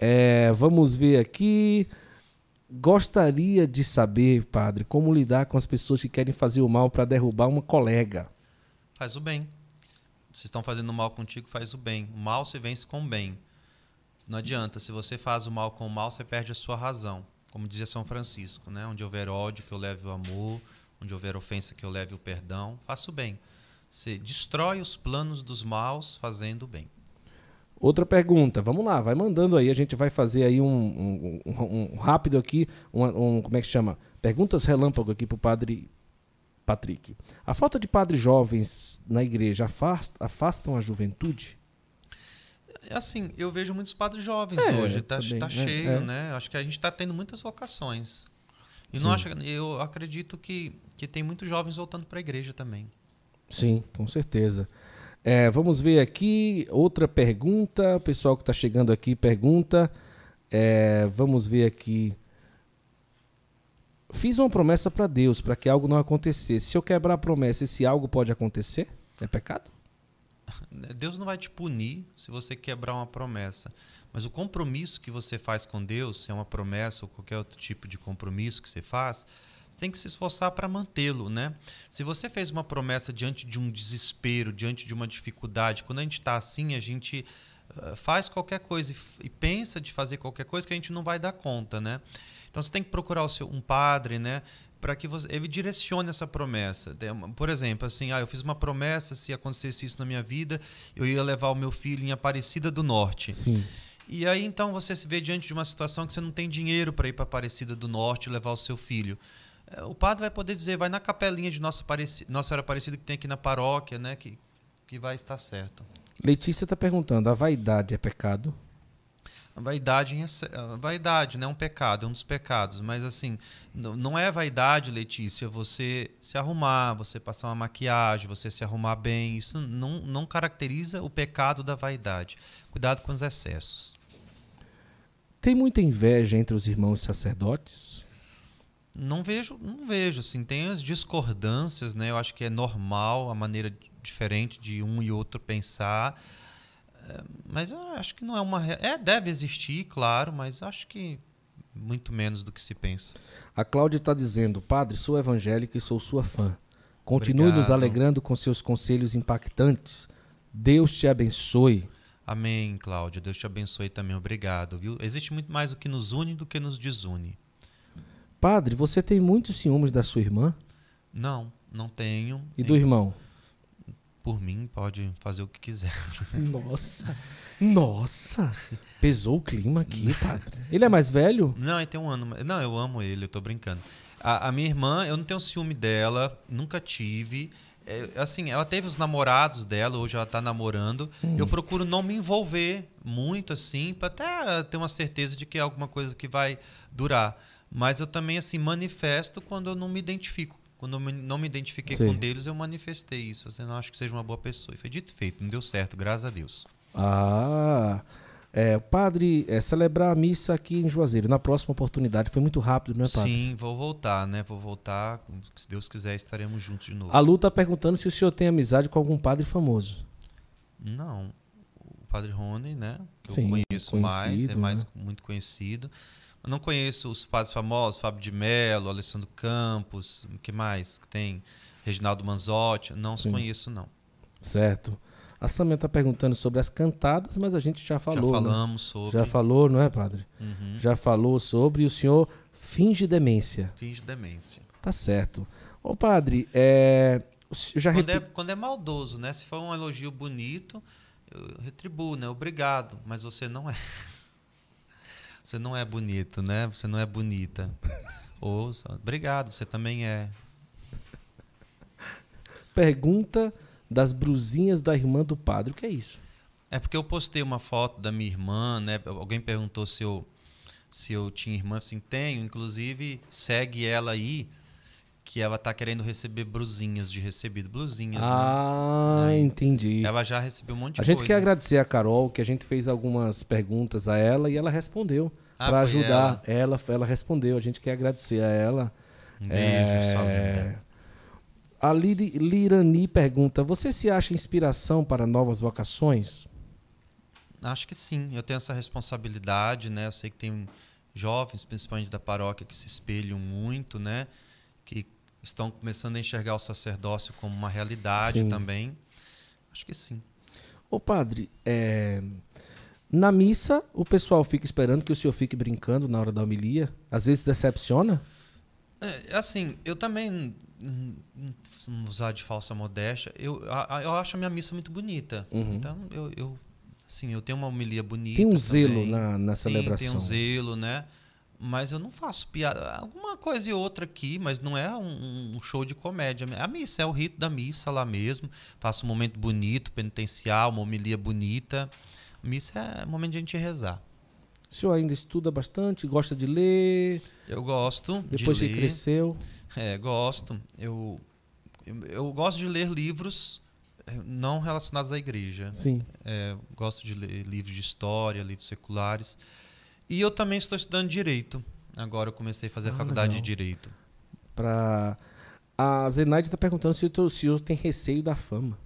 É, vamos ver aqui. Gostaria de saber, padre, como lidar com as pessoas que querem fazer o mal para derrubar uma colega. Faz o bem. Se estão fazendo mal contigo, faz o bem. O mal se vence com o bem. Não adianta. Se você faz o mal com o mal, você perde a sua razão. Como dizia São Francisco, né? Onde houver ódio, que eu leve o amor. Onde houver ofensa, que eu leve o perdão. Faça o bem. Você destrói os planos dos maus fazendo o bem. Outra pergunta, vamos lá, vai mandando aí, a gente vai fazer aí um, um, um, um rápido aqui, um, como é que chama? Perguntas relâmpago aqui para o padre Patrick. A falta de padres jovens na igreja afasta, afastam a juventude? É assim, eu vejo muitos padres jovens é, hoje, está tá, tá né? cheio, é, é. né? Acho que a gente está tendo muitas vocações. E não eu acredito que, que tem muitos jovens voltando para a igreja também. Sim, com certeza. É, vamos ver aqui outra pergunta. O pessoal que está chegando aqui pergunta. É, vamos ver aqui. Fiz uma promessa para Deus para que algo não acontecesse. Se eu quebrar a promessa, esse algo pode acontecer? É pecado? [laughs] Deus não vai te punir se você quebrar uma promessa. Mas o compromisso que você faz com Deus, se é uma promessa ou qualquer outro tipo de compromisso que você faz, você tem que se esforçar para mantê-lo, né? Se você fez uma promessa diante de um desespero, diante de uma dificuldade, quando a gente está assim, a gente ah, faz qualquer coisa e, pensa de fazer qualquer coisa que a gente não vai dar conta, né? Então você tem que procurar seu, um padre, né? Para que você, ele direcione essa promessa. Por exemplo, assim, ah, eu fiz uma promessa, se acontecesse isso na minha vida, eu ia levar o meu filho em Aparecida do Norte. Sim. E aí então você se vê diante de uma situação que você não tem dinheiro para ir para Aparecida do Norte levar o seu filho. É, o padre vai poder dizer, vai na capelinha de Nossa, Aparecida, Nossa Era Aparecida que tem aqui na paróquia, né? Que, que vai estar certo. Letícia está perguntando, a vaidade é pecado? A vaidade, a vaidade né? é um pecado, é um dos pecados. Mas, assim, não é vaidade, Letícia, você se arrumar, você passar uma maquiagem, você se arrumar bem. Isso não, não caracteriza o pecado da vaidade. Cuidado com os excessos. Tem muita inveja entre os irmãos sacerdotes? Não vejo, não vejo, assim, tem as discordâncias, né? Eu acho que é normal a maneira diferente de um e outro pensar, eh, mas eu acho que não é uma... É, deve existir, claro, mas acho que muito menos do que se pensa. A Cláudia está dizendo, padre, sou evangélica e sou sua fã. Continue Obrigado. nos alegrando com seus conselhos impactantes. Deus te abençoe. Amém, Cláudia. Deus te abençoe também. Obrigado. Viu? Existe muito mais o que nos une do que nos desune. Padre, você tem muitos ciúmes da sua irmã? Não, não tenho. E tenho. do irmão? Por mim, pode fazer o que quiser. [laughs] Nossa! Nossa! Pesou o clima aqui, padre. Ele é mais velho? Não, ele tem um ano. Não, eu amo ele, eu tô brincando. A, a minha irmã, eu não tenho ciúme dela, nunca tive. É, assim, ela teve os namorados dela, hoje ela tá namorando. Hum. Eu procuro não me envolver muito, assim, pra até ter uma certeza de que é alguma coisa que vai durar. Mas eu também, assim, manifesto quando eu não me identifico. Quando eu não me identifiquei Sim. com um deles, eu manifestei isso. Eu não acho que seja uma boa pessoa. E foi dito feito, não deu certo, graças a Deus. Ah, é, padre, é, celebrar a missa aqui em Juazeiro, na próxima oportunidade, foi muito rápido, meu né, padre? Sim, vou voltar, né? Vou voltar, se Deus quiser, estaremos juntos de novo. A Lu está perguntando se o senhor tem amizade com algum padre famoso. Não, o padre Rony, né? Que Sim, eu conheço mais, é mais né? muito conhecido. Eu não conheço os padres famosos, Fábio de Mello, Alessandro Campos, o que mais que tem? Reginaldo Manzotti, não os conheço não. Certo. A Samia está perguntando sobre as cantadas, mas a gente já falou. Já né? falamos né? sobre. Já falou, não é, padre? Uhum. Já falou sobre o senhor finge demência. Finge demência. Tá certo. Ô, padre, é... já quando, é, quando é maldoso, né? Se for um elogio bonito, eu retribuo, né? Obrigado, mas você não é. [laughs] Você não é bonito, né? Você não é bonita. [laughs] Ou, obrigado, você também é. Pergunta das brusinhas da irmã do padre. O que é isso? É porque eu postei uma foto da minha irmã, né? Alguém perguntou se eu, se eu tinha irmã. Assim, tenho. Inclusive, segue ela aí que ela tá querendo receber blusinhas de recebido. Blusinhas, né? ah, né? entendi. Ela já recebeu um monte de A gente coisa. quer agradecer a Carol, que a gente fez algumas perguntas a ela e ela respondeu. Ah, para ajudar ela. ela. ela, respondeu. A gente quer agradecer a ela. Um beijo, é... A Lirani pergunta: Você se acha inspiração para novas vocações? Acho que sim. Eu tenho essa responsabilidade, né? Eu sei que tem jovens, principalmente da paróquia, que se espelham muito, né? Que estão começando a enxergar o sacerdócio como uma realidade sim. também. Acho que sim. Ô padre, é... na missa o pessoal fica esperando que o senhor fique brincando na hora da homilia? Às vezes decepciona? É, é assim, eu também usar de falsa modéstia, eu, a, eu acho a minha missa muito bonita. Uhum. Então eu, eu, eu tenho uma homilia bonita. Tem um também. zelo na, na Sim, celebração. Tem um zelo, né? mas eu não faço piada. Alguma coisa e outra aqui, mas não é um, um, show de comédia. É a missa é o rito da missa lá mesmo. Faço um momento bonito, penitencial, uma homilia bonita. A missa é um momento de a gente rezar. O senhor ainda estuda bastante? Gosta de ler? Eu gosto. Depois de que ler. cresceu? É, gosto. Eu, eu, eu gosto de ler livros eh, não relacionados à igreja. Sim. É, gosto de ler livros de história, livros seculares. E eu também estou estudando direito. Agora eu comecei a fazer ah, a faculdade legal. de direito. Pra... A Zenaide está perguntando se o senhor tem receio da fama.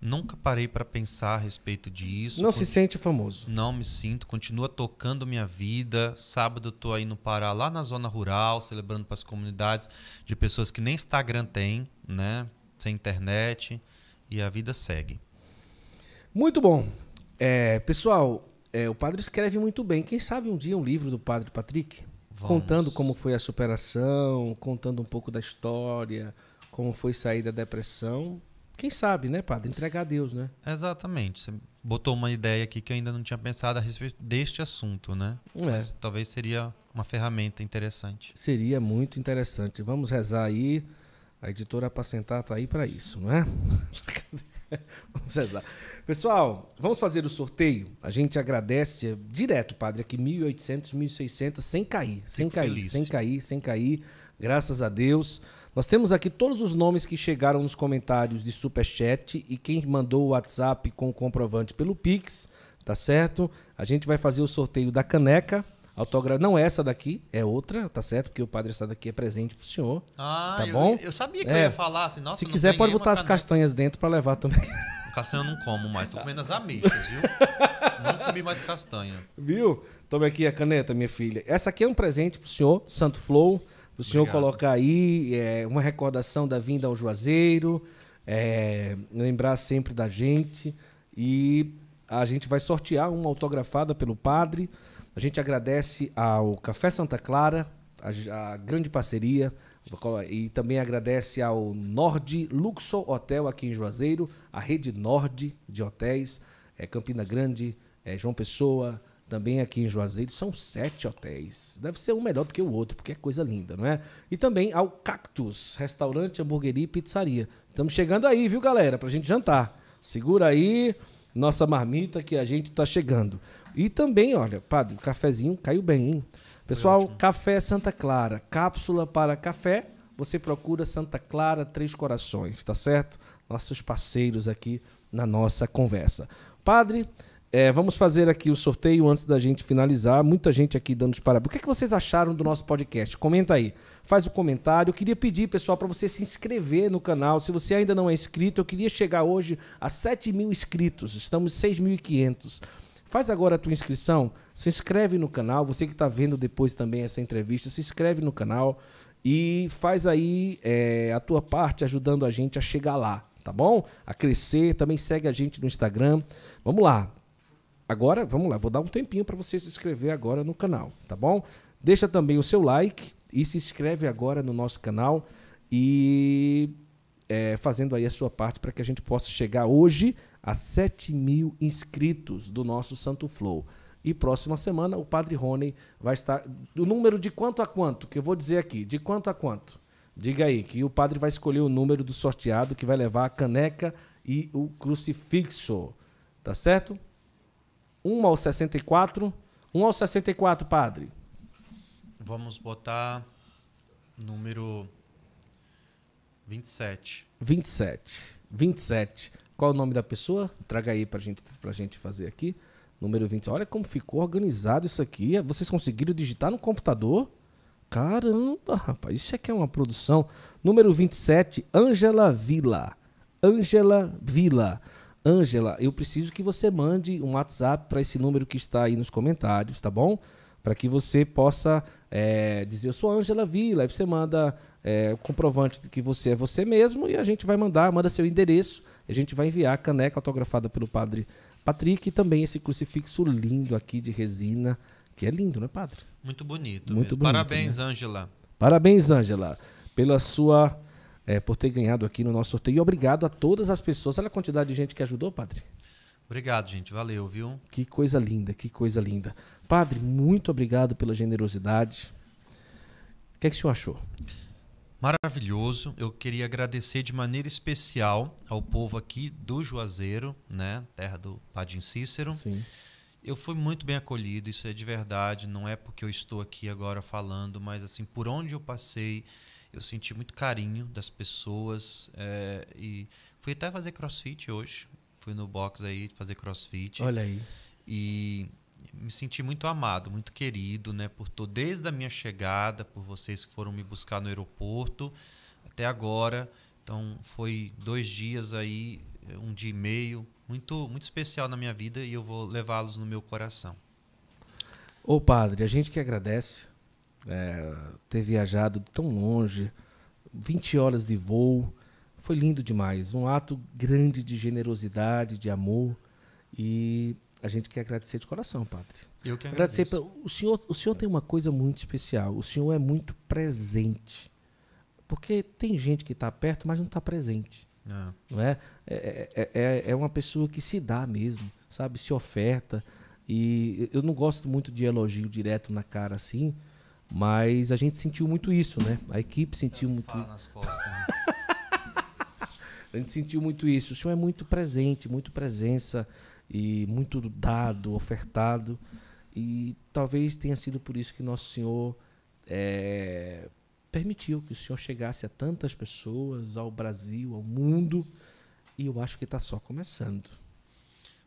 Nunca parei para pensar a respeito disso. Não se sente famoso. Não me sinto, continua tocando minha vida. Sábado eu tô aí no Pará, lá na zona rural, celebrando para as comunidades de pessoas que nem Instagram tem, né? Sem internet. E a vida segue. Muito bom. É, pessoal, é, o padre escreve muito bem. Quem sabe um dia um livro do padre Patrick? Vamos. Contando como foi a superação, contando um pouco da história, como foi sair da depressão. Quem sabe, né, padre? Entregar a Deus, né? Exatamente. Você botou uma ideia aqui que eu ainda não tinha pensado a respeito deste assunto, né? É. Mas talvez seria uma ferramenta interessante. Seria muito interessante. Vamos rezar aí. A editora Apacentar está aí para isso, não é? [laughs] [laughs] Pessoal, vamos fazer o sorteio. A gente agradece direto, padre, aqui 1.800, 1.600, sem cair, sem cair, feliz. sem cair, sem cair. Graças a Deus. Nós temos aqui todos os nomes que chegaram nos comentários de Superchat e quem mandou o WhatsApp com o comprovante pelo Pix, tá certo? A gente vai fazer o sorteio da caneca Autógrafo Não é essa daqui, é outra, tá certo? Porque o Padre está daqui é presente pro senhor. Ah, tá eu, bom? Eu, sabia que é. eu ia falar assim, nossa, Se quiser, pode botar as castanhas dentro para levar também. [laughs] Castanha eu não como mais, tô comendo as ameixas, viu? [laughs] não comi mais castanha. Viu? Tome aqui a caneta, minha filha. Essa aqui é um presente pro senhor, Santo Flow. O senhor colocar aí é, uma recordação da vinda ao Juazeiro, é, lembrar sempre da gente. E a gente vai sortear uma autografada pelo padre. A gente agradece ao Café Santa Clara, a, a grande parceria, e também agradece ao Nord Luxo Hotel aqui em Juazeiro, a rede Nord de hotéis, é Campina Grande, é João Pessoa, também aqui em Juazeiro, são sete hotéis. Deve ser um melhor do que o outro, porque é coisa linda, não é? E também ao Cactus, restaurante, hamburgueria e pizzaria. Estamos chegando aí, viu, galera, a gente jantar. Segura aí nossa marmita que a gente está chegando. E também, olha, padre, cafezinho caiu bem, hein? Pessoal, café Santa Clara, cápsula para café, você procura Santa Clara Três Corações, tá certo? Nossos parceiros aqui na nossa conversa. Padre, é, vamos fazer aqui o sorteio antes da gente finalizar. Muita gente aqui dando os parabéns. O que, é que vocês acharam do nosso podcast? Comenta aí. Faz o um comentário. Eu queria pedir, pessoal, para você se inscrever no canal. Se você ainda não é inscrito, eu queria chegar hoje a 7 mil inscritos. Estamos 6.500. Faz agora a tua inscrição, se inscreve no canal, você que está vendo depois também essa entrevista, se inscreve no canal e faz aí é, a tua parte ajudando a gente a chegar lá, tá bom? A crescer, também segue a gente no Instagram. Vamos lá. Agora, vamos lá, vou dar um tempinho para você se inscrever agora no canal, tá bom? Deixa também o seu like e se inscreve agora no nosso canal e é, fazendo aí a sua parte para que a gente possa chegar hoje a 7 mil inscritos do nosso Santo Flow. E próxima semana o Padre Rony vai estar. O número de quanto a quanto, que eu vou dizer aqui, de quanto a quanto? Diga aí, que o padre vai escolher o número do sorteado que vai levar a caneca e o crucifixo. Tá certo? 1 ao 64. 1 ao 64, padre. Vamos botar número 27. 27. 27. Qual é o nome da pessoa? Traga aí pra gente, pra gente fazer aqui. Número 20. Olha como ficou organizado isso aqui. Vocês conseguiram digitar no computador? Caramba, rapaz, isso aqui é uma produção. Número 27, Angela Vila. Angela Vila. Angela, eu preciso que você mande um WhatsApp para esse número que está aí nos comentários, tá bom? para que você possa é, dizer: Eu sou Ângela Vila. Aí você manda é, o comprovante de que você é você mesmo e a gente vai mandar, manda seu endereço. A gente vai enviar a caneca autografada pelo padre Patrick e também esse crucifixo lindo aqui de resina, que é lindo, né, padre? Muito bonito. Muito bonito Parabéns, né? Ângela. Parabéns, Ângela, pela sua. É, por ter ganhado aqui no nosso sorteio. E obrigado a todas as pessoas. Olha a quantidade de gente que ajudou, padre. Obrigado, gente. Valeu, viu? Que coisa linda, que coisa linda. Padre, muito obrigado pela generosidade. O que é que o senhor achou? Maravilhoso. Eu queria agradecer de maneira especial ao povo aqui do Juazeiro, né? Terra do Padim Cícero. Sim. Eu fui muito bem acolhido, isso é de verdade. Não é porque eu estou aqui agora falando, mas assim, por onde eu passei, eu senti muito carinho das pessoas. É, e fui até fazer crossfit hoje, fui no box aí fazer crossfit. Olha aí. E me senti muito amado, muito querido, né? Por todo, desde a minha chegada, por vocês que foram me buscar no aeroporto até agora. Então foi dois dias aí, um dia e meio, muito muito especial na minha vida e eu vou levá-los no meu coração. Ô padre, a gente que agradece é, ter viajado tão longe, 20 horas de voo, foi lindo demais, um ato grande de generosidade, de amor e a gente quer agradecer de coração, padre. Eu que agradecer pra, o senhor, o senhor tem uma coisa muito especial. O senhor é muito presente. Porque tem gente que está perto, mas não está presente. É. Não é? é? É, é, é? é uma pessoa que se dá mesmo, sabe? Se oferta. E eu não gosto muito de elogio direto na cara assim, mas a gente sentiu muito isso, né? A equipe sentiu muito. Nas costas, né? [laughs] A gente sentiu muito isso. O senhor é muito presente, muito presença e muito dado, ofertado. E talvez tenha sido por isso que Nosso Senhor é, permitiu que o Senhor chegasse a tantas pessoas, ao Brasil, ao mundo. E eu acho que está só começando.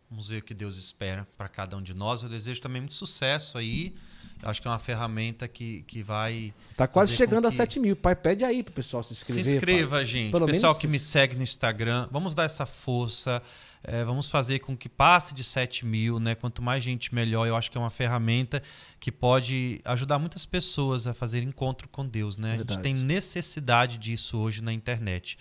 Vamos ver o que Deus espera para cada um de nós. Eu desejo também muito sucesso aí. Eu acho que é uma ferramenta que, que vai. está quase chegando que... a 7 mil. Pai, pede aí pro pessoal se inscrever. Se inscreva, pai. gente. Pelo pessoal menos... que me segue no Instagram, vamos dar essa força. É, vamos fazer com que passe de 7 mil, né? Quanto mais gente, melhor. Eu acho que é uma ferramenta que pode ajudar muitas pessoas a fazer encontro com Deus, né? A gente tem necessidade disso hoje na internet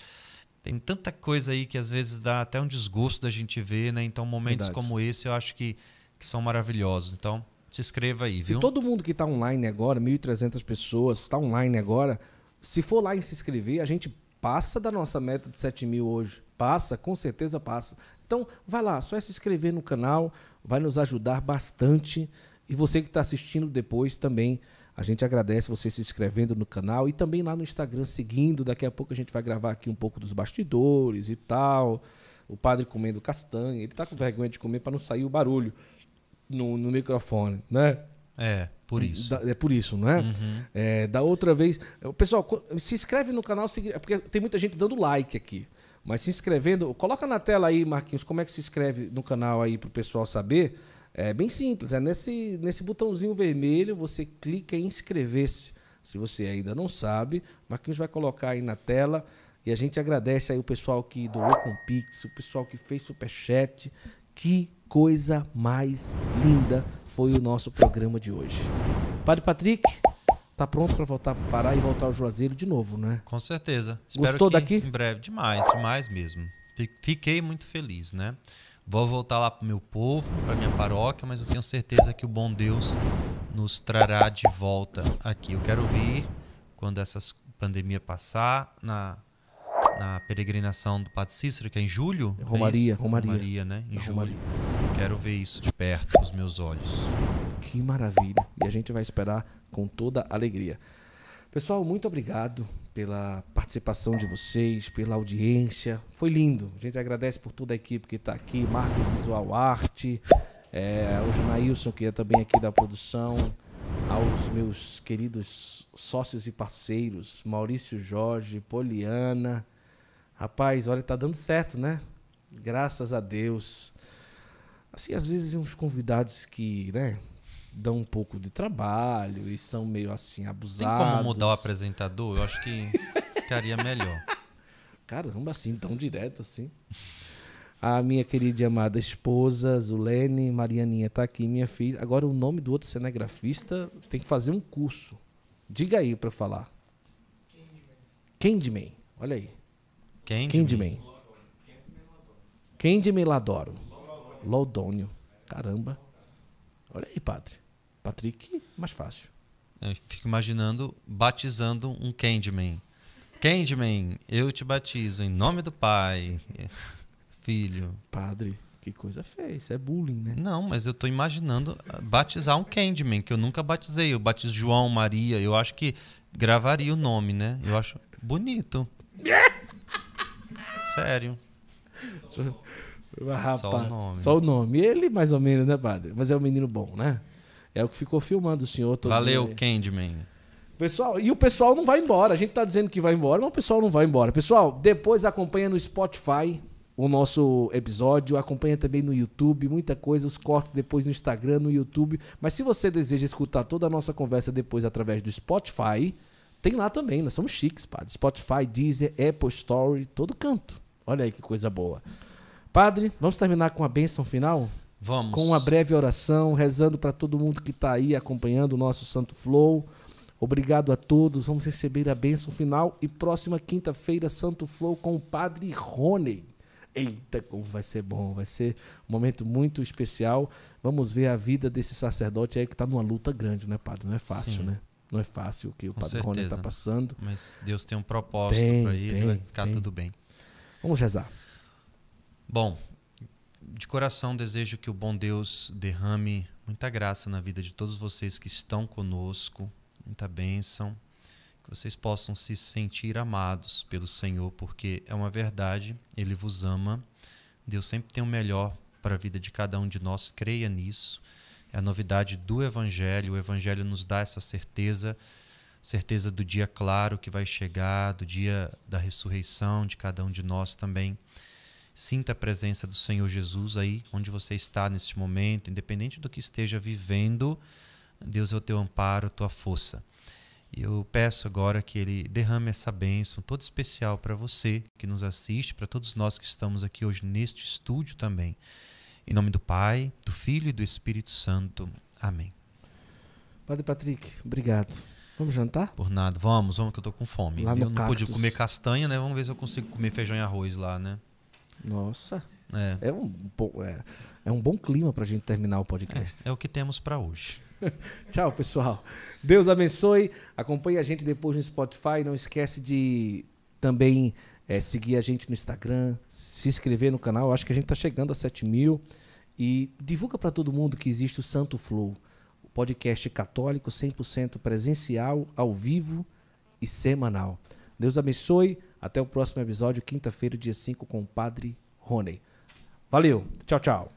tem tanta coisa aí que às vezes dá até um desgosto da gente ver, né? Então, momentos Verdade. como esse eu acho que, que são maravilhosos. Então, se inscreva aí, se viu? Se todo mundo que está online agora, 1.300 pessoas, está online agora, se for lá e se inscrever, a gente passa da nossa meta de 7 mil hoje. Passa, com certeza passa. Então, vai lá, só é se inscrever no canal, vai nos ajudar bastante. E você que está assistindo depois também a gente agradece você se inscrevendo no canal e também lá no Instagram seguindo. Daqui a pouco a gente vai gravar aqui um pouco dos bastidores e tal. O padre comendo castanha. Ele tá com vergonha de comer para não sair o barulho no, no microfone, né? É, por hum, isso. Da, é por isso, não é? Uhum. é? Da outra vez. Pessoal, se inscreve no canal, é porque tem muita gente dando like aqui. Mas se inscrevendo, coloca na tela aí, Marquinhos, como é que se inscreve no canal aí pro pessoal saber. É bem simples, é nesse, nesse botãozinho vermelho você clica em inscrever-se. Se você ainda não sabe, Marquinhos vai colocar aí na tela. E a gente agradece aí o pessoal que doou com Pix, o pessoal que fez superchat. Que coisa mais linda foi o nosso programa de hoje. Padre Patrick, tá pronto para voltar para Pará e voltar ao Juazeiro de novo, né? Com certeza. Gostou Espero que daqui? Em breve, demais, demais mesmo. Fiquei muito feliz, né? Vou voltar lá para o meu povo, para minha paróquia, mas eu tenho certeza que o bom Deus nos trará de volta aqui. Eu quero vir quando essa pandemia passar na, na peregrinação do Padre Cícero, que é em julho. É Romaria, é Romaria. Romaria, né? Em julho. Quero ver isso de perto com os meus olhos. Que maravilha! E a gente vai esperar com toda alegria. Pessoal, muito obrigado pela participação de vocês, pela audiência. Foi lindo. A gente agradece por toda a equipe que está aqui, Marcos Visual Arte, é, o Junailson, que é também aqui da produção, aos meus queridos sócios e parceiros, Maurício Jorge, Poliana. Rapaz, olha, tá dando certo, né? Graças a Deus. Assim, às vezes uns convidados que, né, dão um pouco de trabalho e são meio assim abusados. Tem como mudar o apresentador? Eu acho que ficaria melhor. [laughs] Caramba, assim, tão direto assim. A minha querida e amada esposa, Zulene, Marianinha está aqui, minha filha. Agora o nome do outro cenegrafista tem que fazer um curso. Diga aí para falar. Candyman. Olha aí. Candyman. Candyman Ladoro. Loudônio. Caramba. Olha aí, padre. Patrick, mais fácil. Eu fico imaginando batizando um Candyman. Candyman, eu te batizo em nome do pai, [laughs] filho. Padre, que coisa feia. Isso é bullying, né? Não, mas eu tô imaginando ah, batizar um Candyman, que eu nunca batizei. Eu batizo João, Maria. Eu acho que gravaria o nome, né? Eu acho bonito. [laughs] Sério. Só, ah, só o nome. Só o nome. Ele, mais ou menos, né, padre? Mas é um menino bom, né? É o que ficou filmando o senhor todo Valeu, Candyman. Pessoal, e o pessoal não vai embora. A gente tá dizendo que vai embora, mas o pessoal não vai embora. Pessoal, depois acompanha no Spotify o nosso episódio, acompanha também no YouTube, muita coisa, os cortes depois no Instagram, no YouTube. Mas se você deseja escutar toda a nossa conversa depois através do Spotify, tem lá também, nós somos chiques, padre. Spotify, Deezer, Apple Store, todo canto. Olha aí que coisa boa. Padre, vamos terminar com a bênção final? Vamos. Com uma breve oração, rezando para todo mundo que está aí acompanhando o nosso Santo Flow. Obrigado a todos. Vamos receber a bênção final e próxima quinta-feira, Santo Flow com o Padre Rony. Eita, como vai ser bom! Vai ser um momento muito especial. Vamos ver a vida desse sacerdote aí que está numa luta grande, né, Padre? Não é fácil, Sim. né? Não é fácil o que o com Padre Rony está passando. Mas Deus tem um propósito para ele, vai ficar tem. tudo bem. Vamos rezar. Bom, de coração desejo que o bom Deus derrame muita graça na vida de todos vocês que estão conosco, muita bênção, que vocês possam se sentir amados pelo Senhor, porque é uma verdade, Ele vos ama. Deus sempre tem o melhor para a vida de cada um de nós, creia nisso. É a novidade do Evangelho, o Evangelho nos dá essa certeza, certeza do dia claro que vai chegar, do dia da ressurreição de cada um de nós também. Sinta a presença do Senhor Jesus aí onde você está neste momento, independente do que esteja vivendo. Deus é o teu amparo, a tua força. E eu peço agora que Ele derrame essa bênção toda especial para você que nos assiste, para todos nós que estamos aqui hoje neste estúdio também. Em nome do Pai, do Filho e do Espírito Santo. Amém. Padre Patrick, obrigado. Vamos jantar? Por nada. Vamos, vamos, que eu tô com fome. Lá eu não cactus. pude comer castanha, né? Vamos ver se eu consigo comer feijão e arroz lá, né? Nossa. É, é, um, bom, é, é um bom clima para a gente terminar o podcast. É, é o que temos para hoje. [laughs] Tchau, pessoal. Deus abençoe. Acompanhe a gente depois no Spotify. Não esquece de também é, seguir a gente no Instagram, se inscrever no canal. Acho que a gente está chegando a 7 mil. E divulga para todo mundo que existe o Santo Flow, o podcast católico 100% presencial, ao vivo e semanal. Deus abençoe. Até o próximo episódio, quinta-feira, dia 5, com o Padre Rony. Valeu. Tchau, tchau.